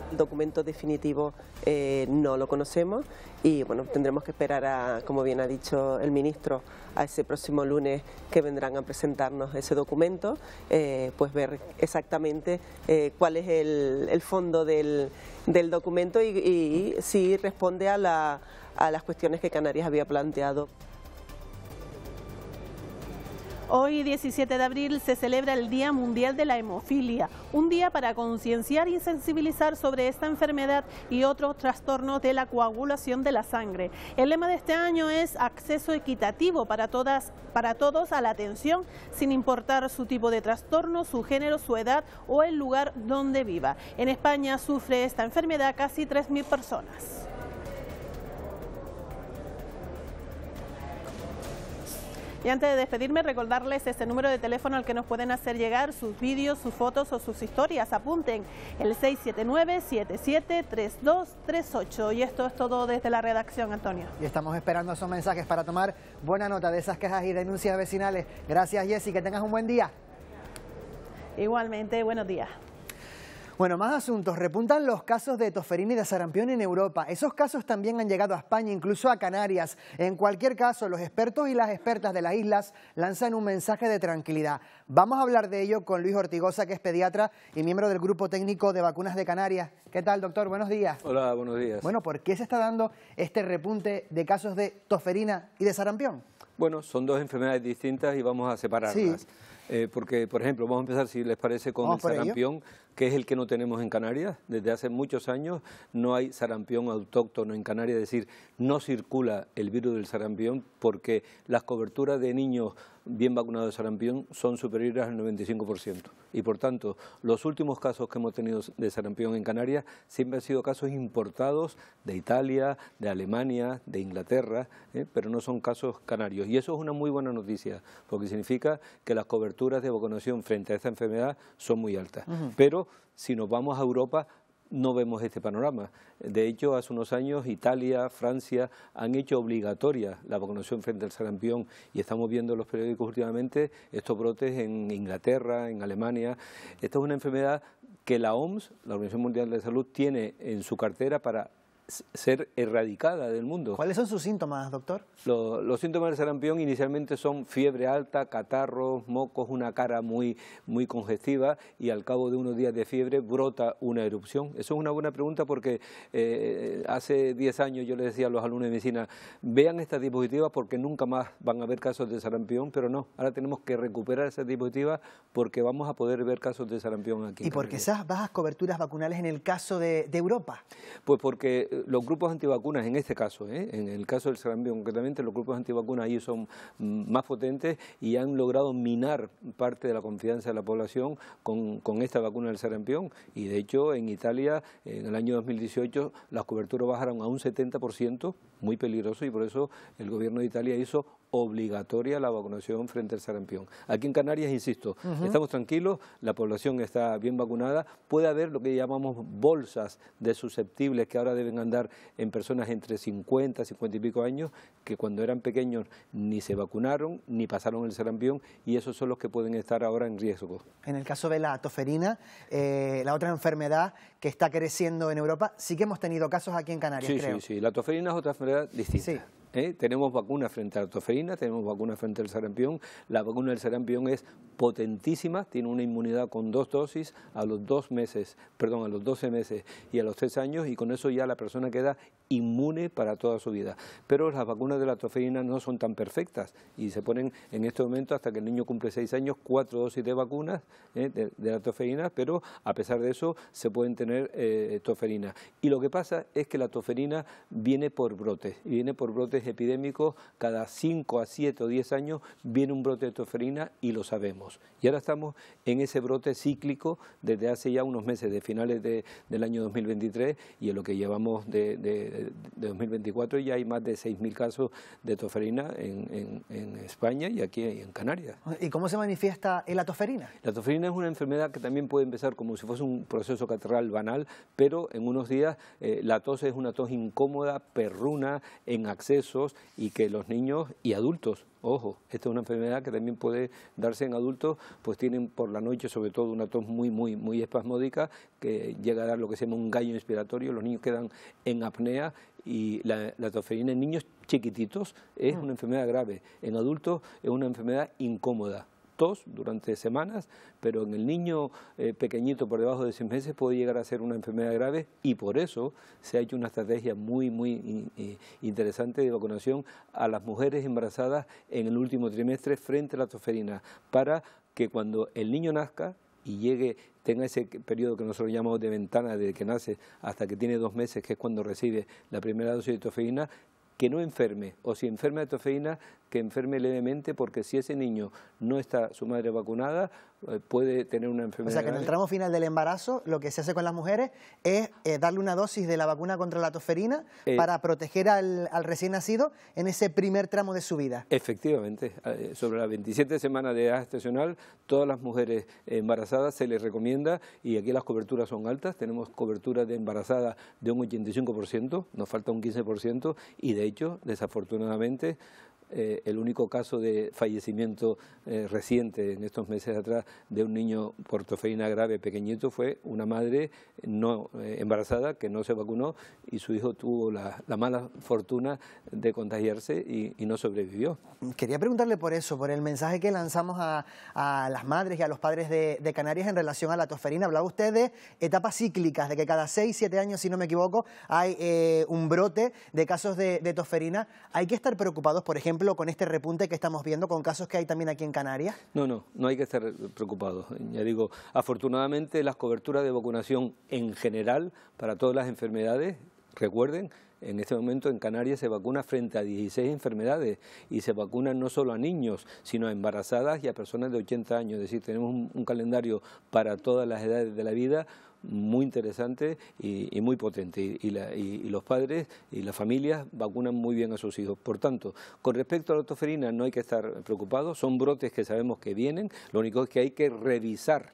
El documento definitivo eh, no lo conocemos y bueno, tendremos que esperar a, como bien ha dicho el ministro, a ese próximo lunes que vendrán a presentarnos ese documento, eh, pues ver exactamente eh, cuál es el, fondo del, documento y, si responde a, a las cuestiones que Canarias había planteado. Hoy, 17 de abril, se celebra el Día Mundial de la Hemofilia, un día para concienciar y sensibilizar sobre esta enfermedad y otros trastornos de la coagulación de la sangre. El lema de este año es acceso equitativo para, todos a la atención, sin importar su tipo de trastorno, su género, su edad o el lugar donde viva. En España sufre esta enfermedad casi 3.000 personas. Y antes de despedirme, recordarles ese número de teléfono al que nos pueden hacer llegar sus vídeos, sus fotos o sus historias. Apunten el 679-773238. Y esto es todo desde la redacción, Antonio. Y estamos esperando esos mensajes para tomar buena nota de esas quejas y denuncias vecinales. Gracias, Jessy. Que tengas un buen día. Igualmente, buenos días. Bueno, más asuntos. Repuntan los casos de tosferina y de sarampión en Europa. Esos casos también han llegado a España, incluso a Canarias. En cualquier caso, los expertos y las expertas de las islas lanzan un mensaje de tranquilidad. Vamos a hablar de ello con Luis Ortigosa, que es pediatra y miembro del Grupo Técnico de Vacunas de Canarias. ¿Qué tal, doctor? Buenos días. Hola, buenos días. Bueno, ¿por qué se está dando este repunte de casos de tosferina y de sarampión? Bueno, son dos enfermedades distintas y vamos a separarlas. Eh, porque, por ejemplo, vamos a empezar, si les parece, con el sarampión, que es el que no tenemos en Canarias. Desde hace muchos años no hay sarampión autóctono en Canarias, es decir, no circula el virus del sarampión porque las coberturas de niños bien vacunados de sarampión son superiores al 95%. Y por tanto, los últimos casos que hemos tenido de sarampión en Canarias siempre han sido casos importados de Italia, de Alemania, de Inglaterra, ¿eh? pero no son casos canarios. Y eso es una muy buena noticia, porque significa que las coberturas de vacunación frente a esta enfermedad son muy altas. Pero si nos vamos a Europa, no vemos este panorama. De hecho, hace unos años Italia, Francia han hecho obligatoria la vacunación frente al sarampión y estamos viendo en los periódicos últimamente estos brotes en Inglaterra, en Alemania. Esta es una enfermedad que la OMS, la Organización Mundial de la Salud, tiene en su cartera para ser erradicada del mundo. ¿Cuáles son sus síntomas, doctor? Los, síntomas del sarampión inicialmente son fiebre alta, catarros, mocos, una cara muy, muy congestiva y al cabo de unos días de fiebre brota una erupción. Eso es una buena pregunta porque eh, hace 10 años yo le decía a los alumnos de medicina, vean estas dispositivas porque nunca más van a ver casos de sarampión, pero no, ahora tenemos que recuperar esas dispositivas porque vamos a poder ver casos de sarampión aquí. ¿Y por qué esas bajas coberturas vacunales en el caso de Europa? Pues porque los grupos antivacunas, en este caso, ¿eh? en el caso del sarampión concretamente, los grupos antivacunas ahí son mm, más potentes y han logrado minar parte de la confianza de la población con, esta vacuna del sarampión. Y de hecho, en Italia, en el año 2018, las coberturas bajaron a un 70%, muy peligroso, y por eso el gobierno de Italia hizo obligatoria la vacunación frente al sarampión. Aquí en Canarias, insisto, estamos tranquilos, la población está bien vacunada, puede haber lo que llamamos bolsas de susceptibles que ahora deben andar en personas entre 50, 50 y pico años, que cuando eran pequeños ni se vacunaron, ni pasaron el sarampión, y esos son los que pueden estar ahora en riesgo. En el caso de la toferina, eh, la otra enfermedad que está creciendo en Europa, sí que hemos tenido casos aquí en Canarias, sí, Sí, sí, la toferina es otra enfermedad distinta. ¿eh? Tenemos vacunas frente a la toferina, tenemos vacunas frente al sarampión. La vacuna del sarampión es potentísima, tiene una inmunidad con dos dosis a los dos meses, perdón, a los 12 meses y a los tres años y con eso ya la persona queda inmune para toda su vida. Pero las vacunas de la toferina no son tan perfectas y se ponen en este momento hasta que el niño cumple seis años cuatro dosis de vacunas ¿eh? de, la toferina, pero a pesar de eso se pueden tener eh, toferina. Y lo que pasa es que la toferina viene por brotes, viene por brotes epidémicos, cada 5 a 7 o 10 años viene un brote de toferina y lo sabemos. Y ahora estamos en ese brote cíclico desde hace ya unos meses, de finales de, del año 2023 y en lo que llevamos de, 2024 ya hay más de 6.000 casos de toferina en, España y aquí en Canarias. ¿Y cómo se manifiesta la toferina? La toferina es una enfermedad que también puede empezar como si fuese un proceso catarral banal, pero en unos días eh, la tos es una tos incómoda, perruna, en acceso y que los niños y adultos, ojo, esta es una enfermedad que también puede darse en adultos, pues tienen por la noche sobre todo una tos muy, muy, muy espasmódica que llega a dar lo que se llama un gallo inspiratorio, los niños quedan en apnea y la, la en niños chiquititos es mm. una enfermedad grave, en adultos es una enfermedad incómoda durante semanas, pero en el niño eh, pequeñito por debajo de seis meses puede llegar a ser una enfermedad grave y por eso se ha hecho una estrategia muy, muy eh, interesante de vacunación a las mujeres embarazadas en el último trimestre frente a la tosferina para que cuando el niño nazca y llegue tenga ese periodo que nosotros llamamos de ventana desde que nace hasta que tiene dos meses, que es cuando recibe la primera dosis de tosferina, que no enferme o si enferma de tofeína que enferme levemente, porque si ese niño no está su madre vacunada, eh, puede tener una enfermedad. O sea que en el tramo final del embarazo, lo que se hace con las mujeres es eh, darle una dosis de la vacuna contra la tosferina eh, para proteger al, recién nacido en ese primer tramo de su vida. Efectivamente, sobre las 27 semanas de edad estacional, todas las mujeres embarazadas se les recomienda, y aquí las coberturas son altas, tenemos cobertura de embarazada de un 85%, nos falta un 15%, y de hecho, desafortunadamente, eh, el único caso de fallecimiento eh, reciente en estos meses atrás de un niño por tofeína grave pequeñito fue una madre no eh, embarazada que no se vacunó y su hijo tuvo la, mala fortuna de contagiarse y, no sobrevivió. Quería preguntarle por eso, por el mensaje que lanzamos a, las madres y a los padres de, Canarias en relación a la tosferina. Hablaba usted de etapas cíclicas, de que cada 6, 7 años, si no me equivoco, hay un brote de casos de, de tosferina. Hay que estar preocupados, por ejemplo, con este repunte que estamos viendo, con casos que hay también aquí en Canarias? No, no, no hay que estar preocupados. Ya digo, afortunadamente las coberturas de vacunación en general para todas las enfermedades, recuerden, en este momento en Canarias se vacuna frente a 16 enfermedades y se vacunan no solo a niños, sino a embarazadas y a personas de 80 años. Es decir, tenemos un calendario para todas las edades de la vida muy interesante y, muy potente. Y, los padres y las familias vacunan muy bien a sus hijos. Por tanto, con respecto a la toferina no hay que estar preocupados, son brotes que sabemos que vienen, lo único es que hay que revisar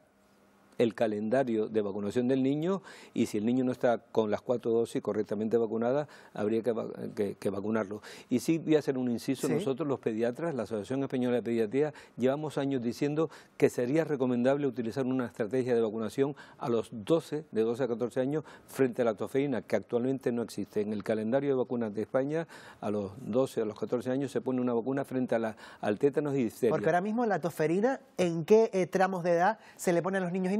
el calendario de vacunación del niño y si el niño no está con las cuatro dosis correctamente vacunada, habría que, vacunarlo. Y sí voy a hacer un inciso, nosotros los pediatras, la Asociación Española de Pediatría, llevamos años diciendo que sería recomendable utilizar una estrategia de vacunación a los 12, de 12 a 14 años, frente a la tofeína, que actualmente no existe. En el calendario de vacunas de España, a los 12, a los 14 años, se pone una vacuna frente a la, al tétanos y difteria. Porque ahora mismo la toferina, ¿en qué eh, tramos de edad se le pone a los niños y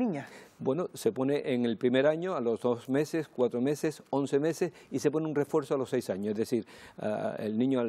bueno, se pone en el primer año, a los dos meses, cuatro meses, once meses, y se pone un refuerzo a los seis años. Es decir, ah, el niño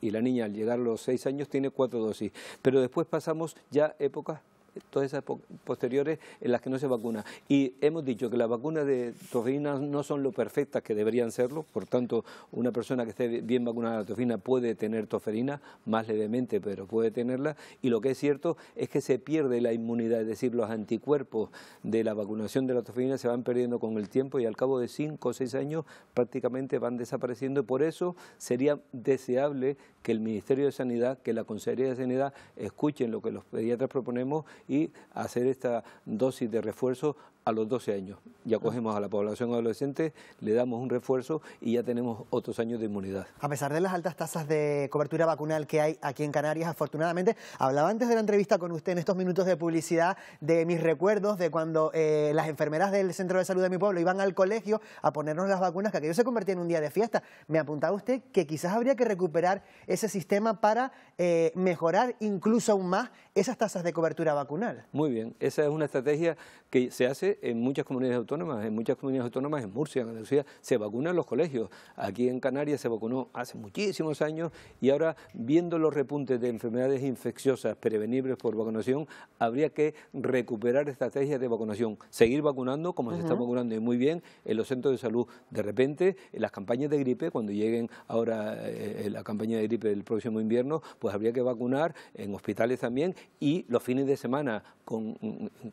y la niña al llegar a los seis años tiene cuatro dosis. Pero después pasamos ya época todas esas posteriores en las que no se vacuna. Y hemos dicho que las vacunas de tofina no son lo perfectas que deberían serlo, por tanto, una persona que esté bien vacunada de tofina puede tener toferina, más levemente, pero puede tenerla, y lo que es cierto es que se pierde la inmunidad, es decir, los anticuerpos de la vacunación de la toferina se van perdiendo con el tiempo y al cabo de cinco o seis años prácticamente van desapareciendo, por eso sería deseable que el Ministerio de Sanidad, que la Consejería de Sanidad escuchen lo que los pediatras proponemos y hacer esta dosis de refuerzo a los 12 años. Ya cogemos a la población adolescente, le damos un refuerzo y ya tenemos otros años de inmunidad. A pesar de las altas tasas de cobertura vacunal que hay aquí en Canarias, afortunadamente, hablaba antes de la entrevista con usted en estos minutos de publicidad de mis recuerdos de cuando eh, las enfermeras del Centro de Salud de mi pueblo iban al colegio a ponernos las vacunas, que aquello se convertía en un día de fiesta. Me apuntaba usted que quizás habría que recuperar ese sistema para eh, mejorar incluso aún más esas tasas de cobertura vacunal. Muy bien, esa es una estrategia que se hace en muchas comunidades autónomas. En muchas comunidades autónomas, en Murcia, en Andalucía, se vacunan los colegios. Aquí en Canarias se vacunó hace muchísimos años y ahora, viendo los repuntes de enfermedades infecciosas prevenibles por vacunación, habría que recuperar estrategias de vacunación. Seguir vacunando como se está vacunando y muy bien en los centros de salud. De repente, en las campañas de gripe, cuando lleguen ahora eh, eh, la campaña de gripe del próximo invierno, pues habría que vacunar en hospitales también y los fines de semana con,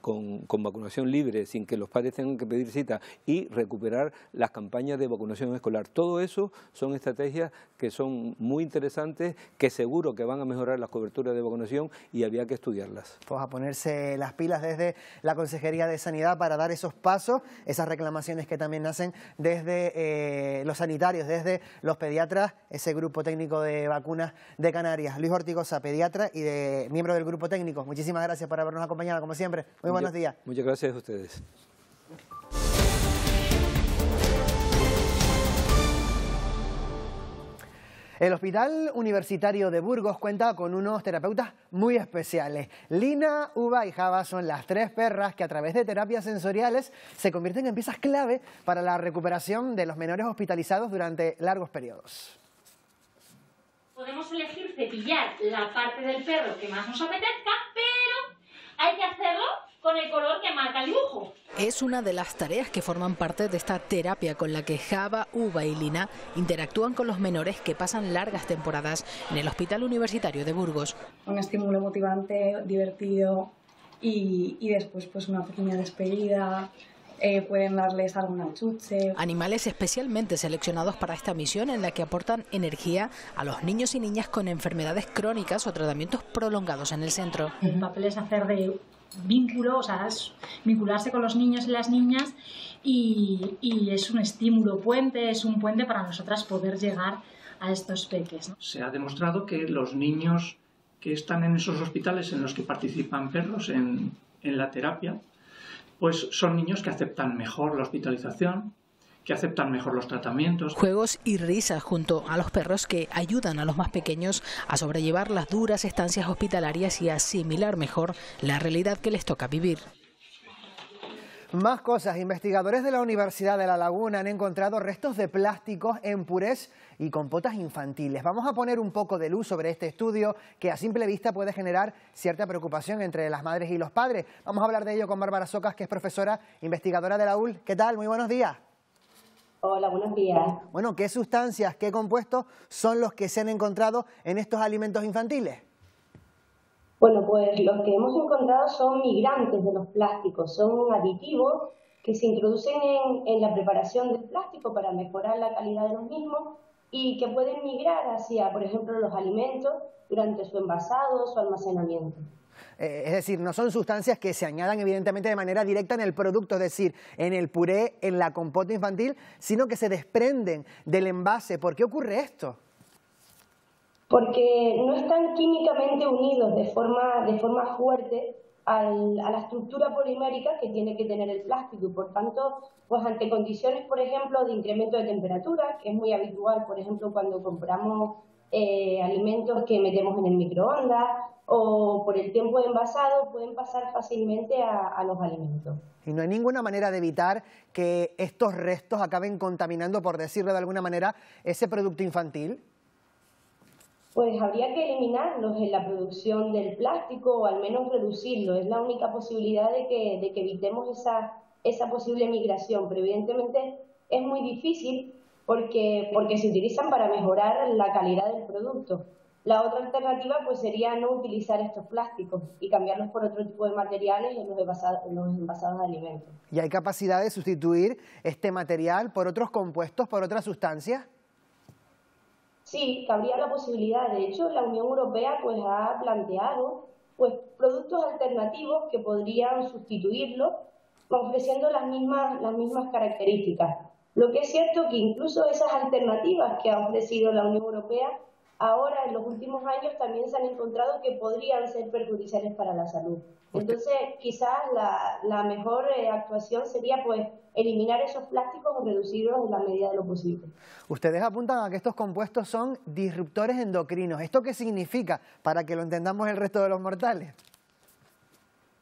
con vacunación libre sin que los padres tengan que pedir cita y recuperar las campañas de vacunación escolar. Todo eso son estrategias que son muy interesantes, que seguro que van a mejorar las coberturas de vacunación y había que estudiarlas. Pues a ponerse las pilas desde la Consejería de Sanidad para dar esos pasos, esas reclamaciones que también nacen desde eh, los sanitarios, desde los pediatras, ese grupo técnico de vacunas de Canarias. Luis Ortigoza, pediatra y de, miembro del grupo técnico. Muchísimas gracias por habernos acompañado, como siempre. Muy buenos días. Muchas gracias a ustedes. El Hospital Universitario de Burgos cuenta con unos terapeutas muy especiales. Lina, Uva y Java son las tres perras que a través de terapias sensoriales se convierten en piezas clave para la recuperación de los menores hospitalizados durante largos periodos. Podemos elegir cepillar la parte del perro que más nos apetezca, pero hay que hacerlo con el color que marca el dibujo. Es una de las tareas que forman parte de esta terapia con la que Java, Uva y Lina interactúan con los menores que pasan largas temporadas en el Hospital Universitario de Burgos. Un estímulo motivante, divertido y, y después pues una pequeña despedida, eh, pueden darles alguna chuche". Animales especialmente seleccionados para esta misión en la que aportan energía a los niños y niñas con enfermedades crónicas o tratamientos prolongados en el centro. El papel es hacer de vínculo, o sea, vincularse con los niños y las niñas y, es un estímulo puente, es un puente para nosotras poder llegar a estos peques. Se ha demostrado que los niños que están en esos hospitales en los que participan perros en la terapia, pues son niños que aceptan mejor la hospitalización, que aceptan mejor los tratamientos. Juegos y risas junto a los perros que ayudan a los más pequeños a sobrellevar las duras estancias hospitalarias y asimilar mejor la realidad que les toca vivir. Más cosas. Investigadores de la Universidad de La Laguna han encontrado restos de plásticos en purés y compotas infantiles. Vamos a poner un poco de luz sobre este estudio que a simple vista puede generar cierta preocupación entre las madres y los padres. Vamos a hablar de ello con Bárbara Socas, que es profesora investigadora de la UL. ¿Qué tal? Muy buenos días. Hola, buenos días. Bueno, ¿qué sustancias, qué compuestos son los que se han encontrado en estos alimentos infantiles? Bueno, pues los que hemos encontrado son migrantes de los plásticos, son aditivos que se introducen en, la preparación del plástico para mejorar la calidad de los mismos y que pueden migrar hacia, por ejemplo, los alimentos durante su envasado, su almacenamiento. Eh, es decir, no son sustancias que se añadan evidentemente de manera directa en el producto, es decir, en el puré, en la compota infantil, sino que se desprenden del envase. ¿Por qué ocurre esto? porque no están químicamente unidos de forma, de forma fuerte a la estructura polimérica que tiene que tener el plástico y por tanto, pues ante condiciones, por ejemplo, de incremento de temperatura, que es muy habitual, por ejemplo, cuando compramos eh, alimentos que metemos en el microondas o por el tiempo envasado, pueden pasar fácilmente a los alimentos. Y no hay ninguna manera de evitar que estos restos acaben contaminando, por decirlo de alguna manera, ese producto infantil pues habría que eliminarlos en la producción del plástico o al menos reducirlo. Es la única posibilidad de que, de que evitemos esa, esa posible migración, pero evidentemente es muy difícil porque, se utilizan para mejorar la calidad del producto. La otra alternativa pues sería no utilizar estos plásticos y cambiarlos por otro tipo de materiales en los, en los envasados de alimentos. ¿Y hay capacidad de sustituir este material por otros compuestos, por otras sustancias? Sí, cabría la posibilidad. De hecho, la Unión Europea pues, ha planteado pues productos alternativos que podrían sustituirlo ofreciendo las mismas las mismas características. Lo que es cierto que incluso esas alternativas que ha ofrecido la Unión Europea ahora en los últimos años también se han encontrado que podrían ser perjudiciales para la salud. Entonces, quizás la, mejor eh, actuación sería pues eliminar esos plásticos o reducirlos en la medida de lo posible. Ustedes apuntan a que estos compuestos son disruptores endocrinos. ¿Esto qué significa para que lo entendamos el resto de los mortales?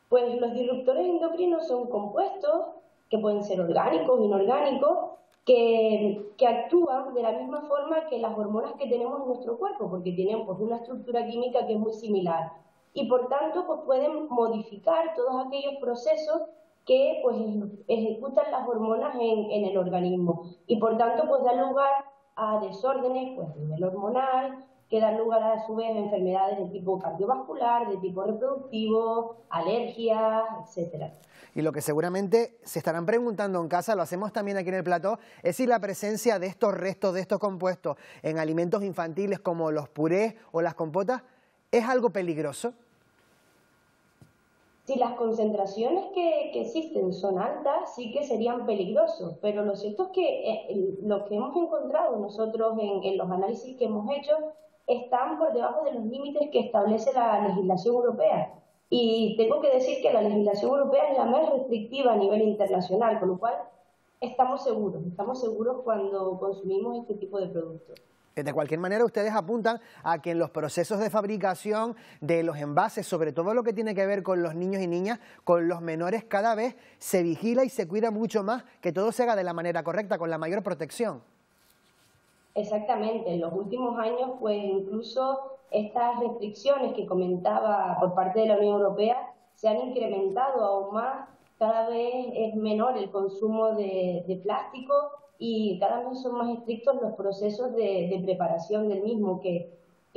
Pues los disruptores endocrinos son compuestos que pueden ser orgánicos, inorgánicos, que, actúan de la misma forma que las hormonas que tenemos en nuestro cuerpo, porque tienen pues, una estructura química que es muy similar. Y por tanto, pues, pueden modificar todos aquellos procesos que pues, ejecutan las hormonas en, el organismo. Y por tanto, pues, da lugar a desórdenes pues, a nivel hormonal, que dan lugar a su vez a enfermedades de tipo cardiovascular, de tipo reproductivo, alergias, etcétera. Y lo que seguramente se estarán preguntando en casa, lo hacemos también aquí en el plató, es si la presencia de estos restos, de estos compuestos en alimentos infantiles como los purés o las compotas, es algo peligroso. Si las concentraciones que, existen son altas, sí que serían peligrosos, pero lo cierto es que eh, lo que hemos encontrado nosotros en, los análisis que hemos hecho están por debajo de los límites que establece la legislación europea. Y tengo que decir que la legislación europea es la más restrictiva a nivel internacional, con lo cual estamos seguros, estamos seguros cuando consumimos este tipo de productos. De cualquier manera, ustedes apuntan a que en los procesos de fabricación de los envases, sobre todo lo que tiene que ver con los niños y niñas, con los menores, cada vez se vigila y se cuida mucho más que todo se haga de la manera correcta, con la mayor protección. Exactamente, en los últimos años, pues incluso estas restricciones que comentaba por parte de la Unión Europea se han incrementado aún más, cada vez es menor el consumo de, plástico y cada vez son más estrictos los procesos de, preparación del mismo, que,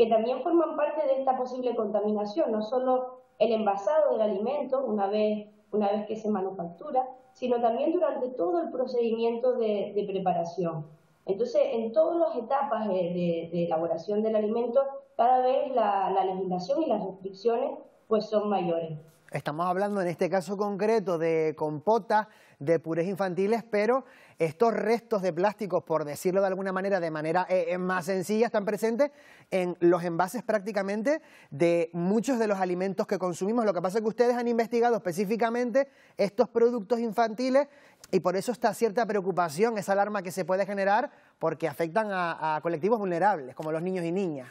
también forman parte de esta posible contaminación, no solo el envasado del alimento una vez, una vez que se manufactura, sino también durante todo el procedimiento de preparación. Entonces, en todas las etapas de, elaboración del alimento, cada vez la, la legislación y las restricciones pues son mayores. Estamos hablando en este caso concreto de compotas, de purés infantiles, pero estos restos de plásticos, por decirlo de alguna manera, de manera eh, eh, más sencilla, están presentes en los envases prácticamente de muchos de los alimentos que consumimos. Lo que pasa es que ustedes han investigado específicamente estos productos infantiles y por eso está cierta preocupación, esa alarma que se puede generar porque afectan a colectivos vulnerables, como los niños y niñas.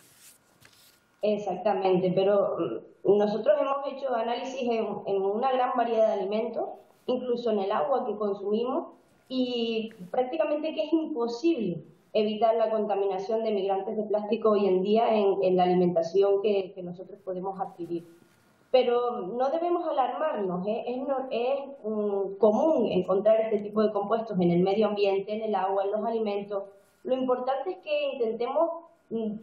Exactamente, pero mm, nosotros hemos hecho análisis en, una gran variedad de alimentos, incluso en el agua que consumimos, y prácticamente que es imposible evitar la contaminación de migrantes de plástico hoy en día en, la alimentación que, nosotros podemos adquirir. Pero no debemos alarmarnos, ¿eh? es, mm, común encontrar este tipo de compuestos en el medio ambiente, en el agua, en los alimentos. Lo importante es que intentemos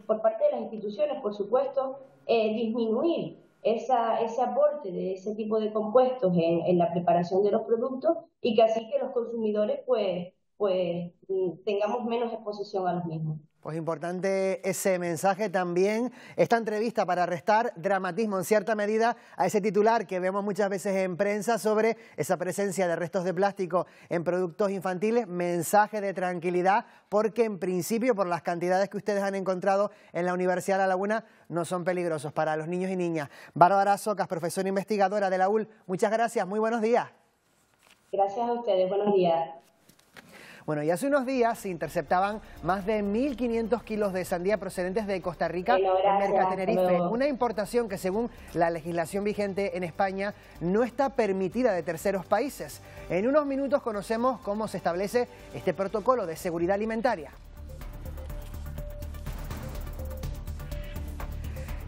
por parte de las instituciones, por supuesto, eh, disminuir ese aporte de ese tipo de compuestos en, la preparación de los productos y que así que los consumidores pues, pues mm, tengamos menos exposición a los mismos. Pues importante ese mensaje también, esta entrevista para restar dramatismo en cierta medida a ese titular que vemos muchas veces en prensa sobre esa presencia de restos de plástico en productos infantiles, mensaje de tranquilidad, porque en principio por las cantidades que ustedes han encontrado en la Universidad de La Laguna no son peligrosos para los niños y niñas. Bárbara Socas, profesora investigadora de la UL, muchas gracias, muy buenos días. Gracias a ustedes, buenos días. Bueno, y hace unos días se interceptaban más de 1.500 kilos de sandía procedentes de Costa Rica en Mercatenerife, una importación que según la legislación vigente en España no está permitida de terceros países. En unos minutos conocemos cómo se establece este protocolo de seguridad alimentaria.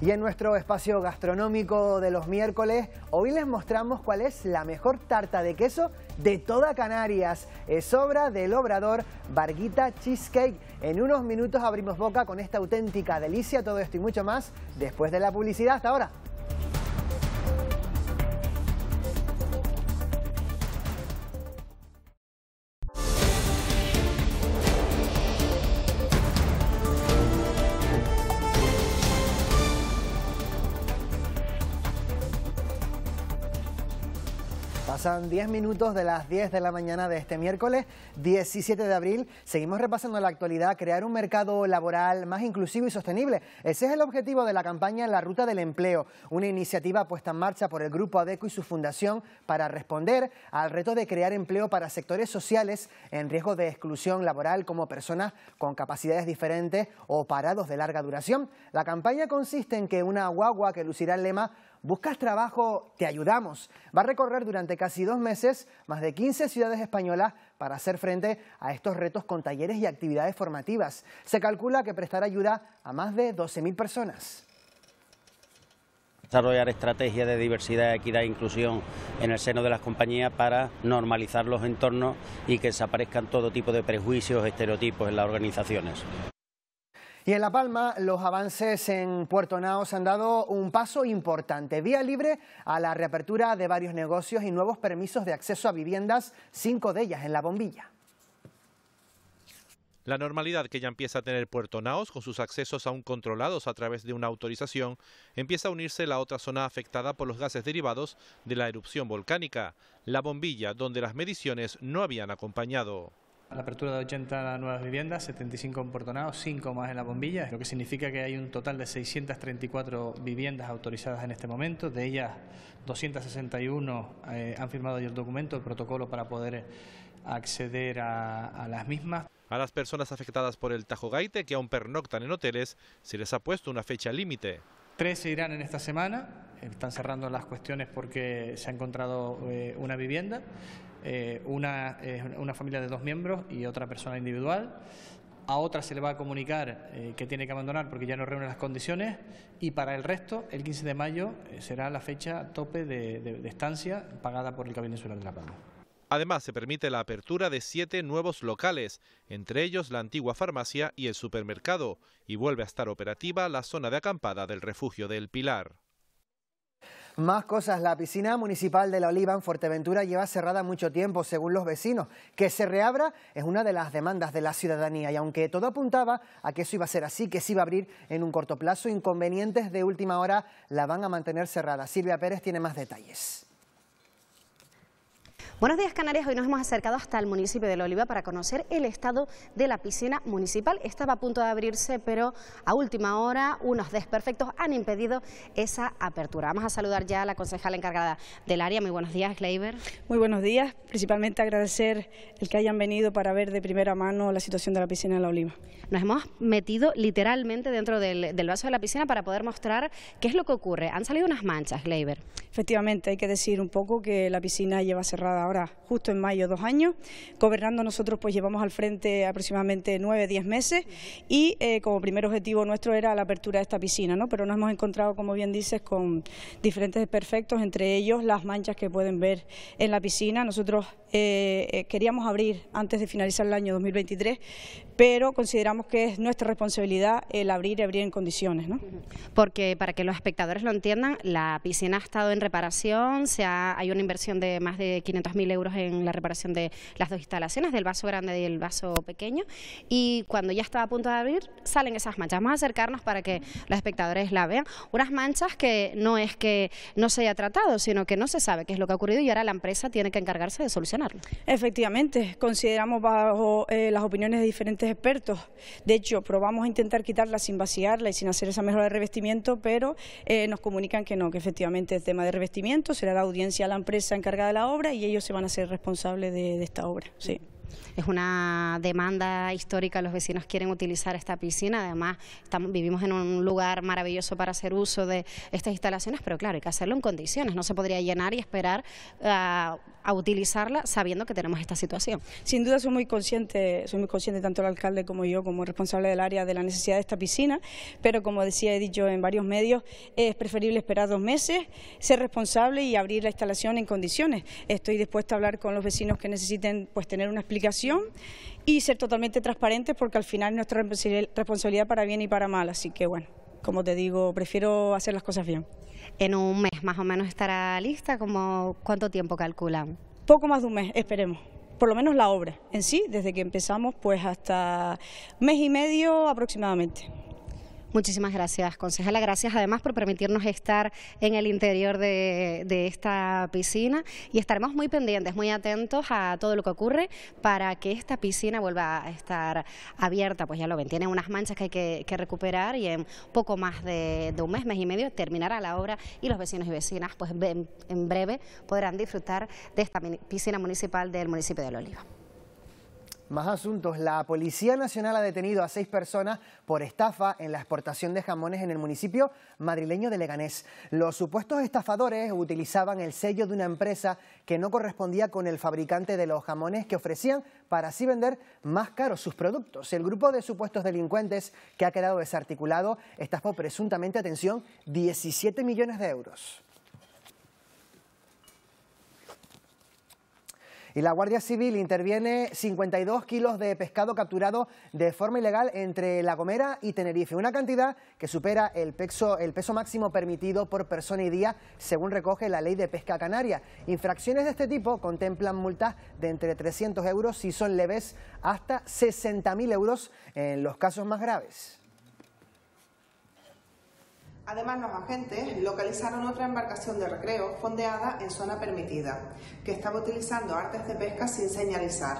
Y en nuestro espacio gastronómico de los miércoles, hoy les mostramos cuál es la mejor tarta de queso de toda Canarias. Es obra del obrador Barguita Cheesecake. En unos minutos abrimos boca con esta auténtica delicia, todo esto y mucho más después de la publicidad. Hasta ahora. Pasan 10 minutos de las 10 de la mañana de este miércoles 17 de abril. Seguimos repasando la actualidad, crear un mercado laboral más inclusivo y sostenible. Ese es el objetivo de la campaña La Ruta del Empleo, una iniciativa puesta en marcha por el Grupo ADECO y su fundación para responder al reto de crear empleo para sectores sociales en riesgo de exclusión laboral como personas con capacidades diferentes o parados de larga duración. La campaña consiste en que una guagua que lucirá el lema Buscas trabajo, te ayudamos. Va a recorrer durante casi dos meses más de 15 ciudades españolas para hacer frente a estos retos con talleres y actividades formativas. Se calcula que prestará ayuda a más de 12.000 personas desarrollar estrategias de diversidad, equidad e inclusión en el seno de las compañías para normalizar los entornos y que desaparezcan todo tipo de prejuicios, estereotipos en las organizaciones. Y en La Palma, los avances en Puerto Naos han dado un paso importante. Vía libre a la reapertura de varios negocios y nuevos permisos de acceso a viviendas, cinco de ellas en La Bombilla. La normalidad que ya empieza a tener Puerto Naos, con sus accesos aún controlados a través de una autorización, empieza a unirse la otra zona afectada por los gases derivados de la erupción volcánica, la bombilla, donde las mediciones no habían acompañado la apertura de 80 nuevas viviendas, 75 en Portonao, 5 más en La Bombilla, lo que significa que hay un total de 634 viviendas autorizadas en este momento, de ellas 261 eh, han firmado el documento, el protocolo para poder acceder a, las mismas. A las personas afectadas por el Tajo que aún pernoctan en hoteles se les ha puesto una fecha límite. Tres irán en esta semana, están cerrando las cuestiones porque se ha encontrado eh, una vivienda. Eh, una, una familia de dos miembros y otra persona individual. A otra se le va a comunicar eh, que tiene que abandonar porque ya no reúne las condiciones y para el resto el 15 de mayo eh, será la fecha tope de, estancia pagada por el Cabildo Insular de La Palma. Además, se permite la apertura de siete nuevos locales, entre ellos la antigua farmacia y el supermercado, y vuelve a estar operativa la zona de acampada del refugio del Pilar. Más cosas, la piscina municipal de La Oliva en Fuerteventura lleva cerrada mucho tiempo, según los vecinos. Que se reabra es una de las demandas de la ciudadanía y aunque todo apuntaba a que eso iba a ser así, que se iba a abrir en un corto plazo, inconvenientes de última hora la van a mantener cerrada. Silvia Pérez tiene más detalles. Buenos días Canarias, hoy nos hemos acercado hasta el municipio de La Oliva para conocer el estado de la piscina municipal. Estaba a punto de abrirse, pero a última hora unos desperfectos han impedido esa apertura. Vamos a saludar ya a la concejala encargada del área. Muy buenos días, Gleyber. Muy buenos días, principalmente agradecer el que hayan venido para ver de primera mano la situación de la piscina de La Oliva. Nos hemos metido literalmente dentro del, del vaso de la piscina para poder mostrar qué es lo que ocurre. Han salido unas manchas, Gleyber. Efectivamente, hay que decir un poco que la piscina lleva cerrada ahora justo en mayo dos años. Gobernando nosotros pues llevamos al frente aproximadamente nueve, diez meses y eh, como primer objetivo nuestro era la apertura de esta piscina, ¿no? pero nos hemos encontrado, como bien dices, con diferentes perfectos, entre ellos las manchas que pueden ver en la piscina. Nosotros eh, eh, queríamos abrir antes de finalizar el año 2023, pero consideramos que es nuestra responsabilidad el abrir y abrir en condiciones. ¿no? Porque para que los espectadores lo entiendan, la piscina ha estado en reparación, se ha, hay una inversión de más de 500 euros en la reparación de las dos instalaciones, del vaso grande y el vaso pequeño. Y cuando ya estaba a punto de abrir, salen esas manchas. más a acercarnos para que los espectadores la vean. Unas manchas que no es que no se haya tratado, sino que no se sabe qué es lo que ha ocurrido y ahora la empresa tiene que encargarse de solucionarlo. Efectivamente, consideramos bajo eh, las opiniones de diferentes expertos. De hecho, probamos a intentar quitarla sin vaciarla y sin hacer esa mejora de revestimiento, pero eh, nos comunican que no, que efectivamente el tema de revestimiento, será la audiencia a la empresa encargada de la obra y ellos se van a ser responsables de, esta obra. Sí. Es una demanda histórica, los vecinos quieren utilizar esta piscina, además estamos, vivimos en un lugar maravilloso para hacer uso de estas instalaciones, pero claro, hay que hacerlo en condiciones, no se podría llenar y esperar ah, a utilizarla sabiendo que tenemos esta situación. Sin duda soy muy consciente, soy muy consciente tanto el alcalde como yo como responsable del área de la necesidad de esta piscina, pero como decía he dicho en varios medios, es preferible esperar dos meses, ser responsable y abrir la instalación en condiciones. Estoy dispuesta a hablar con los vecinos que necesiten pues tener una explicación y ser totalmente transparentes porque al final nuestra responsabilidad para bien y para mal, así que bueno, como te digo, prefiero hacer las cosas bien. En un mes más o menos estará lista, como ¿cuánto tiempo calculan? Poco más de un mes, esperemos por lo menos la obra en sí, desde que empezamos pues hasta mes y medio aproximadamente. Muchísimas gracias, concejala. Gracias además por permitirnos estar en el interior de, esta piscina y estaremos muy pendientes, muy atentos a todo lo que ocurre para que esta piscina vuelva a estar abierta. Pues ya lo ven, tiene unas manchas que hay que, recuperar y en poco más de, un mes, mes y medio terminará la obra y los vecinos y vecinas pues en, breve podrán disfrutar de esta piscina municipal del municipio de Oliva. Más asuntos. La Policía Nacional ha detenido a seis personas por estafa en la exportación de jamones en el municipio madrileño de Leganés. Los supuestos estafadores utilizaban el sello de una empresa que no correspondía con el fabricante de los jamones que ofrecían para así vender más caros sus productos. El grupo de supuestos delincuentes que ha quedado desarticulado estafó presuntamente, atención, 17 millones de euros. Y la Guardia Civil interviene 52 kilos de pescado capturado de forma ilegal entre La Gomera y Tenerife, una cantidad que supera el peso, el peso máximo permitido por persona y día, según recoge la ley de pesca canaria. Infracciones de este tipo contemplan multas de entre 300 euros si son leves hasta 60.000 euros en los casos más graves. Además, los agentes localizaron otra embarcación de recreo fondeada en zona permitida, que estaba utilizando artes de pesca sin señalizar.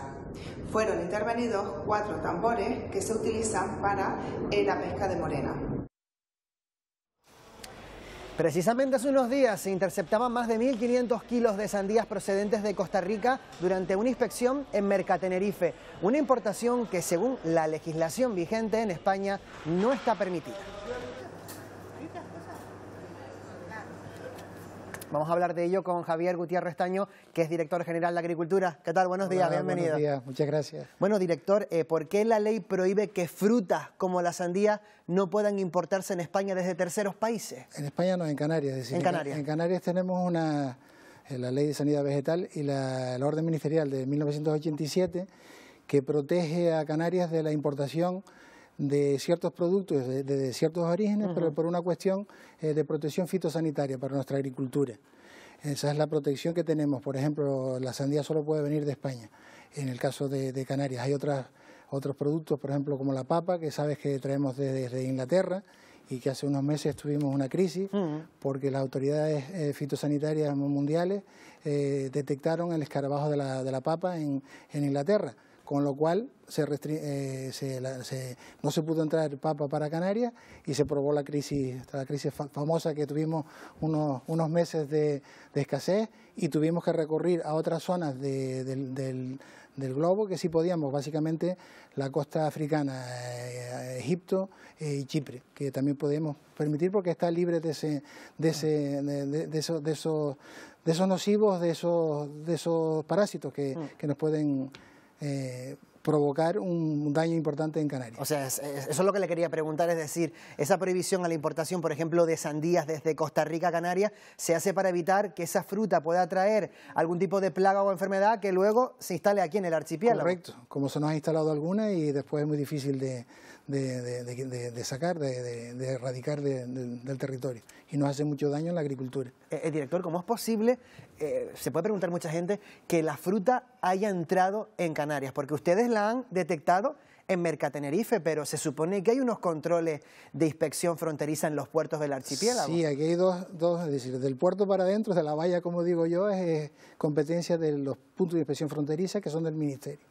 Fueron intervenidos cuatro tambores que se utilizan para la pesca de morena. Precisamente hace unos días se interceptaban más de 1.500 kilos de sandías procedentes de Costa Rica durante una inspección en Mercatenerife, una importación que según la legislación vigente en España no está permitida. Vamos a hablar de ello con Javier Gutiérrez Taño, que es director general de Agricultura. ¿Qué tal? Buenos días, bienvenido. Buenos días, muchas gracias. Bueno, director, eh, ¿por qué la ley prohíbe que frutas como la sandía no puedan importarse en España desde terceros países? En España no, en Canarias. Es en Canarias. tenemos una, eh, la ley de sanidad vegetal y la orden ministerial de 1987 que protege a Canarias de la importación de ciertos productos de, ciertos orígenes, pero por una cuestión eh, de protección fitosanitaria para nuestra agricultura. Esa es la protección que tenemos. Por ejemplo, la sandía solo puede venir de España, en el caso de, Canarias. Hay otras, otros productos, por ejemplo, como la papa, que sabes que traemos desde, Inglaterra y que hace unos meses tuvimos una crisis porque las autoridades eh, fitosanitarias mundiales eh, detectaron el escarabajo de la, de la papa en Inglaterra con lo cual eh, no se pudo entrar el Papa para Canarias y se probó la crisis, la crisis famosa que tuvimos unos, unos meses de, escasez y tuvimos que recurrir a otras zonas del, del, globo que sí podíamos, básicamente la costa africana, eh, Egipto eh, y Chipre, que también podemos permitir porque está libre de, de, ese, de, esos, de, de esos nocivos, de esos, de esos parásitos que, mm. que nos pueden eh, provocar un daño importante en Canarias. O sea, eso es lo que le quería preguntar, es decir, esa prohibición a la importación, por ejemplo, de sandías desde Costa Rica a Canarias, se hace para evitar que esa fruta pueda traer algún tipo de plaga o enfermedad que luego se instale aquí en el archipiélago. Correcto, como se nos ha instalado alguna y después es muy difícil de, de, sacar, de, erradicar del territorio. Y nos hace mucho daño en la agricultura. Eh, eh, director, ¿cómo es posible, eh, se puede preguntar mucha gente, que la fruta haya entrado en Canarias? Porque ustedes la han detectado en Mercatenerife, pero se supone que hay unos controles de inspección fronteriza en los puertos del archipiélago. Sí, aquí hay dos, dos es decir, del puerto para adentro, de la valla, como digo yo, es competencia de los puntos de inspección fronteriza que son del Ministerio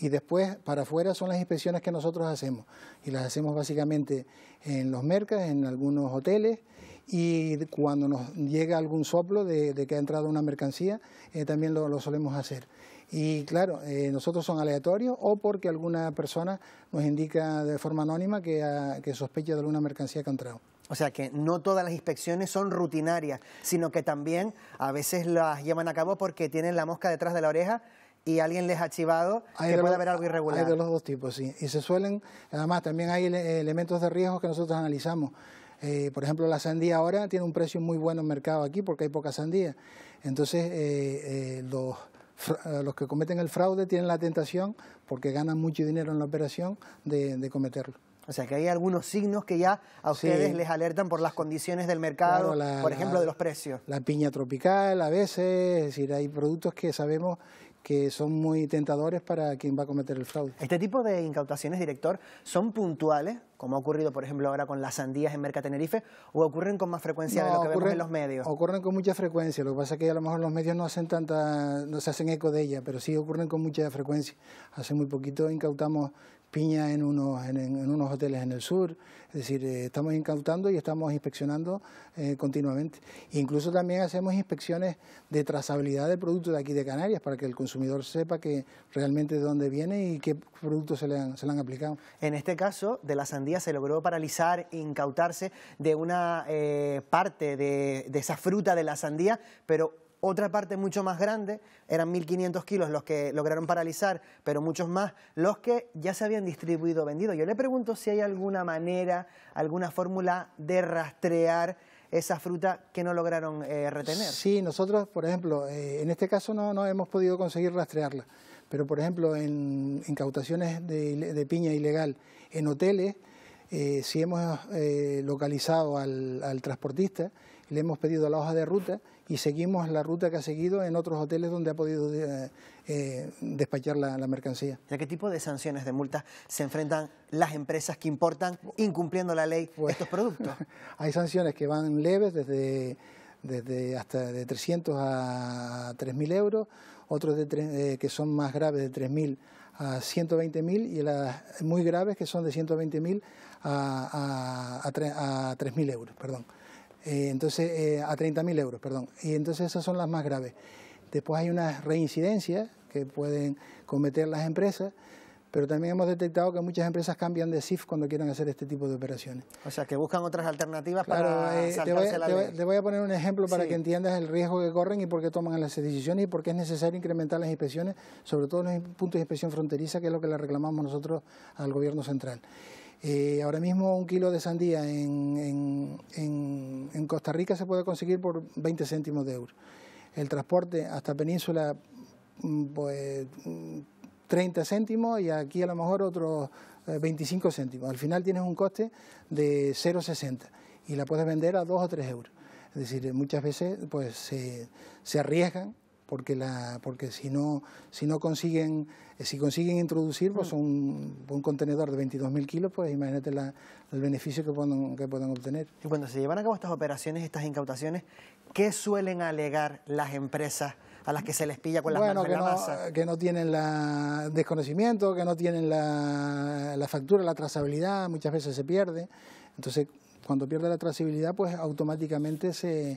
y después para afuera son las inspecciones que nosotros hacemos y las hacemos básicamente en los mercados, en algunos hoteles y cuando nos llega algún soplo de, que ha entrado una mercancía eh, también lo, solemos hacer. Y claro, eh, nosotros son aleatorios o porque alguna persona nos indica de forma anónima que, ah, que sospecha de alguna mercancía que ha entrado. O sea que no todas las inspecciones son rutinarias, sino que también a veces las llevan a cabo porque tienen la mosca detrás de la oreja y alguien les ha chivado que puede haber algo irregular. Hay de los dos tipos, sí. Y se suelen, además también hay elementos de riesgo que nosotros analizamos. Eh, por ejemplo, la sandía ahora tiene un precio muy bueno en mercado aquí porque hay poca sandía. Entonces, eh, eh, los, que cometen el fraude tienen la tentación, porque ganan mucho dinero en la operación, de, cometerlo. O sea que hay algunos signos que ya a ustedes les alertan por las condiciones del mercado, por ejemplo, de los precios. La piña tropical a veces, es decir, hay productos que sabemos que son muy tentadores para quien va a cometer el fraude. Este tipo de incautaciones, director, son puntuales, como ha ocurrido, por ejemplo, ahora con las sandías en Merca Tenerife, o ocurren con más frecuencia de lo que ocurren, en los medios. Ocurren con mucha frecuencia, lo que pasa es que a lo mejor los medios no hacen tanta, no se hacen eco de ella, pero sí ocurren con mucha frecuencia. Hace muy poquito incautamos piña en unos, en, unos hoteles en el sur. Es decir, eh, estamos incautando y estamos inspeccionando eh, continuamente. Incluso también hacemos inspecciones de trazabilidad de productos de aquí de Canarias para que el consumidor sepa que realmente de dónde viene y qué productos se le han, se le han aplicado. En este caso, de la sandía se logró paralizar, incautarse de una eh, parte de, de esa fruta de la sandía, pero otra parte mucho más grande, eran 1.500 kilos los que lograron paralizar, pero muchos más los que ya se habían distribuido vendido. Yo le pregunto si hay alguna manera, alguna fórmula de rastrear esa fruta que no lograron eh, retener. Sí, nosotros, por ejemplo, eh, en este caso no, hemos podido conseguir rastrearla, pero por ejemplo en incautaciones de, piña ilegal en hoteles, eh, si hemos localizado al transportista, le hemos pedido la hoja de ruta y seguimos la ruta que ha seguido en otros hoteles donde ha podido eh, eh, despachar la, mercancía. ¿Y a qué tipo de sanciones, de multas se enfrentan las empresas que importan incumpliendo la ley pues, estos productos? Hay sanciones que van leves desde desde hasta de 300 a 3.000 euros, otros eh, que son más graves de 3.000 a 120.000 y las muy graves que son de 120.000 a, a, a, a 3.000 euros. Perdón. Eh, entonces, eh, a 30.000 euros, perdón. Y entonces esas son las más graves. Después hay unas reincidencias que pueden cometer las empresas, pero también hemos detectado que muchas empresas cambian de SIF cuando quieren hacer este tipo de operaciones. O sea, que buscan otras alternativas para eh, voy, la te, te, voy, a poner un ejemplo para que entiendas el riesgo que corren y por qué toman las decisiones y por qué es necesario incrementar las inspecciones, sobre todo en los puntos de inspección fronteriza, que es lo que le reclamamos nosotros al gobierno central. Eh, ahora mismo un kilo de sandía en, Costa Rica se puede conseguir por 20 céntimos de euro. El transporte hasta Península, mm, pues 30 mm, céntimos y aquí a lo mejor otros 25 eh, céntimos. Al final tienes un coste de 0,60 y la puedes vender a 2 o 3 euros. Es decir, muchas veces pues se, se arriesgan porque, la, porque si, no, si no consiguen si consiguen introducir pues, mm. un, contenedor de 22.000 kilos, pues imagínate el beneficio que puedan, que puedan obtener. Y cuando se llevan a cabo estas operaciones, estas incautaciones, ¿qué suelen alegar las empresas? a las que se les pilla con las la no, que no tienen el desconocimiento, que no tienen la, la factura, la trazabilidad, muchas veces se pierde. Entonces, cuando pierde la trazabilidad, pues automáticamente se,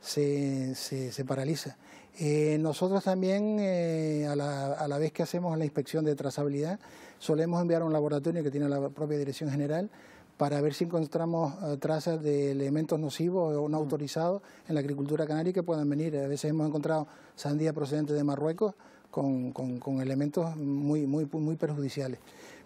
se paraliza. Eh, nosotros también, eh, a, la, vez que hacemos la inspección de trazabilidad, solemos enviar a un laboratorio que tiene la propia Dirección General para ver si encontramos eh, trazas de elementos nocivos o no mm. autorizados en la agricultura canaria que puedan venir. A veces hemos encontrado sandía procedente de Marruecos con, elementos muy perjudiciales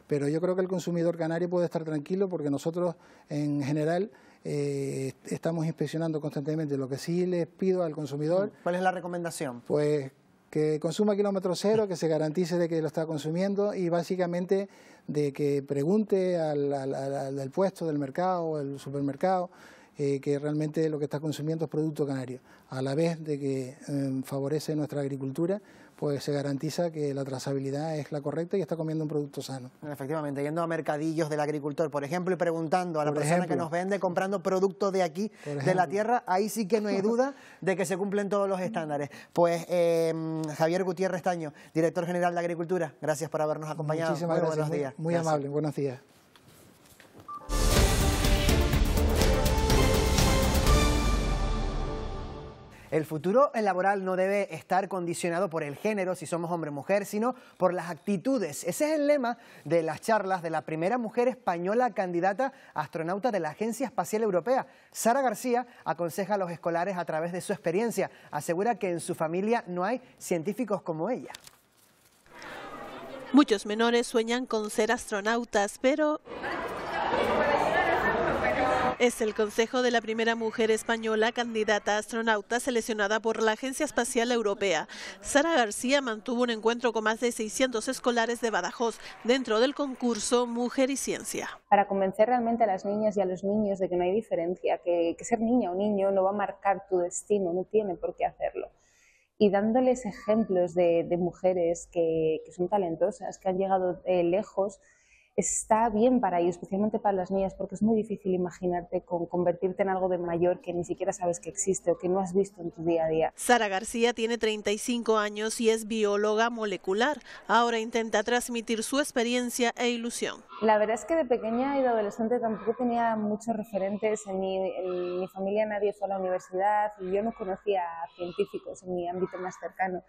pero yo creo que el consumidor canario puede estar tranquilo porque nosotros en general eh, estamos inspeccionando constantemente. Lo que sí les pido al consumidor... Mm. ¿Cuál es la recomendación? Pues que consuma kilómetro cero, que se garantice de que lo está consumiendo y básicamente de que pregunte al, al, puesto del mercado, el supermercado, eh, que realmente lo que está consumiendo es producto canario, a la vez de que em, favorece nuestra agricultura pues se garantiza que la trazabilidad es la correcta y está comiendo un producto sano. Efectivamente, yendo a mercadillos del agricultor, por ejemplo, y preguntando a la persona que nos vende comprando productos de aquí, de la tierra, ahí sí que no hay duda de que se cumplen todos los estándares. Pues em, Javier Gutiérrez Taño, director general de Agricultura, gracias por habernos acompañado. Muchísimas gracias, buenos días. muy amable, buenos días. El futuro laboral no debe estar condicionado por el género, si somos hombre o mujer, sino por las actitudes. Ese es el lema de las charlas de la primera mujer española candidata a astronauta de la Agencia Espacial Europea. Sara García aconseja a los escolares a través de su experiencia. Asegura que en su familia no hay científicos como ella. Muchos menores sueñan con ser astronautas, pero es el consejo de la primera mujer española candidata a astronauta seleccionada por la Agencia Espacial Europea. Sara García mantuvo un encuentro con más de 600 escolares de Badajoz dentro del concurso Mujer y Ciencia. Para convencer realmente a las niñas y a los niños de que no hay diferencia, que, ser niña o niño no va a marcar tu destino, no tiene por qué hacerlo y dándoles ejemplos de, mujeres que, son talentosas, que han llegado eh, lejos está bien para ellos, especialmente para las niñas, porque es muy difícil imaginarte con convertirte en algo de mayor que ni siquiera sabes que existe o que no has visto en tu día a día. Sara García tiene 35 años y es bióloga molecular. Ahora intenta transmitir su experiencia e ilusión. La verdad es que de pequeña y de adolescente tampoco tenía muchos referentes. En mi, en mi familia nadie fue a la universidad y yo no conocía a científicos en mi ámbito más cercano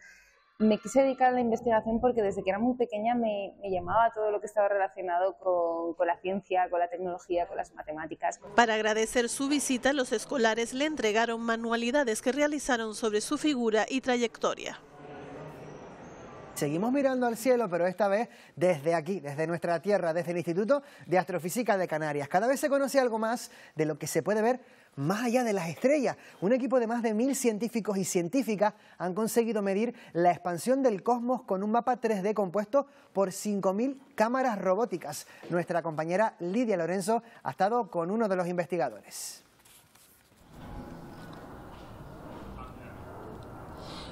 me quise dedicar a la investigación porque desde que era muy pequeña me, llamaba todo lo que estaba relacionado con, con, la ciencia, con la tecnología, con las matemáticas. Para agradecer su visita, los escolares le entregaron manualidades que realizaron sobre su figura y trayectoria. Seguimos mirando al cielo, pero esta vez desde aquí, desde nuestra tierra, desde el Instituto de Astrofísica de Canarias. Cada vez se conoce algo más de lo que se puede ver más allá de las estrellas. Un equipo de más de mil científicos y científicas han conseguido medir la expansión del cosmos con un mapa 3D compuesto por 5.000 cámaras robóticas. Nuestra compañera Lidia Lorenzo ha estado con uno de los investigadores.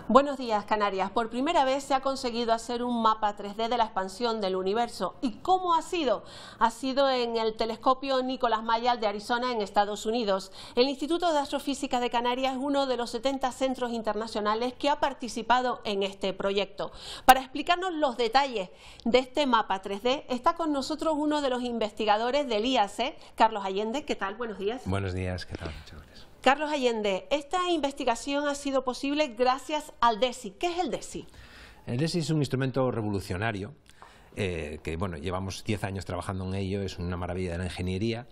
Buenos días, Canarias. Por primera vez se ha conseguido hacer un mapa 3D de la expansión del universo. ¿Y cómo ha sido? Ha sido en el telescopio Nicolás Mayal de Arizona, en Estados Unidos. El Instituto de Astrofísica de Canarias es uno de los 70 centros internacionales que ha participado en este proyecto. Para explicarnos los detalles de este mapa 3D, está con nosotros uno de los investigadores del IAC, Carlos Allende. ¿Qué tal? Buenos días. Buenos días, ¿qué tal? Muchas gracias. Carlos Allende, esta investigación ha sido posible gracias al DESI. ¿Qué es el DESI? El DESI es un instrumento revolucionario eh, que bueno, llevamos 10 años trabajando en ello, es una maravilla de la ingeniería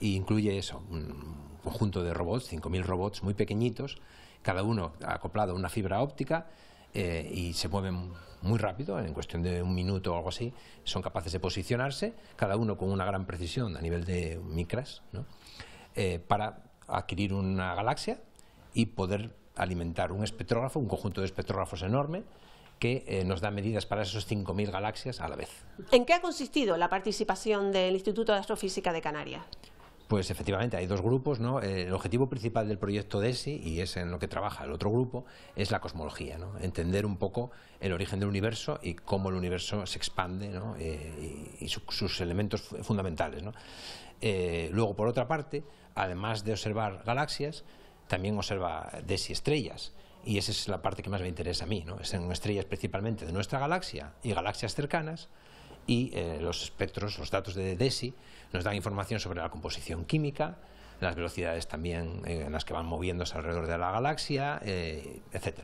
e incluye eso, un conjunto de robots, 5.000 robots muy pequeñitos, cada uno acoplado a una fibra óptica eh, y se mueven muy rápido, en cuestión de un minuto o algo así, son capaces de posicionarse, cada uno con una gran precisión a nivel de micras, eh, para adquirir una galaxia y poder alimentar un espectrógrafo, un conjunto de espectrógrafos enorme, que eh, nos da medidas para esos 5.000 galaxias a la vez. ¿En qué ha consistido la participación del Instituto de Astrofísica de Canarias? Pues efectivamente, hay dos grupos. Eh, el objetivo principal del proyecto DESI, y es en lo que trabaja el otro grupo, es la cosmología, entender un poco el origen del universo y cómo el universo se expande eh, y, sus elementos fundamentales. Eh, luego, por otra parte, además de observar galaxias, también observa desi estrellas. Y esa es la parte que más me interesa a mí. ¿no? Son estrellas principalmente de nuestra galaxia y galaxias cercanas. Y eh, los espectros, los datos de DESI, nos dan información sobre la composición química, las velocidades también eh, en las que van moviéndose alrededor de la galaxia, etc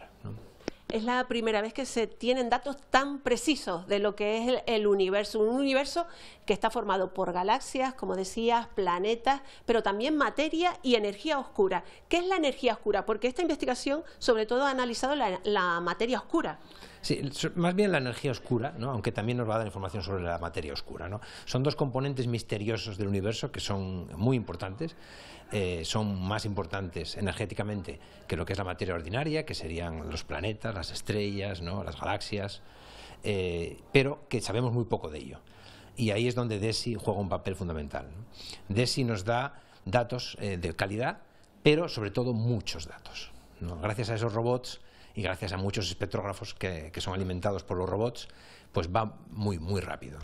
es la primera vez que se tienen datos tan precisos de lo que es el, universo, un universo que está formado por galaxias, como decías, planetas, pero también materia y energía oscura. ¿Qué es la energía oscura? Porque esta investigación sobre todo ha analizado la materia oscura. Sí, más bien la energía oscura, aunque también nos va a dar información sobre la materia oscura. Son dos componentes misteriosos del universo que son muy importantes, eh, son más importantes energéticamente que lo que es la materia ordinaria, que serían los planetas, las estrellas, ¿no? las galaxias, eh, pero que sabemos muy poco de ello. Y ahí es donde DESI juega un papel fundamental. DESI nos da datos eh, de calidad, pero sobre todo muchos datos. Gracias a esos robots y gracias a muchos espectrógrafos que, son alimentados por los robots, pues va muy, muy rápido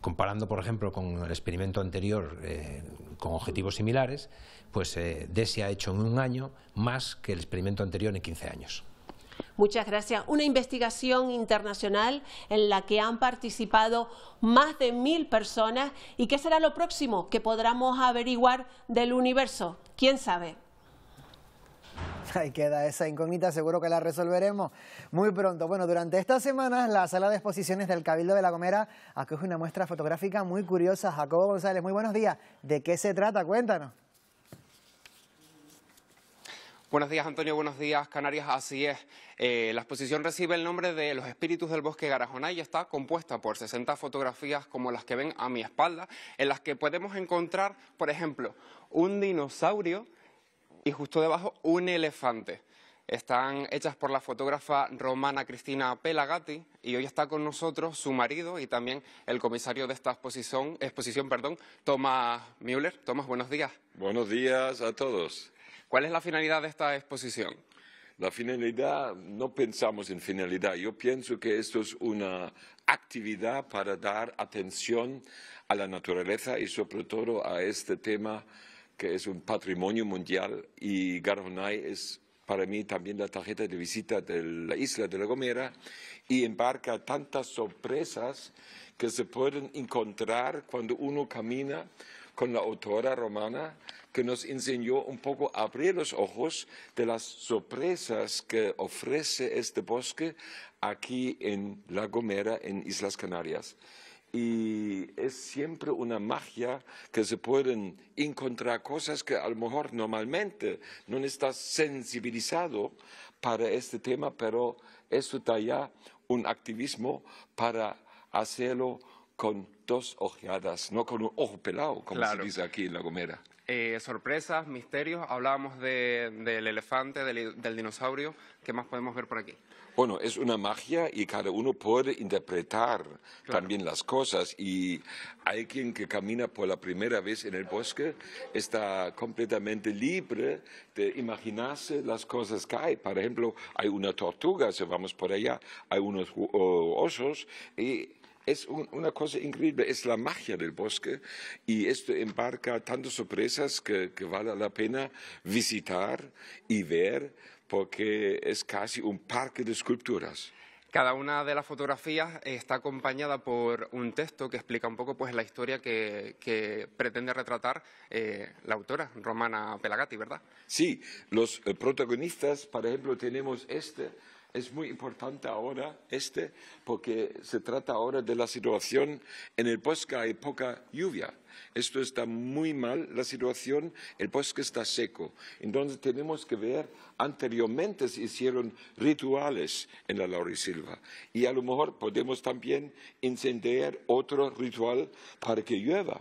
comparando, por ejemplo, con el experimento anterior eh, con objetivos similares, pues eh, ha hecho en un año más que el experimento anterior en 15 años. Muchas gracias. Una investigación internacional en la que han participado más de mil personas. ¿Y qué será lo próximo que podamos averiguar del universo? ¿Quién sabe? Ahí queda esa incógnita, seguro que la resolveremos muy pronto. Bueno, durante estas semanas la sala de exposiciones del Cabildo de La Gomera acoge una muestra fotográfica muy curiosa. Jacobo González, muy buenos días. ¿De qué se trata? Cuéntanos. Buenos días, Antonio. Buenos días, Canarias. Así es. Eh, la exposición recibe el nombre de Los Espíritus del Bosque Garajonay y está compuesta por 60 fotografías como las que ven a mi espalda, en las que podemos encontrar, por ejemplo, un dinosaurio y justo debajo un elefante. Están hechas por la fotógrafa romana Cristina Pelagati y hoy está con nosotros su marido y también el comisario de esta exposición, exposición perdón, Tomás Müller. Tomás, buenos días. Buenos días a todos. ¿Cuál es la finalidad de esta exposición? La finalidad, no pensamos en finalidad. Yo pienso que esto es una actividad para dar atención a la naturaleza y sobre todo a este tema que es un patrimonio mundial, y Garonay es para mí también la tarjeta de visita de la isla de La Gomera y embarca tantas sorpresas que se pueden encontrar cuando uno camina con la autora romana que nos enseñó un poco a abrir los ojos de las sorpresas que ofrece este bosque aquí en La Gomera, en Islas Canarias y es siempre una magia que se pueden encontrar cosas que a lo mejor normalmente no estás sensibilizado para este tema, pero eso da ya un activismo para hacerlo con dos ojeadas, no con un ojo pelado, como se dice aquí en La Gomera. Eh, sorpresas, misterios, hablábamos del elefante, del dinosaurio, ¿qué más podemos ver por aquí? Bueno, es una magia y cada uno puede interpretar también las cosas y alguien que camina por la primera vez en el bosque está completamente libre de imaginarse las cosas que hay. Por ejemplo, hay una tortuga, si vamos por allá, hay unos osos y es una cosa increíble, es la magia del bosque y esto embarca tantas sorpresas que, que vale la pena visitar y ver porque es casi un parque de esculturas. Cada una de las fotografías está acompañada por un texto que explica un poco pues, la historia que, pretende retratar eh, la autora, Romana Pelagatti, ¿verdad? Sí, los eh, protagonistas, por ejemplo, tenemos este, es muy importante ahora este, porque se trata ahora de la situación en el bosque hay poca lluvia. Esto está muy mal, la situación, el bosque está seco. Entonces tenemos que ver, anteriormente se hicieron rituales en la laurisilva y a lo mejor podemos también encender otro ritual para que llueva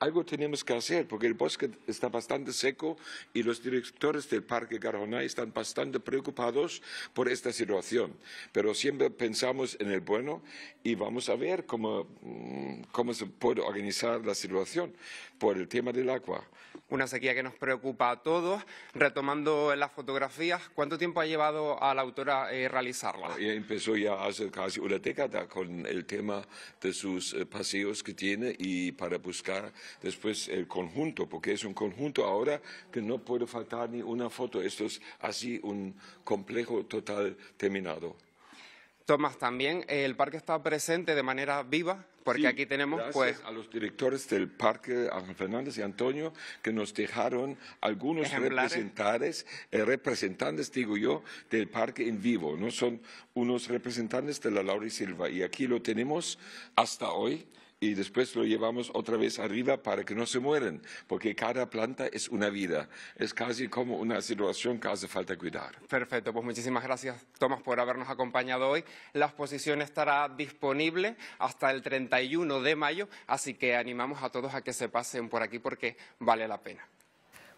algo tenemos que hacer, porque el bosque está bastante seco y los directores del Parque Garjonay están bastante preocupados por esta situación. Pero siempre pensamos en el bueno y vamos a ver cómo, mm, cómo se puede organizar la situación por el tema del agua. Una sequía que nos preocupa a todos. Retomando las fotografías, ¿cuánto tiempo ha llevado a la autora eh, realizarla? Ella empezó ya hace casi una década con el tema de sus eh, paseos que tiene y para buscar después el conjunto, porque es un conjunto ahora que no puede faltar ni una foto. Esto es así un complejo total terminado. Tomás, también eh, el parque está presente de manera viva, porque aquí tenemos pues a los directores del parque, Ángel Fernández y Antonio, que nos dejaron algunos representantes, eh, representantes, digo yo, del parque en vivo. No son unos representantes de la Laura y Silva. Y aquí lo tenemos hasta hoy y después lo llevamos otra vez arriba para que no se mueren, porque cada planta es una vida. Es casi como una situación que hace falta cuidar. Perfecto, pues muchísimas gracias Tomás por habernos acompañado hoy. La exposición estará disponible hasta el 31 de mayo, así que animamos a todos a que se pasen por aquí porque vale la pena.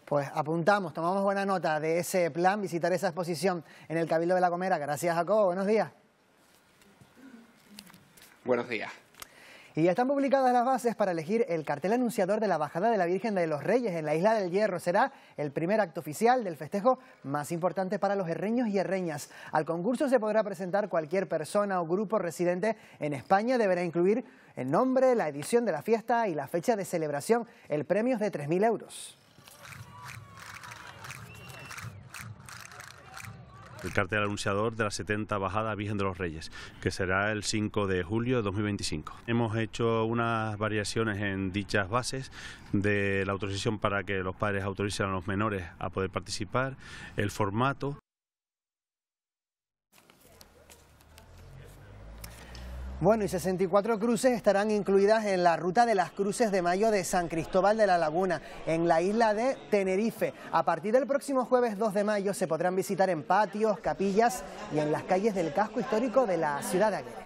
Pues apuntamos, tomamos buena nota de ese plan, visitar esa exposición en el Cabildo de la Comera. Gracias, Jacobo. Buenos días. Buenos días. Y ya están publicadas las bases para elegir el cartel anunciador de la bajada de la Virgen de los Reyes en la Isla del Hierro. Será el primer acto oficial del festejo más importante para los herreños y herreñas. Al concurso se podrá presentar cualquier persona o grupo residente en España. Deberá incluir el nombre, la edición de la fiesta y la fecha de celebración. El premio es de 3.000 euros. el cartel anunciador de la 70 Bajada Virgen de los Reyes, que será el 5 de julio de 2025. Hemos hecho unas variaciones en dichas bases de la autorización para que los padres autoricen a los menores a poder participar, el formato. Bueno, y 64 cruces estarán incluidas en la ruta de las cruces de mayo de San Cristóbal de la Laguna, en la isla de Tenerife. A partir del próximo jueves 2 de mayo se podrán visitar en patios, capillas y en las calles del casco histórico de la ciudad de Aguirre.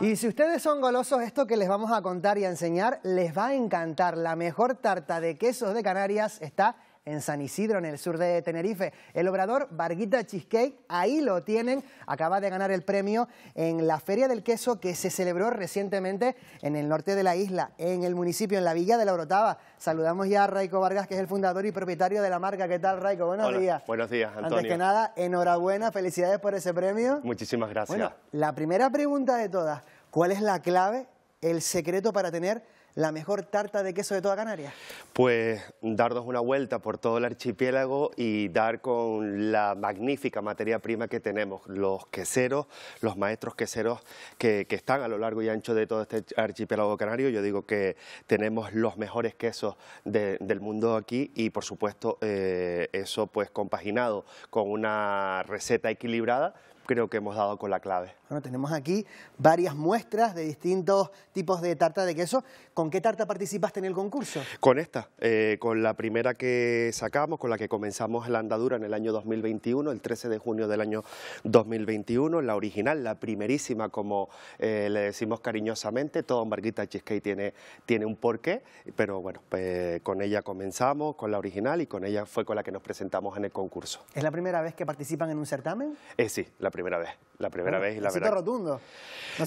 Y si ustedes son golosos, esto que les vamos a contar y a enseñar les va a encantar. La mejor tarta de quesos de Canarias está en San Isidro, en el sur de Tenerife. El obrador Barguita Cheesecake, ahí lo tienen, acaba de ganar el premio en la Feria del Queso que se celebró recientemente en el norte de la isla, en el municipio, en la villa de La Orotava. Saludamos ya a Raico Vargas, que es el fundador y propietario de la marca. ¿Qué tal, Raico? Buenos días. Buenos días, Antonio. Antes que nada, enhorabuena, felicidades por ese premio. Muchísimas gracias. Bueno, la primera pregunta de todas, ¿cuál es la clave, el secreto para tener la mejor tarta de queso de toda Canarias? Pues darnos una vuelta por todo el archipiélago y dar con la magnífica materia prima que tenemos, los queseros, los maestros queseros que, están a lo largo y ancho de todo este archipiélago canario. Yo digo que tenemos los mejores quesos del mundo aquí y por supuesto eh, eso pues compaginado con una receta equilibrada creo que hemos dado con la clave. Bueno, tenemos aquí varias muestras de distintos tipos de tarta de queso. ¿Con qué tarta participaste en el concurso? Con esta, eh, con la primera que sacamos, con la que comenzamos la andadura en el año 2021, el 13 de junio del año 2021, la original, la primerísima, como eh, le decimos cariñosamente. Todo Marguita Cheesecake tiene, tiene un porqué, pero bueno, pues, con ella comenzamos, con la original y con ella fue con la que nos presentamos en el concurso. ¿Es la primera vez que participan en un certamen? Eh, sí, la primera vez. La primera vez y la verdad. rotundo.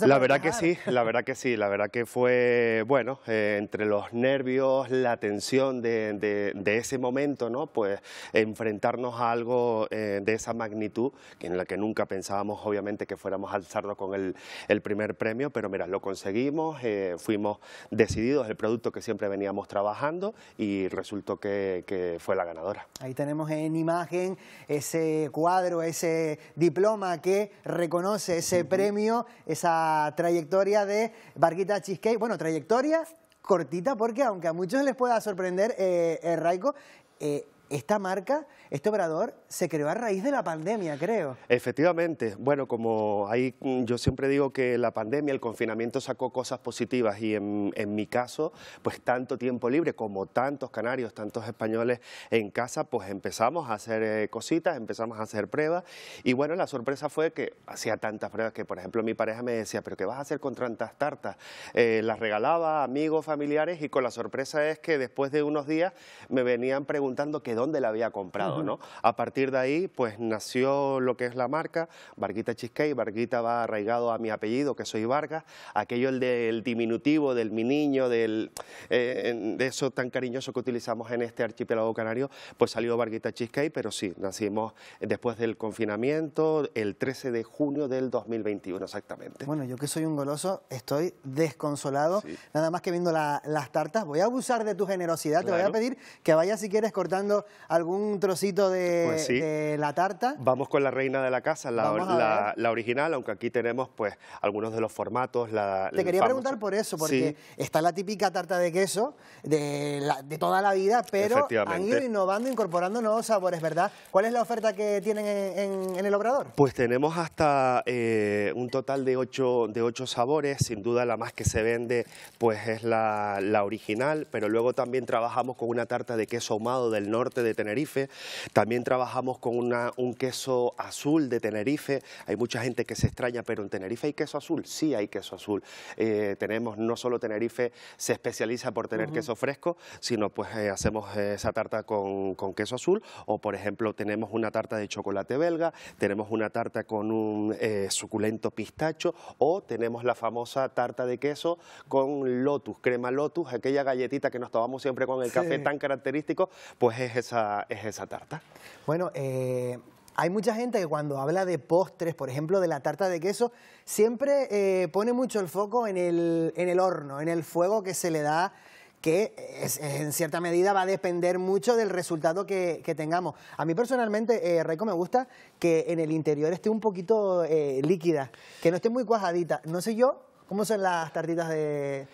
la verdad que sí, la verdad que sí, la verdad que fue, bueno, eh, entre los nervios, la tensión de, ese momento, ¿no? Pues enfrentarnos a algo eh, de esa magnitud, en la que nunca pensábamos, obviamente, que fuéramos a alzarnos con el, el, primer premio, pero mira, lo conseguimos, eh, fuimos decididos, el producto que siempre veníamos trabajando y resultó que, que fue la ganadora. Ahí tenemos en imagen ese cuadro, ese diploma que reconoce ese premio, esa trayectoria de Barquita Cheesecake. Bueno, trayectoria cortita porque aunque a muchos les pueda sorprender, eh, eh Raico, eh, esta marca, este operador... se creó a raíz de la pandemia, creo. Efectivamente. Bueno, como hay. Mm, yo siempre digo que la pandemia, el confinamiento sacó cosas positivas y en, mi caso, pues tanto tiempo libre como tantos canarios, tantos españoles en casa, pues empezamos a hacer eh, cositas, empezamos a hacer pruebas y bueno, la sorpresa fue que hacía tantas pruebas que, por ejemplo, mi pareja me decía, pero ¿qué vas a hacer con tantas tartas? Eh, las regalaba a amigos, familiares y con la sorpresa es que después de unos días me venían preguntando qué dónde la había comprado, ¿no? A partir de ahí, pues nació lo que es la marca, Barguita Chisquey... Barguita va arraigado a mi apellido, que soy Vargas, aquello el del diminutivo, del mi niño, del, eh, de eso tan cariñoso que utilizamos en este archipiélago canario, pues salió Barguita Cheesecake, pero sí, nacimos después del confinamiento, el 13 de junio del 2021 exactamente. Bueno, yo que soy un goloso, estoy desconsolado, nada más que viendo las tartas, voy a abusar de tu generosidad, te voy a pedir que vayas si quieres cortando algún trocito pues de, la tarta. Vamos con la reina de la casa, la, original, aunque aquí tenemos pues algunos de los formatos. La, Te quería preguntar por eso, porque está la típica tarta de queso de, toda la vida, pero han ido innovando, incorporando nuevos sabores, ¿verdad? ¿Cuál es la oferta que tienen en, el Obrador? Pues tenemos hasta eh, un total de ocho, de ocho sabores, sin duda la más que se vende pues es la original, pero luego también trabajamos con una tarta de queso ahumado del norte de Tenerife. También trabajamos con un queso azul de Tenerife. Hay mucha gente que se extraña, pero en Tenerife hay queso azul. Sí hay queso azul. Eh, tenemos, no solo Tenerife se especializa por tener queso fresco, sino pues eh, hacemos eh, esa tarta con, queso azul. O por ejemplo, tenemos una tarta de chocolate belga, tenemos una tarta con un suculento pistacho o tenemos la famosa tarta de queso con lotus, crema lotus, aquella galletita que nos tomamos siempre con el café tan característico, pues es esa, es esa tarta? Bueno, eh, hay mucha gente que cuando habla de postres, por ejemplo, de la tarta de queso, siempre eh, pone mucho el foco en el, horno, en el fuego que se le da que en cierta medida va a depender mucho del resultado que, tengamos. A mí personalmente, eh, Reiko, me gusta que en el interior esté un poquito eh, líquida, que no esté muy cuajadita. No sé yo cómo son las tartitas de,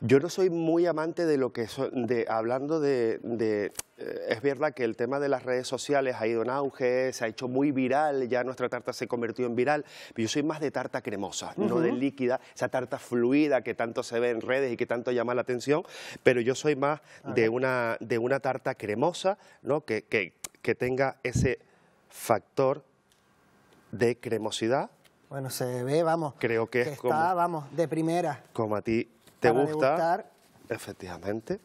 yo no soy muy amante de lo que, de, hablando de, eh, es verdad que el tema de las redes sociales ha ido en auge, se ha hecho muy viral, ya nuestra tarta se convirtió en viral, pero yo soy más de tarta cremosa, no de líquida, esa tarta fluida que tanto se ve en redes y que tanto llama la atención, pero yo soy más de, una, de una, tarta cremosa, ¿no? que, tenga ese factor de cremosidad, bueno, se ve, vamos. Creo que, está, vamos, de primera. Como a ti te gusta. Efectivamente.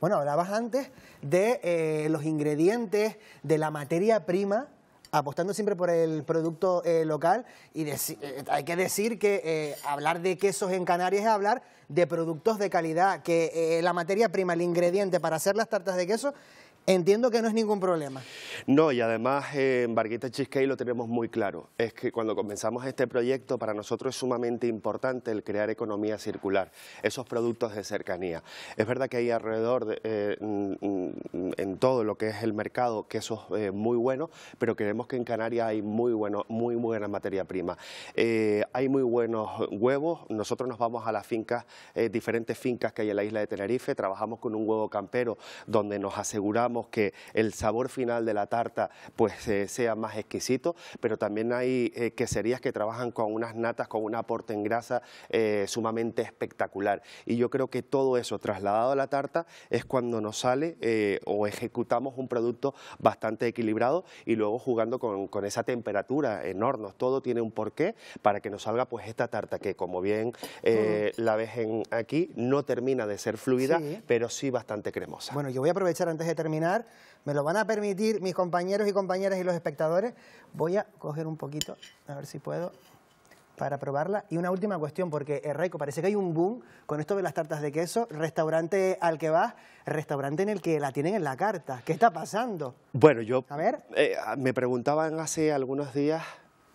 Bueno, hablabas antes de eh, los ingredientes, de la materia prima, apostando siempre por el producto eh, local. Y eh, hay que decir que hablar de quesos en Canarias es hablar de productos de calidad, que la materia prima, el ingrediente para hacer las tartas de queso Entiendo que no es ningún problema. No, y además eh, en Barguita Chisquey... lo tenemos muy claro. Es que cuando comenzamos este proyecto, para nosotros es sumamente importante el crear economía circular, esos productos de cercanía. Es verdad que hay alrededor, eh, mm, mm, en todo lo que es el mercado, quesos es eh, muy buenos, pero creemos que en Canarias hay muy, bueno, muy buena materia prima. hay muy buenos huevos. Nosotros nos vamos a las fincas, diferentes fincas que hay en la isla de Tenerife. Trabajamos con un huevo campero donde nos aseguramos que el sabor final de la tarta pues eh, sea más exquisito, pero también hay eh, queserías que trabajan con unas natas con un aporte en grasa eh, sumamente espectacular. Y yo creo que todo eso trasladado a la tarta es cuando nos sale o ejecutamos un producto bastante equilibrado y luego jugando con, esa temperatura en hornos. Todo tiene un porqué para que nos salga pues esta tarta que como bien mm. la ves aquí no termina de ser fluida, pero sí bastante cremosa. Bueno, yo voy a aprovechar antes de terminar me lo van a permitir mis compañeros y compañeras y los espectadores. Voy a coger un poquito, a ver si puedo, para probarla. Y una última cuestión, porque eh, Reiko, parece que hay un boom con esto de las tartas de queso, restaurante al que vas, restaurante en el que la tienen en la carta. ¿Qué está pasando? Bueno, yo... A ver. Eh, ah, me preguntaban hace algunos días...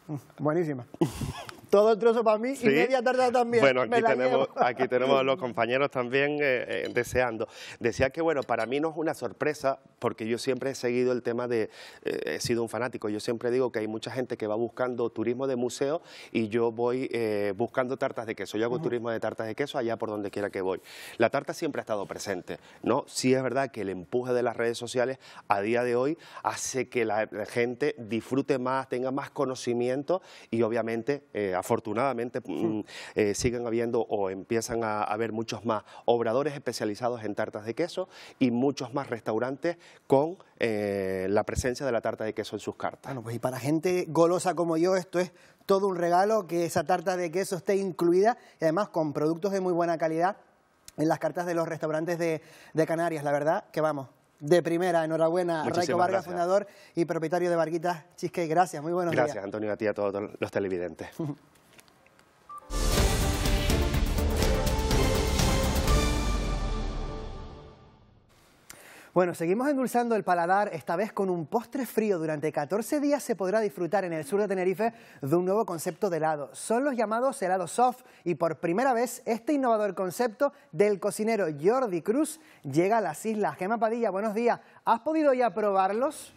Mm, buenísima. Todo el trozo para mí y media tarde también. Bueno, aquí tenemos, aquí tenemos a los compañeros también eh, eh, deseando. Decía que, bueno, para mí no es una sorpresa porque yo siempre he seguido el tema de... Eh, he sido un fanático. Yo siempre digo que hay mucha gente que va buscando turismo de museo y yo voy buscando tartas de queso. Yo hago turismo de tartas de queso allá por donde quiera que voy. La tarta siempre ha estado presente, ¿no? Sí es verdad que el empuje de las redes sociales a día de hoy hace que la gente disfrute más, tenga más conocimiento y obviamente afortunadamente mm, hmm. eh, siguen habiendo o empiezan a haber muchos más obradores especializados en tartas de queso y muchos más restaurantes con eh, la presencia de la tarta de queso en sus cartas. Bueno, pues y para gente golosa como yo esto es todo un regalo que esa tarta de queso esté incluida y además con productos de muy buena calidad en las cartas de los restaurantes de Canarias. La verdad que vamos, de primera. Enhorabuena, a Raico Vargas, fundador y propietario de Barguitas Chisque. Gracias, muy buenos días. Gracias, Antonio, a ti a todos los televidentes. Bueno, seguimos endulzando el paladar, esta vez con un postre frío. Durante 14 días se podrá disfrutar en el sur de Tenerife de un nuevo concepto de helado. Son los llamados helados soft y por primera vez este innovador concepto del cocinero Jordi Cruz llega a las Islas. Gema Padilla, buenos días. ¿Has podido ya probarlos?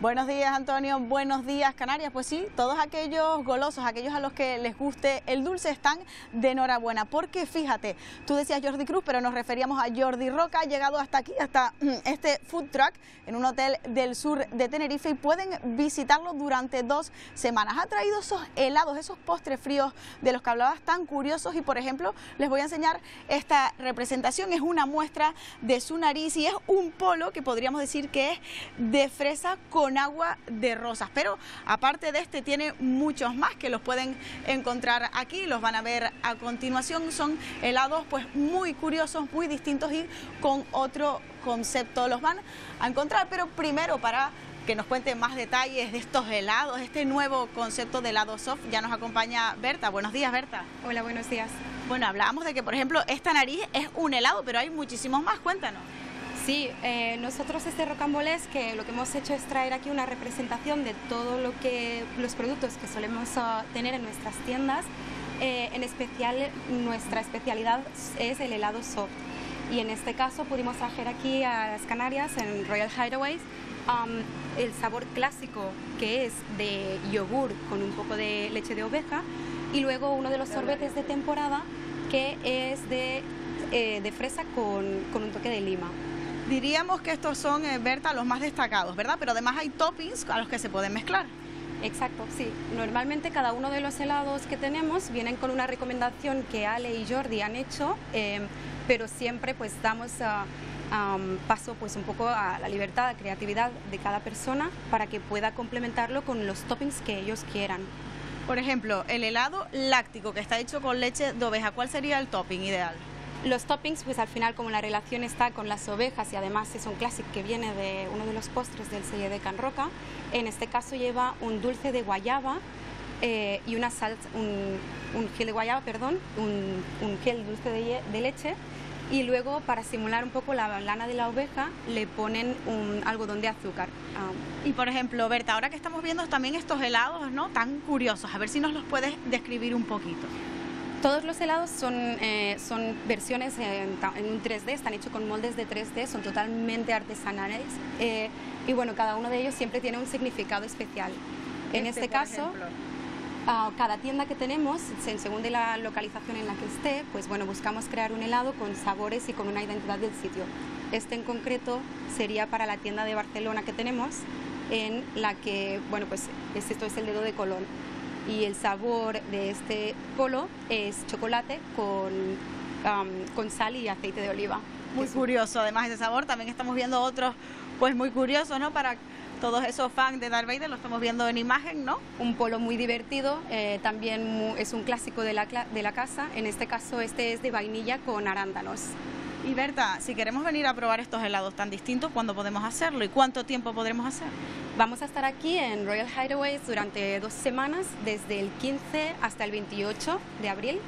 Buenos días Antonio, buenos días Canarias. Pues sí, todos aquellos golosos, aquellos a los que les guste el dulce están de enhorabuena. Porque fíjate, tú decías Jordi Cruz, pero nos referíamos a Jordi Roca, ha llegado hasta aquí, hasta mm, este food truck en un hotel del sur de Tenerife y pueden visitarlo durante dos semanas. Ha traído esos helados, esos postres fríos de los que hablabas tan curiosos y por ejemplo les voy a enseñar esta representación. Es una muestra de su nariz y es un polo que podríamos decir que es de fresa con agua de rosas. Pero aparte de este, tiene muchos más que los pueden encontrar aquí, los van a ver a continuación. Son helados pues muy curiosos, muy distintos y con otro concepto. Los van a encontrar, pero primero para que nos cuente más detalles de estos helados, este nuevo concepto de helado soft. Ya nos acompaña Berta. Buenos días, Berta. Hola, buenos días. Bueno, hablábamos de que, por ejemplo, esta nariz es un helado, pero hay muchísimos más. Cuéntanos. Sí, eh, nosotros este rocamboles que lo que hemos hecho es traer aquí una representación de todo lo que los productos que solemos ah, tener en nuestras tiendas. Eh, en especial nuestra especialidad es el helado soft y en este caso pudimos traer aquí a las Canarias en Royal Hideaways el sabor clásico que es de yogur con un poco de leche de oveja y luego uno de los sorbetes de temporada que es de, eh, fresa con un toque de lima. Diríamos que estos son, eh, Berta, los más destacados, ¿verdad? Pero además hay toppings a los que se pueden mezclar. Exacto, sí. Normalmente cada uno de los helados que tenemos vienen con una recomendación que Ale y Jordi han hecho, em, pero siempre pues damos ah, paso pues un poco a la libertad, a la creatividad de cada persona para que pueda complementarlo con los toppings que ellos quieran. Por ejemplo, el helado láctico que está hecho con leche de oveja, ¿cuál sería el topping ideal? Los toppings, pues al final como la relación está con las ovejas y además es un clásico que viene de uno de los postres del sello de Can Roca, en este caso lleva un dulce de guayaba eh, y una salsa, un, gel de guayaba, perdón, un, gel dulce de, leche y luego para simular un poco la lana de la oveja le ponen un algodón de azúcar. Ah. Y por ejemplo, Berta, ahora que estamos viendo también estos helados, ¿no? Tan curiosos, a ver si nos los puedes describir un poquito. Todos los helados son, eh, son versiones en, un 3D, están hechos con moldes de 3D, son totalmente artesanales eh, y bueno, cada uno de ellos siempre tiene un significado especial. en este, este caso, ah, cada tienda que tenemos, según de la localización en la que esté, pues bueno, buscamos crear un helado con sabores y con una identidad del sitio. Este en concreto sería para la tienda de Barcelona que tenemos, en la que, bueno, pues esto es el dedo de Colón y el sabor de este polo es chocolate con, um, sal y aceite de oliva. Muy curioso, además ese sabor, también estamos viendo otros pues muy curiosos, ¿no? Para todos esos fans de Darth lo estamos viendo en imagen, ¿no? Un polo muy divertido, eh, también es un clásico de la, de la casa, en este caso este es de vainilla con arándanos. Y Berta, si queremos venir a probar estos helados tan distintos, ¿cuándo podemos hacerlo y cuánto tiempo podremos hacer? Vamos a estar aquí en Royal Hideaways durante dos semanas, desde el 15 hasta el 28 de abril.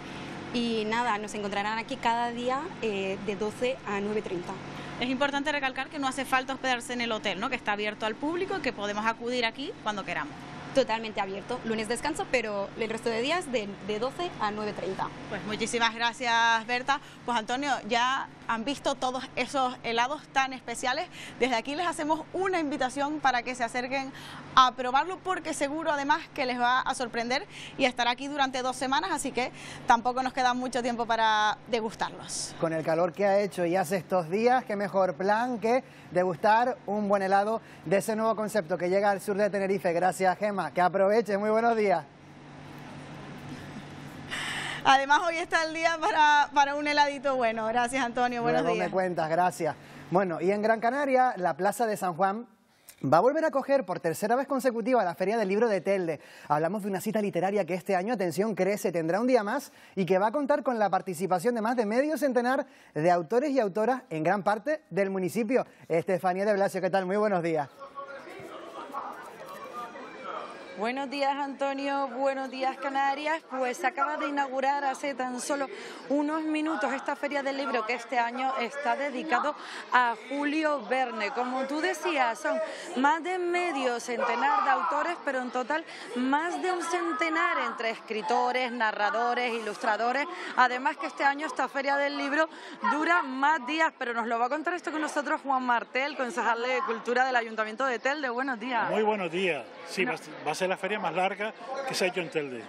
Y nada, nos encontrarán aquí cada día eh, de 12 a 9.30. Es importante recalcar que no hace falta hospedarse en el hotel, ¿no? que está abierto al público y que podemos acudir aquí cuando queramos totalmente abierto. Lunes descanso, pero el resto de días de, de 12 a 9.30. Pues muchísimas gracias, Berta. Pues Antonio, ya han visto todos esos helados tan especiales. Desde aquí les hacemos una invitación para que se acerquen a probarlo porque seguro además que les va a sorprender y estará aquí durante dos semanas, así que tampoco nos queda mucho tiempo para degustarlos. Con el calor que ha hecho y hace estos días, qué mejor plan que degustar un buen helado de ese nuevo concepto que llega al sur de Tenerife. Gracias, Gema. Que aproveche. Muy buenos días. Además, hoy está el día para, un heladito bueno. Gracias, Antonio. Buenos días. me cuentas, gracias. Bueno, y en Gran Canaria, la Plaza de San Juan Va a volver a coger por tercera vez consecutiva la Feria del Libro de Telde. Hablamos de una cita literaria que este año, atención, crece, tendrá un día más y que va a contar con la participación de más de medio centenar de autores y autoras en gran parte del municipio. Estefanía de Blasio, ¿qué tal? Muy buenos días. Buenos días Antonio, buenos días Canarias. Pues acaba de inaugurar hace tan solo unos minutos esta Feria del Libro que este año está dedicado a Julio Verne. Como tú decías, son más de medio centenar de autores, pero en total más de un centenar entre escritores, narradores, ilustradores. Además que este año esta Feria del Libro dura más días, pero nos lo va a contar esto con nosotros Juan Martel, concejal de Cultura del Ayuntamiento de Telde. Buenos días. Muy buenos días. Sí, va a ser la feria más larga que se ha hecho en Telde.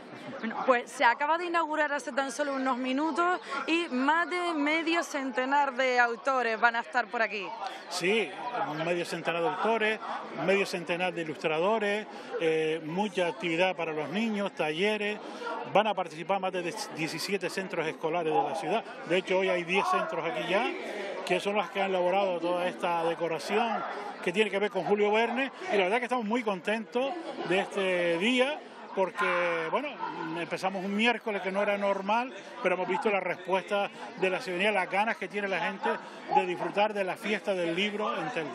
pues se acaba de inaugurar hace tan solo unos minutos y más de medio centenar de autores van a estar por aquí. Sí, medio centenar de autores, medio centenar de ilustradores, eh, mucha actividad para los niños, talleres. Van a participar más de 17 centros escolares de la ciudad. De hecho, hoy hay 10 centros aquí ya que son las que han elaborado toda esta decoración que tiene que ver con Julio Verne. Y la verdad que estamos muy contentos de este día porque, bueno, empezamos un miércoles que no era normal, pero hemos visto la respuesta de la ciudadanía, las ganas que tiene la gente de disfrutar de la fiesta del libro en Telde.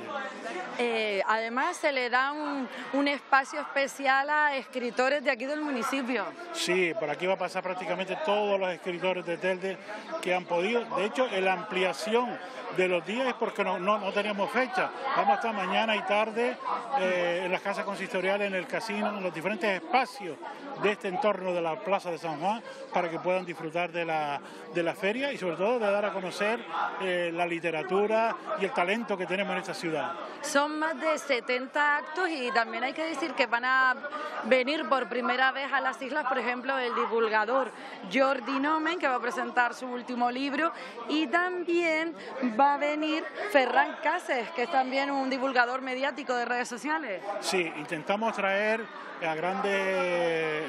Eh, además, se le da un, espacio especial a escritores de aquí del municipio. Sí, por aquí va a pasar prácticamente todos los escritores de Telde que han podido. De hecho, la ampliación de los días es porque no, no, tenemos fecha. Vamos hasta mañana y tarde eh, en las casas consistoriales, en el casino, en los diferentes espacios de este entorno de la Plaza de San Juan para que puedan disfrutar de la, de la feria y sobre todo de dar a conocer eh, la literatura y el talento que tenemos en esta ciudad. Son más de 70 actos y también hay que decir que van a venir por primera vez a las islas, por ejemplo, el divulgador Jordi Nomen, que va a presentar su último libro y también va a venir Ferran Cases... que es también un divulgador mediático de redes sociales. Sí, intentamos traer a grandes eh,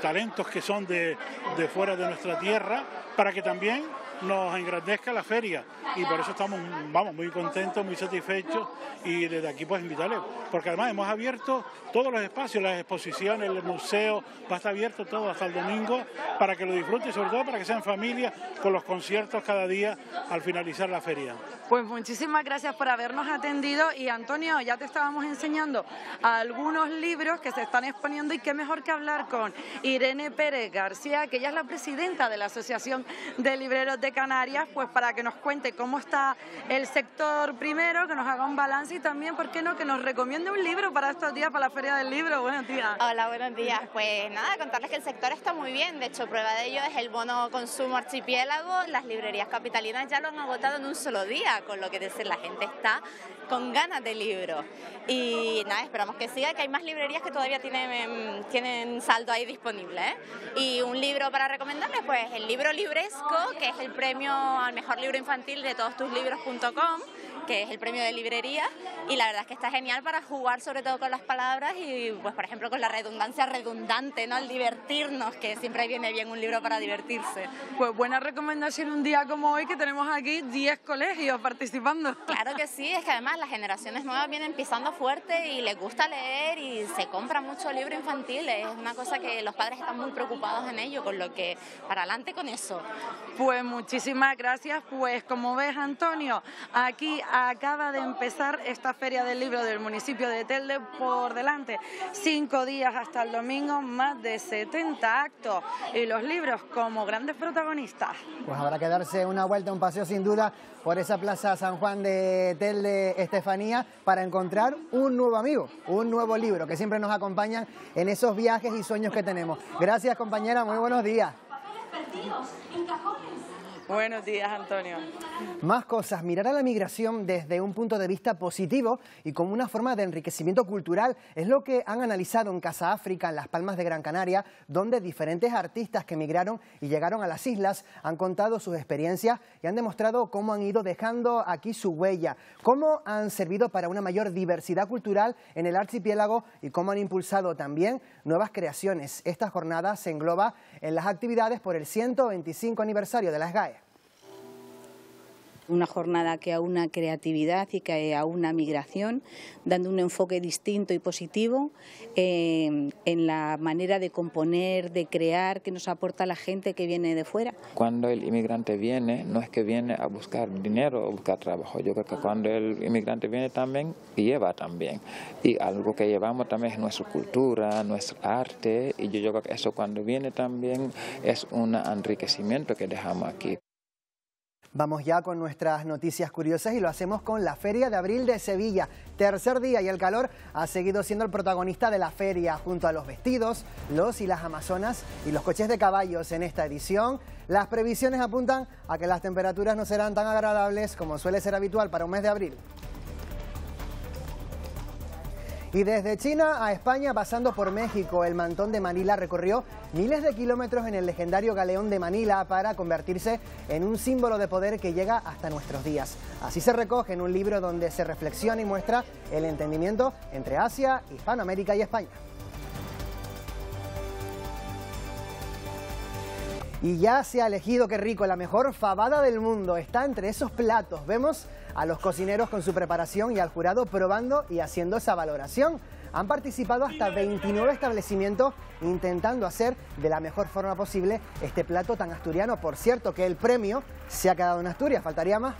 talentos que son de, de fuera de nuestra tierra para que también nos engrandezca la feria y por eso estamos vamos muy contentos, muy satisfechos y desde aquí pues invitarles, porque además hemos abierto todos los espacios, las exposiciones, el museo, va a estar abierto todo hasta el domingo para que lo disfruten y sobre todo para que sean familia con los conciertos cada día al finalizar la feria. Pues muchísimas gracias por habernos atendido y Antonio, ya te estábamos enseñando algunos libros que se están exponiendo y qué mejor que hablar con Irene Pérez García, que ella es la presidenta de la Asociación de Libreros de Canarias, pues para que nos cuente cómo está el sector primero, que nos haga un balance y también, ¿por qué no?, que nos recomiende un libro para estos días, para la Feria del Libro. Buenos días. Hola, buenos días. Pues nada, contarles que el sector está muy bien. De hecho, prueba de ello es el bono consumo archipiélago. Las librerías capitalinas ya lo han agotado en un solo día, con lo que decir, la gente está con ganas de libros. Y nada, esperamos que siga, que hay más librerías que todavía tienen, em, tienen saldo ahí disponible. ¿eh? Y un libro para recomendarles, pues el libro Libresco, que es el premio al mejor libro infantil de todos tus libros.com que es el premio de librería, y la verdad es que está genial para jugar sobre todo con las palabras y, pues, por ejemplo, con la redundancia redundante, ¿no? El divertirnos, que siempre viene bien un libro para divertirse. Pues buena recomendación un día como hoy que tenemos aquí 10 colegios participando. Claro que sí, es que además las generaciones nuevas vienen pisando fuerte y les gusta leer y se compra mucho libro infantil, es una cosa que los padres están muy preocupados en ello, con lo que para adelante con eso. Pues muchísimas gracias, pues como ves Antonio, aquí acaba de empezar esta Feria del Libro del municipio de Telde por delante. Cinco días hasta el domingo, más de 70 actos y los libros como grandes protagonistas. Pues habrá que darse una vuelta, un paseo sin duda por esa plaza San Juan de Telde Estefanía para encontrar un nuevo amigo, un nuevo libro que siempre nos acompaña en esos viajes y sueños que tenemos. Gracias compañera, muy buenos días. Buenos días, Antonio. Más cosas. Mirar a la migración desde un punto de vista positivo y como una forma de enriquecimiento cultural es lo que han analizado en Casa África, en Las Palmas de Gran Canaria, donde diferentes artistas que emigraron y llegaron a las islas han contado sus experiencias y han demostrado cómo han ido dejando aquí su huella, cómo han servido para una mayor diversidad cultural en el archipiélago y cómo han impulsado también nuevas creaciones. Esta jornada se engloba en las actividades por el 125 aniversario de las GAE. Una jornada que a una creatividad y que a una migración, dando un enfoque distinto y positivo eh, en la manera de componer, de crear, que nos aporta la gente que viene de fuera. Cuando el inmigrante viene, no es que viene a buscar dinero o buscar trabajo. Yo creo que cuando el inmigrante viene también, lleva también. Y algo que llevamos también es nuestra cultura, nuestro arte. Y yo creo que eso cuando viene también es un enriquecimiento que dejamos aquí. Vamos ya con nuestras noticias curiosas y lo hacemos con la Feria de Abril de Sevilla. Tercer día y el calor ha seguido siendo el protagonista de la feria junto a los vestidos, los y las amazonas y los coches de caballos en esta edición. Las previsiones apuntan a que las temperaturas no serán tan agradables como suele ser habitual para un mes de abril. Y desde China a España, pasando por México, el Mantón de Manila recorrió miles de kilómetros en el legendario galeón de Manila para convertirse en un símbolo de poder que llega hasta nuestros días. Así se recoge en un libro donde se reflexiona y muestra el entendimiento entre Asia, Hispanoamérica y España. Y ya se ha elegido, qué rico, la mejor fabada del mundo. Está entre esos platos. Vemos a los cocineros con su preparación y al jurado probando y haciendo esa valoración. Han participado hasta 29 establecimientos intentando hacer de la mejor forma posible este plato tan asturiano. Por cierto, que el premio se ha quedado en Asturias, faltaría más.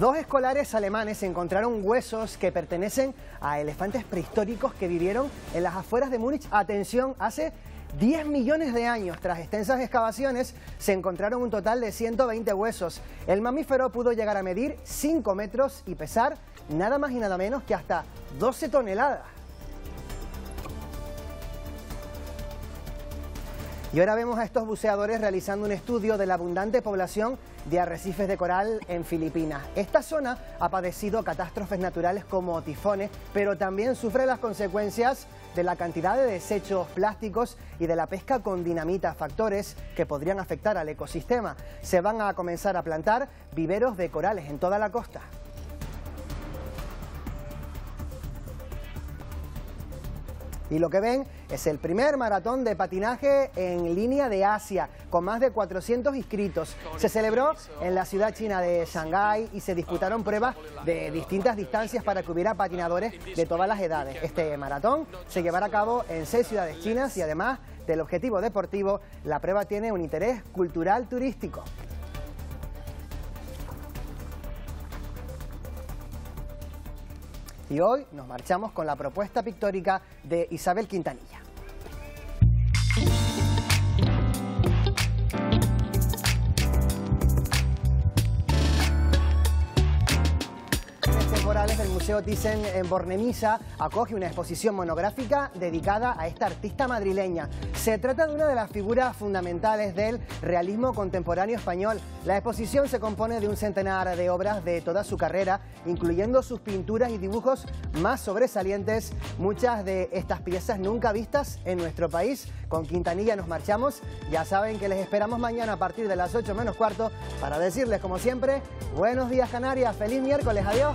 Dos escolares alemanes encontraron huesos que pertenecen a elefantes prehistóricos que vivieron en las afueras de Múnich, atención, hace 10 millones de años tras extensas excavaciones se encontraron un total de 120 huesos. El mamífero pudo llegar a medir 5 metros y pesar nada más y nada menos que hasta 12 toneladas. Y ahora vemos a estos buceadores realizando un estudio de la abundante población de arrecifes de coral en Filipinas. Esta zona ha padecido catástrofes naturales como tifones, pero también sufre las consecuencias de la cantidad de desechos plásticos y de la pesca con dinamita, factores que podrían afectar al ecosistema. Se van a comenzar a plantar viveros de corales en toda la costa. Y lo que ven es el primer maratón de patinaje en línea de Asia, con más de 400 inscritos. Se celebró en la ciudad china de Shanghái y se disputaron pruebas de distintas distancias para que hubiera patinadores de todas las edades. Este maratón se llevará a cabo en seis ciudades chinas y además del objetivo deportivo, la prueba tiene un interés cultural turístico. Y hoy nos marchamos con la propuesta pictórica de Isabel Quintanilla. Morales del Museo Thyssen en Bornemisa acoge una exposición monográfica dedicada a esta artista madrileña. Se trata de una de las figuras fundamentales del realismo contemporáneo español. La exposición se compone de un centenar de obras de toda su carrera, incluyendo sus pinturas y dibujos más sobresalientes. Muchas de estas piezas nunca vistas en nuestro país. Con Quintanilla nos marchamos. Ya saben que les esperamos mañana a partir de las 8 menos cuarto para decirles, como siempre, buenos días Canarias, feliz miércoles, adiós.